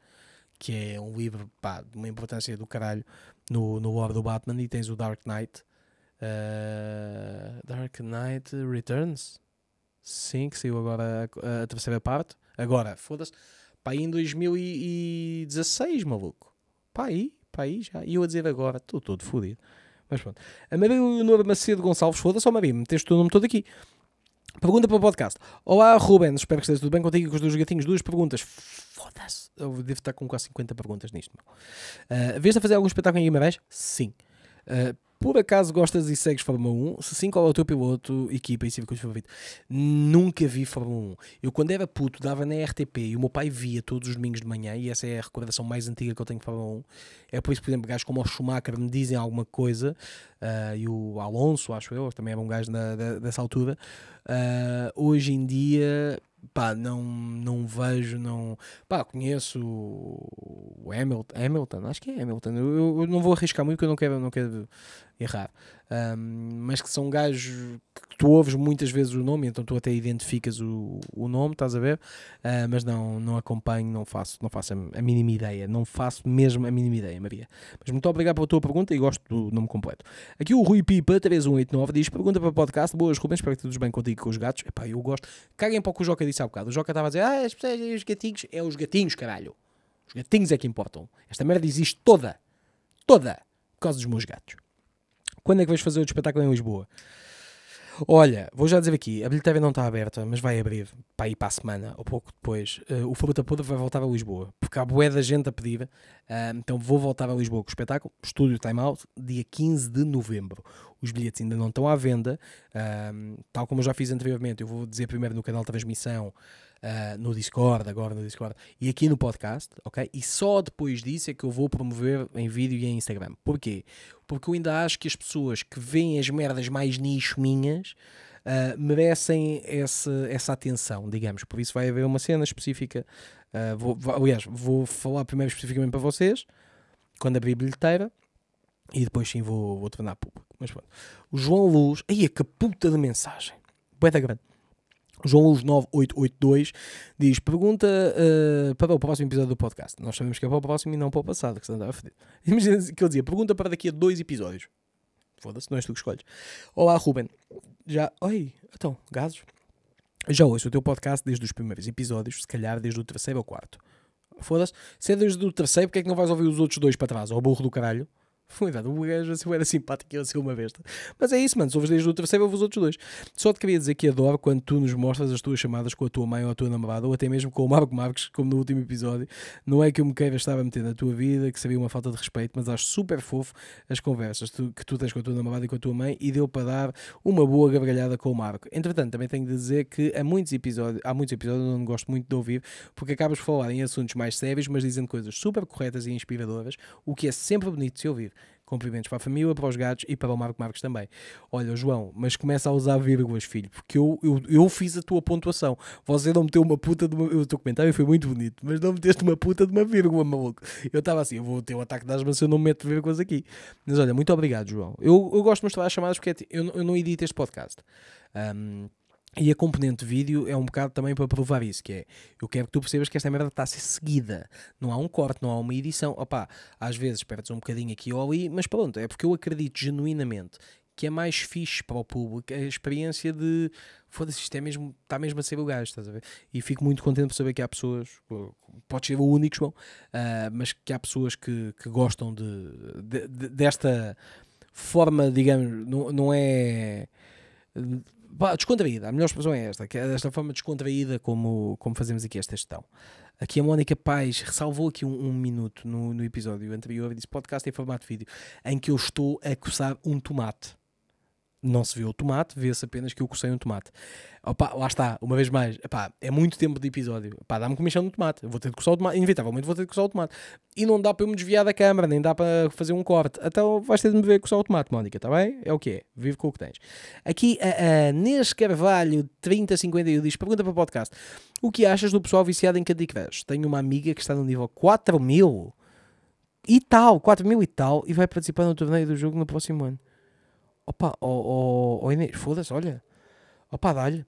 que é um livro pá, de uma importância do caralho no, no lore do Batman, e tens o Dark Knight. Uh, Dark Knight Returns? Sim, que saiu agora a, a terceira parte. Agora, foda-se. Pá, aí em 2016, maluco. Pá, aí, pá, aí já. E eu a dizer agora, estou todo fodido. Mas pronto. A Maria Leonor Macedo Gonçalves, foda-se, ó oh Maria, meteste o nome todo aqui. Pergunta para o podcast. Olá, Rubens. Espero que esteja tudo bem contigo e com os dois gatinhos. Duas perguntas. Foda-se. Eu devo estar com quase 50 perguntas nisto. Meu. Uh, ah, vês a fazer algum espetáculo em Guimarães? Sim. Uh, por acaso gostas e segues Fórmula 1? Se sim, qual é o teu piloto, equipa e circuito favorito? Nunca vi Fórmula 1. Eu, quando era puto, dava na RTP e o meu pai via todos os domingos de manhã, e essa é a recordação mais antiga que eu tenho de Fórmula 1. É por isso, por exemplo, gajos como o Schumacher me dizem alguma coisa, uh, e o Alonso, acho eu, também era um gajo na, da, dessa altura. Uh, hoje em dia pá, não, não vejo, não. Pá, conheço o Hamilton, Hamilton acho que é Hamilton. Eu, eu não vou arriscar muito porque eu não quero, não quero errar. Um, mas que são gajos que tu ouves muitas vezes o nome, então tu até identificas o, o nome, estás a ver? Uh, mas não, não acompanho, não faço, não faço a, a, mínima ideia, não faço mesmo a mínima ideia, Maria. Mas muito obrigado pela tua pergunta e gosto do nome completo. Aqui o Rui Pipa 3189 diz: pergunta para o podcast, boas Rubens, espero que tudo bem contigo com os gatos. Epá, eu gosto. Caguem para o que o Joca disse há bocado. O Joca estava a dizer: ah, as pessoas, os gatinhos, é os gatinhos, caralho. Os gatinhos é que importam. Esta merda existe toda, toda, por causa dos meus gatos. Quando é que vais fazer o espetáculo em Lisboa? Olha, vou já dizer aqui, a bilheteira não está aberta, mas vai abrir para ir para a semana ou pouco depois. Uh, o Fruta Podre vai voltar a Lisboa, porque há bué da gente a pedir. Uh, então vou voltar a Lisboa com o espetáculo, Estúdio Time Out, dia 15 de novembro. Os bilhetes ainda não estão à venda, uh, tal como eu já fiz anteriormente. Eu vou dizer primeiro no canal de transmissão uh, no Discord, agora no Discord, e aqui no podcast, ok? E só depois disso é que eu vou promover em vídeo e em Instagram. Porquê? Porque eu ainda acho que as pessoas que veem as merdas mais nicho minhas uh, merecem esse, essa atenção, digamos. Por isso vai haver uma cena específica. Uh, vou, aliás, vou falar primeiro especificamente para vocês, quando abrir a bilheteira e depois sim vou, vou tornar público. Mas pronto. O João Luz, aí a que puta de mensagem. Boeda grande. João Luz 9882 diz: Pergunta uh, para o próximo episódio do podcast. Nós sabemos que é para o próximo e não para o passado, que se andava a foder. (laughs) Imagina que eu dizia: Pergunta para daqui a dois episódios. Foda-se, não és tu que escolhes. Olá, Ruben. Já. Oi, então, gases. Já ouço o teu podcast desde os primeiros episódios, se calhar desde o terceiro ou quarto. Foda-se. Se é desde o terceiro, porque é que não vais ouvir os outros dois para trás? Ó burro do caralho. Funidade, o gajo assim era simpático e eu assim uma besta. Mas é isso, mano. Se ouves desde o terceiro, ouves os outros dois. Só te queria dizer que adoro quando tu nos mostras as tuas chamadas com a tua mãe ou a tua namorada, ou até mesmo com o Marco Marques, como no último episódio. Não é que eu me queira estar a meter na tua vida, que sabia uma falta de respeito, mas acho super fofo as conversas que tu tens com a tua namorada e com a tua mãe e deu para dar uma boa gargalhada com o Marco. Entretanto, também tenho de dizer que há muitos episódios, há muitos episódios onde gosto muito de ouvir, porque acabas de falar em assuntos mais sérios, mas dizendo coisas super corretas e inspiradoras, o que é sempre bonito de se ouvir. Cumprimentos para a família, para os gatos e para o Marco Marques também. Olha, João, mas começa a usar vírgulas, filho, porque eu, eu, eu fiz a tua pontuação. Você não meteu uma puta de uma. O teu comentário foi muito bonito, mas não meteste uma puta de uma vírgula, maluco. Eu estava assim, eu vou ter um ataque das se eu não meto vírgulas aqui. Mas olha, muito obrigado, João. Eu, eu gosto de mostrar as chamadas porque é eu, eu não edito este podcast. Um, e a componente vídeo é um bocado também para provar isso, que é, eu quero que tu percebas que esta merda está a ser seguida. Não há um corte, não há uma edição. Opá, às vezes perdes um bocadinho aqui ou ali, mas pronto, é porque eu acredito genuinamente que é mais fixe para o público a experiência de foda-se, isto é mesmo, está mesmo a ser o gajo, estás a ver? E fico muito contente por saber que há pessoas, pode ser o único, João, uh, mas que há pessoas que, que gostam de, de, de desta forma, digamos, não, não é descontraída, a melhor expressão é esta, que é desta forma descontraída como, como fazemos aqui esta gestão. Aqui a Mónica Paz ressalvou aqui um, um minuto no, no episódio anterior, disse podcast em formato vídeo, em que eu estou a coçar um tomate não se vê o tomate, vê-se apenas que eu cocei um tomate. Opa, lá está, uma vez mais, Epá, é muito tempo de episódio. dá-me comichão no tomate, vou ter de coçar o tomate, inevitavelmente vou ter de coçar o tomate. E não dá para eu me desviar da câmara, nem dá para fazer um corte. Então vais ter de me ver coçar o tomate, Mónica, está bem? É o que é, vive com o que tens. Aqui a Nes Carvalho, 3051, diz: pergunta para o podcast: O que achas do pessoal viciado em Candy Crush? Tenho uma amiga que está no nível 4000 e tal, 4000 e tal, e vai participar no torneio do jogo no próximo ano. Opa, oh, oh, oh Inês, foda-se, olha. Opa, dá-lhe.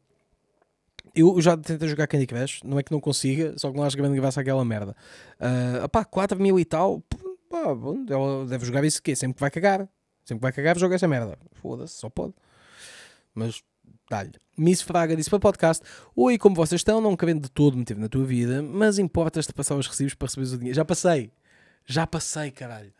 Eu já tentei jogar Candy Crush, não é que não consiga, só que não acho grande graça aquela merda. Uh, opá, 4 mil e tal, pá, bom, ela deve jogar isso aqui, é, sempre que vai cagar. Sempre que vai cagar, joga essa merda. Foda-se, só pode. Mas dá-lhe. Miss Fraga disse para o podcast: Oi, como vocês estão? Não querendo de todo meter na tua vida, mas importas de passar os recibos para receberes o dinheiro? Já passei, já passei, caralho.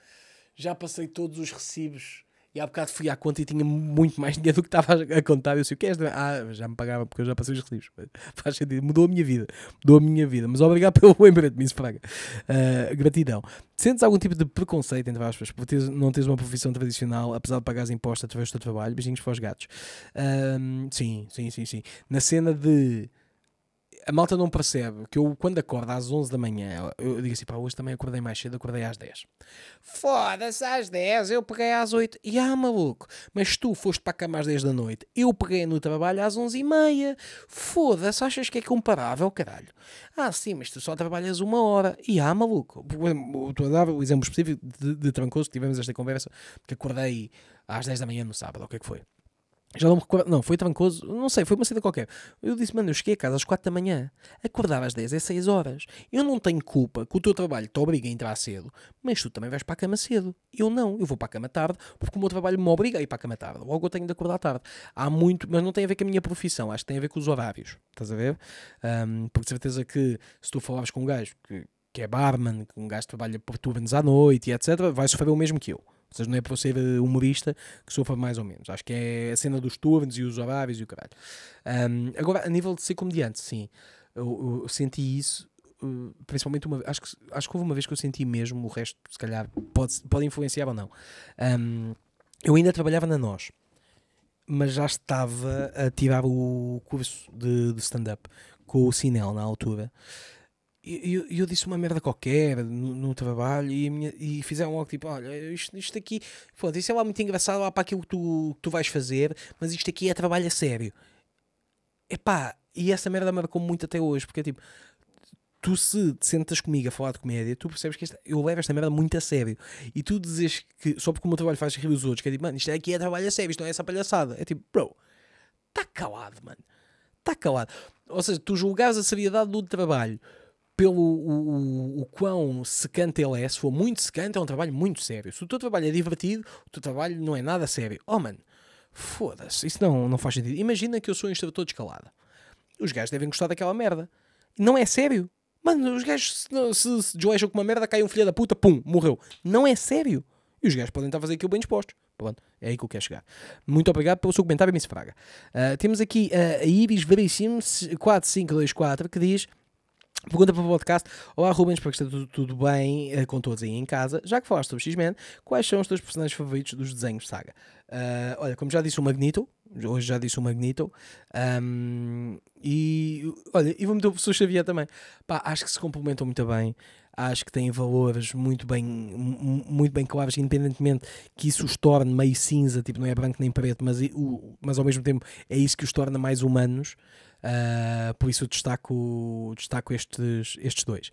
Já passei todos os recibos e há bocado fui à conta e tinha muito mais dinheiro do que estava a contar. Eu sei o que é Ah, já me pagava porque eu já passei os recibos. (laughs) Faz sentido. Mudou a minha vida. Mudou a minha vida. Mas obrigado (laughs) pelo lembrete, Miss Fraga. Uh, gratidão. Sentes algum tipo de preconceito, entre aspas, por teres, não teres uma profissão tradicional, apesar de pagares impostos através do teu trabalho? Beijinhos para os gatos. Uh, sim, sim, sim, sim. Na cena de a malta não percebe que eu, quando acordo às 11 da manhã, eu digo assim, pá, hoje também acordei mais cedo, acordei às 10. Foda-se, às 10, eu peguei às 8. E ah, maluco, mas tu foste para a cama às 10 da noite, eu peguei no trabalho às 11 e meia. Foda-se, achas que é comparável, caralho? Ah, sim, mas tu só trabalhas uma hora. E ah, maluco, estou a dar o exemplo específico de, de Trancoso, tivemos esta conversa, que acordei às 10 da manhã no sábado, o que é que foi? Já não me recordo. Não, foi Trancoso. Não sei, foi uma cena qualquer. Eu disse, mano, eu cheguei a casa às 4 da manhã. Acordava às 10, é 6 horas. Eu não tenho culpa que o teu trabalho te obriga a entrar cedo, mas tu também vais para a cama cedo. Eu não. Eu vou para a cama tarde porque o meu trabalho me obriga a ir para a cama tarde. Logo eu tenho de acordar tarde. Há muito, mas não tem a ver com a minha profissão. Acho que tem a ver com os horários. Estás a ver? Um, porque de certeza que se tu falares com um gajo que, que é barman, que um gajo trabalha por turnos à noite e etc., vai sofrer o mesmo que eu. Ou seja, não é por ser eh, humorista que sofra mais ou menos. Acho que é a cena dos turnos e os horários e o caralho. Um, agora, a nível de ser comediante, sim, eu, eu senti isso. Eh, principalmente uma acho que, acho que houve uma vez que eu senti mesmo, o resto, se calhar, pode, pode influenciar ou não. Um, eu ainda trabalhava na Nós, mas já estava a tirar o curso de, de stand-up com o Sinel na altura eu, eu, disse uma merda qualquer no, no trabalho e, minha, e, fizeram logo tipo: olha, isto, isto aqui, pronto, isso é lá muito engraçado lá para aquilo que tu, que tu vais fazer, mas isto aqui é trabalho a sério. Epá, e essa merda marcou muito até hoje, porque é tipo: tu se sentas comigo a falar de comédia, tu percebes que esta, eu levo esta merda muito a sério. E tu dizes que só porque o meu trabalho faz rir os outros, que é tipo, mano, isto aqui é trabalho a sério, isto não é essa palhaçada. É tipo, bro, está calado, mano. Está calado. Ou seja, tu julgares a seriedade do trabalho pelo o, o, o quão secante ele é, se for muito secante, é um trabalho muito sério. Se o teu trabalho é divertido, o teu trabalho não é nada sério. Oh, mano, foda-se, isso não, não faz sentido. Imagina que eu sou um instrutor de escalada. Os gajos devem gostar daquela merda. Não é sério. Mano, os gajos se, se, se desleixam com uma merda, cai um filho da puta, pum, morreu. Não é sério. E os gajos podem estar a fazer aquilo bem dispostos. Pronto, é aí que eu quero chegar. Muito obrigado pelo seu comentário, Miss Fraga. Uh, temos aqui uh, a Ibis Veríssimo 4524 que diz Pergunta para o podcast. Olá, Rubens, para que esteja tudo, tudo bem uh, com todos aí em casa. Já que falaste sobre X-Men, quais são os teus personagens favoritos dos desenhos de saga? Uh, olha, como já disse o Magneto, hoje já disse o Magneto, um, e olha, e vou meter o professor Xavier também. Pá, acho que se complementam muito bem, acho que têm valores muito bem, muito bem claros, independentemente que isso os torne meio cinza, tipo, não é branco nem preto, mas, o, mas ao mesmo tempo é isso que os torna mais humanos. Uh, por isso destaco, destaco estes, estes dois.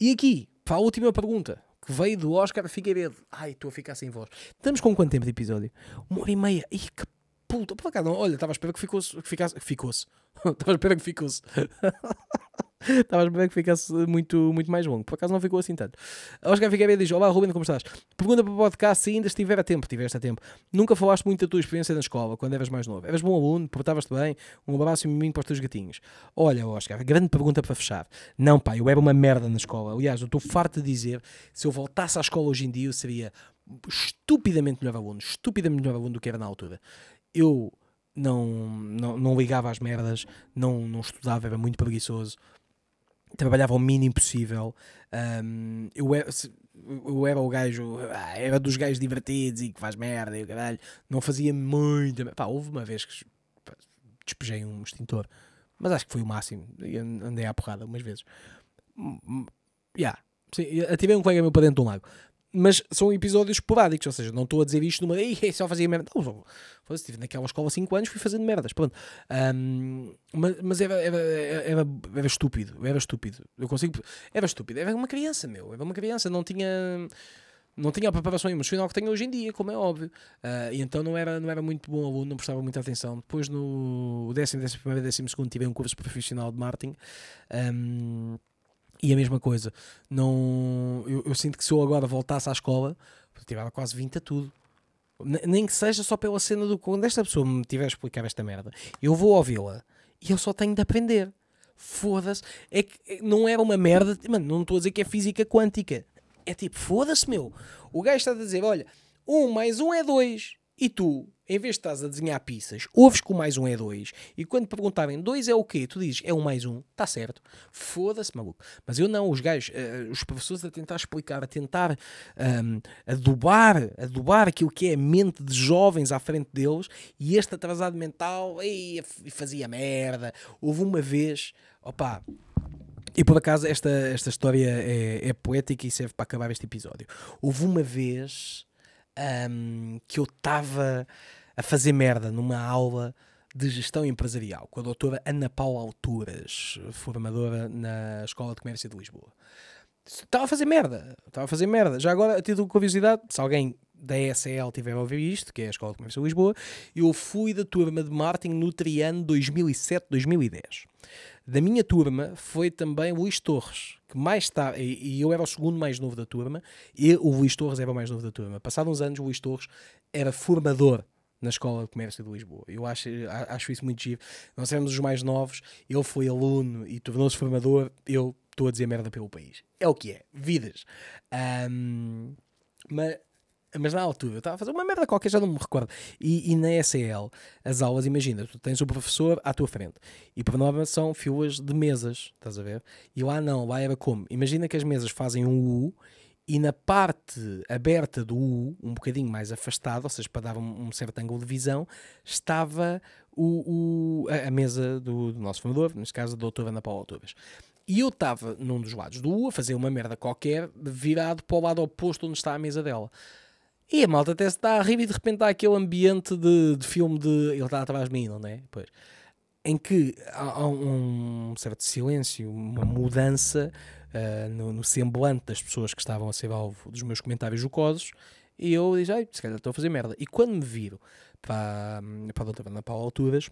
E aqui, para a última pergunta, que veio do Oscar Figueiredo. Ai, estou a ficar sem voz. Estamos com quanto tempo de episódio? Uma hora e meia. Ih, que puta. Por acaso, olha, estava à espera que ficou-se. Ficou-se. (laughs) Estava à espera que ficou-se. (laughs) (laughs) Estava a esperar que ficasse muito, muito mais longo. Por acaso não ficou assim tanto. Oscar Figueiredo diz: Olá, Ruben, como estás? Pergunta para o podcast se ainda estiver a tempo. Tiveste a tempo. Nunca falaste muito da tua experiência na escola, quando eras mais novo. Eras bom aluno, portavas-te bem. Um abraço e um miminho para os teus gatinhos. Olha, Oscar, grande pergunta para fechar. Não, pai, eu era uma merda na escola. Aliás, eu estou farto de dizer: se eu voltasse à escola hoje em dia, eu seria estupidamente melhor aluno. Estupidamente melhor aluno do que era na altura. Eu. Não, não, não ligava às merdas, não, não estudava, era muito preguiçoso trabalhava o mínimo possível. Um, eu, é, era, eu era o gajo, ah, era dos gajos divertidos e que faz merda e o caralho. Não fazia muita. Pá, houve uma vez que despejei um extintor, mas acho que foi o máximo. andei à porrada umas vezes. Yeah. Sim, ativei um colega meu para dentro de um lago mas são episódios esporádicos, ou seja, não estou a dizer isto numa. Ei, é só fazia merda. Não, só, estive naquela escola 5 anos, fui fazendo merdas. Pronto. Um, mas, mas era, era, era, era, estúpido, era estúpido. Eu consigo. Era estúpido, era uma criança, meu. Era uma criança, não tinha. Não tinha a preparação emocional que tenho hoje em dia, como é óbvio. Uh, e então não era, não era muito bom aluno, não prestava muita atenção. Depois, no décimo, primeiro, décimo segundo tive um curso profissional de marketing. Um, e a mesma coisa, não, eu, eu sinto que se eu agora voltasse à escola, tirava quase 20 a tudo. Nem que seja só pela cena do quando esta pessoa me tiver a explicar esta merda, eu vou ouvi-la e eu só tenho de aprender. Foda-se. É que é, não era uma merda. Mano, não estou a dizer que é física quântica. É tipo, foda-se, meu. O gajo está a dizer: olha, um mais um é dois e tu, em vez de estás a desenhar pizzas, ouves que o mais um é dois. E quando perguntarem dois é o quê? Tu dizes é um mais um. Está certo. Foda-se, maluco. Mas eu não, os gajos, uh, os professores a tentar explicar, a tentar um, adubar, adubar aquilo que é a mente de jovens à frente deles e este atrasado mental e fazia merda. Houve uma vez, opa E por acaso esta, esta história é, é poética e serve para acabar este episódio. Houve uma vez um, que eu estava a fazer merda numa aula de gestão empresarial com a doutora Ana Paula Alturas, formadora na Escola de Comércio de Lisboa. Estava a fazer merda, estava a fazer merda. Já agora, a título de curiosidade, se alguém da ESL tiver a ouvir isto, que é a Escola de Comércio de Lisboa, eu fui da turma de marketing no Triano 2007-2010. Da minha turma foi também o Luís Torres, que mais tarde, e eu era o segundo mais novo da turma, e o Luís Torres era o mais novo da turma. Passados uns anos, o Luís Torres era formador na Escola de Comércio de Lisboa. Eu acho, acho isso muito giro. Nós éramos os mais novos, ele foi aluno e tornou-se formador, eu estou a dizer merda pelo país. É o que é, vidas. Um, mas mas na altura eu estava a fazer uma merda qualquer, já não me recordo. E, e na SEL, as aulas, imagina, tu tens o professor à tua frente e por norma são filas de mesas, estás a ver? E lá não, lá era como? Imagina que as mesas fazem um U e na parte aberta do U, um bocadinho mais afastado, ou seja, para dar um, um certo ângulo de visão, estava o, o a, a, mesa do, do nosso fundador, neste caso a doutora Ana Paula Torres. E eu estava num dos lados do U a fazer uma merda qualquer, virado para o lado oposto onde está a mesa dela. E a malta até se está a rir e de repente há aquele ambiente de, de filme de. Ele está atrás de mim, não é? Pois. Em que há, há um certo silêncio, uma mudança uh, no, no, semblante das pessoas que estavam a ser alvo dos meus comentários jocosos. E eu disse, ai, se calhar estou a fazer merda. E quando me viro para, hum, para a doutora Ana Paula Alturas,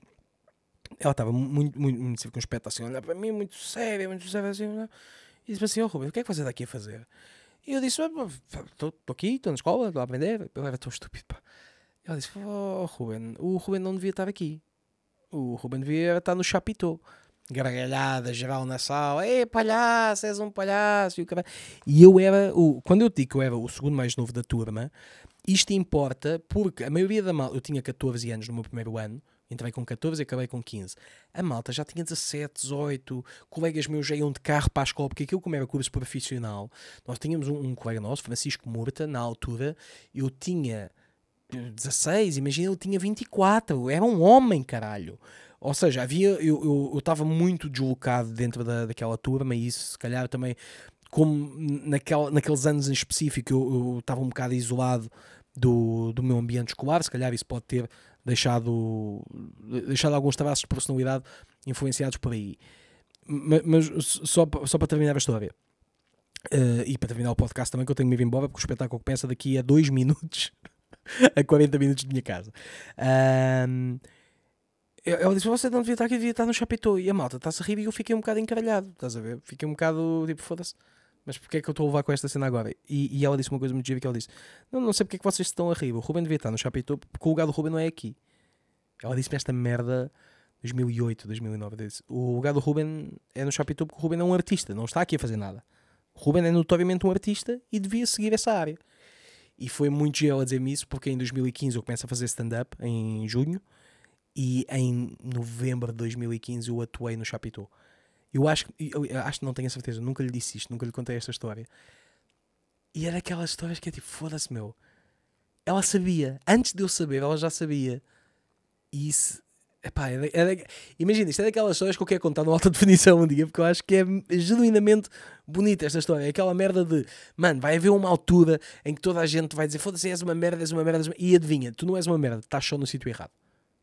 ela estava muito, muito, muito circunspecta, assim, olhar para mim, muito séria, muito séria, assim, né? e disse assim, ó oh, Rubens, o que é que você está aqui a fazer? E eu disse, estou aqui, estou na escola, estou a aprender. Eu era tão estúpido, pá. Ela disse, oh, Ruben, o Ruben não devia estar aqui. O Ruben devia estar no chapitou Gargalhada geral na sala. Ei, palhaço, és um palhaço. E eu era, o, quando eu digo que eu era o segundo mais novo da turma, isto importa porque a maioria da malta, eu tinha 14 anos no meu primeiro ano, Entrei com 14 e acabei com 15. A malta já tinha 17, 18. Colegas meus já iam de carro para a escola, porque aquilo, como era curso profissional, nós tínhamos um, um colega nosso, Francisco Murta, na altura. Eu tinha 16, eh, imagina, eu tinha 24. Eu era um homem, caralho. Ou seja, havia. Eu estava eu, eu muito deslocado dentro da, daquela turma, e isso, se calhar, também. Como naquel, naqueles anos em específico, eu estava um bocado isolado do, do meu ambiente escolar, se calhar isso pode ter deixado, deixado alguns traços de personalidade influenciados por aí. Mas, mas só, só para terminar a história. Uh, e para terminar o podcast também, que eu tenho me ir embora, porque o espetáculo começa daqui a 2 minutos, (laughs) a 40 minutos de minha casa. Uh, ela disse: Você não devia estar aqui, devia estar no chapitão. E a malta está-se a rir e eu fiquei um bocado encaralhado, estás a ver? Fiquei um bocado tipo, foda-se mas porque é que eu estou a levar com esta cena agora? E, e ela disse uma coisa muito gira que ela disse, não, não sei porque é que vocês estão a rir, o Ruben devia estar no chapa porque o lugar do Ruben não é aqui. Ela disse-me esta merda 2008, 2009, disse, o lugar do Ruben é no chapa porque o Ruben é um artista, não está aqui a fazer nada. O Ruben é notoriamente um artista e devia seguir essa área. E foi muito giro ela dizer-me isso, porque em 2015 eu começo a fazer stand-up, em junho, e em novembro de 2015 eu atuei no Chapitou. Eu acho, eu acho que não tenho a certeza, nunca lhe disse isto, nunca lhe contei esta história. E era aquelas histórias que é tipo, foda-se, meu. Ela sabia, antes de eu saber, ela já sabia. E isso. Epá, é é imagina, isto é daquelas histórias que eu quero contar no alta (laughs) definição um dia, porque eu acho que é genuinamente bonita esta história. É aquela merda de, mano, vai haver uma altura em que toda a gente vai dizer foda-se, és uma merda, és uma merda, és uma... e adivinha, tu não és uma merda, estás só no sítio errado.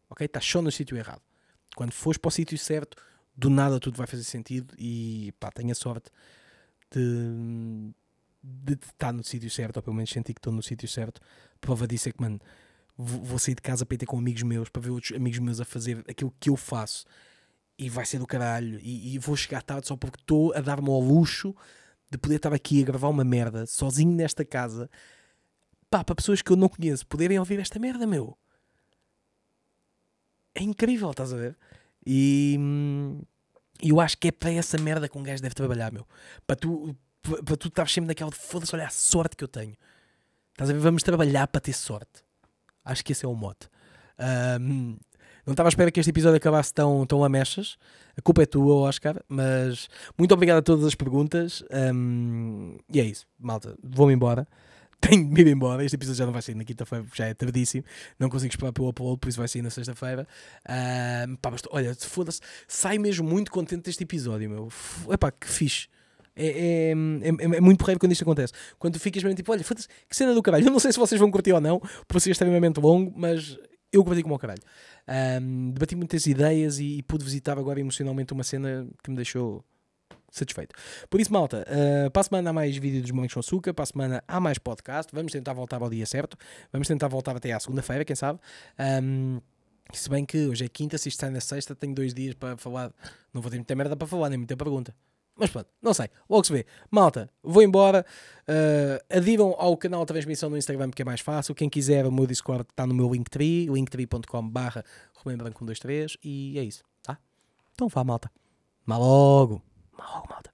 Ok? Estás só no sítio errado. Quando fores para o sítio certo, do nada tudo vai fazer sentido e pá, tenho a sorte de, de, de estar no sítio certo, ou pelo menos sentir que estou no sítio certo. Prova disso é que, mano, vou, vou sair de casa para ir ter com amigos meus, para ver outros amigos meus a fazer aquilo que eu faço e vai ser do caralho. E, e vou chegar tarde só porque estou a dar-me ao luxo de poder estar aqui a gravar uma merda sozinho nesta casa. Pá, para pessoas que eu não conheço poderem ouvir esta merda, meu. É incrível, estás a ver? E hum, eu acho que é para essa merda que um gajo deve trabalhar, meu. Para tu, para tu estás sempre naquela de foda-se, olha a sorte que eu tenho. Estás a ver? Vamos trabalhar para ter sorte. Acho que esse é o mote. Um, não estava à espera que este episódio acabasse tão, tão mechas A culpa é tua, Oscar. Mas muito obrigado a todas as perguntas. Um, e é isso, malta. Vou-me embora tenho de me ir embora. Este episódio já não vai sair na quinta-feira, já é tardíssimo. Não consigo esperar pelo upload, por isso vai sair na sexta-feira. Uh, pá, mas olha, foda-se, sai mesmo muito contente deste episódio, meu. Epá, que fixe. É, é, é, é, é, muito porreiro quando isto acontece. Quando tu ficas mesmo tipo, olha, foda-se, que cena do caralho. Eu não sei se vocês vão curtir ou não, porque seria extremamente longo, mas eu debati como o caralho. debati muitas ideias e, e, pude visitar agora emocionalmente uma cena que me deixou satisfeito. Por isso, malta, uh, para a semana há mais vídeo dos Momentos com Açúcar, para a semana há mais podcast, vamos tentar voltar ao dia certo, vamos tentar voltar até à segunda-feira, quem sabe. Um, se bem que hoje é quinta, se isto sai na sexta, tenho dois dias para falar. Não vou ter muita merda para falar, nem muita pergunta. Mas pronto, não sei, logo se vê. Malta, vou embora. Uh, eh, adiram ao canal de transmissão no Instagram que é mais fácil. Quem quiser, o meu Discord está no meu Linktree, linktree.com/barra e é isso, tá? Então vá, malta. mas logo! 嘛好嘛的。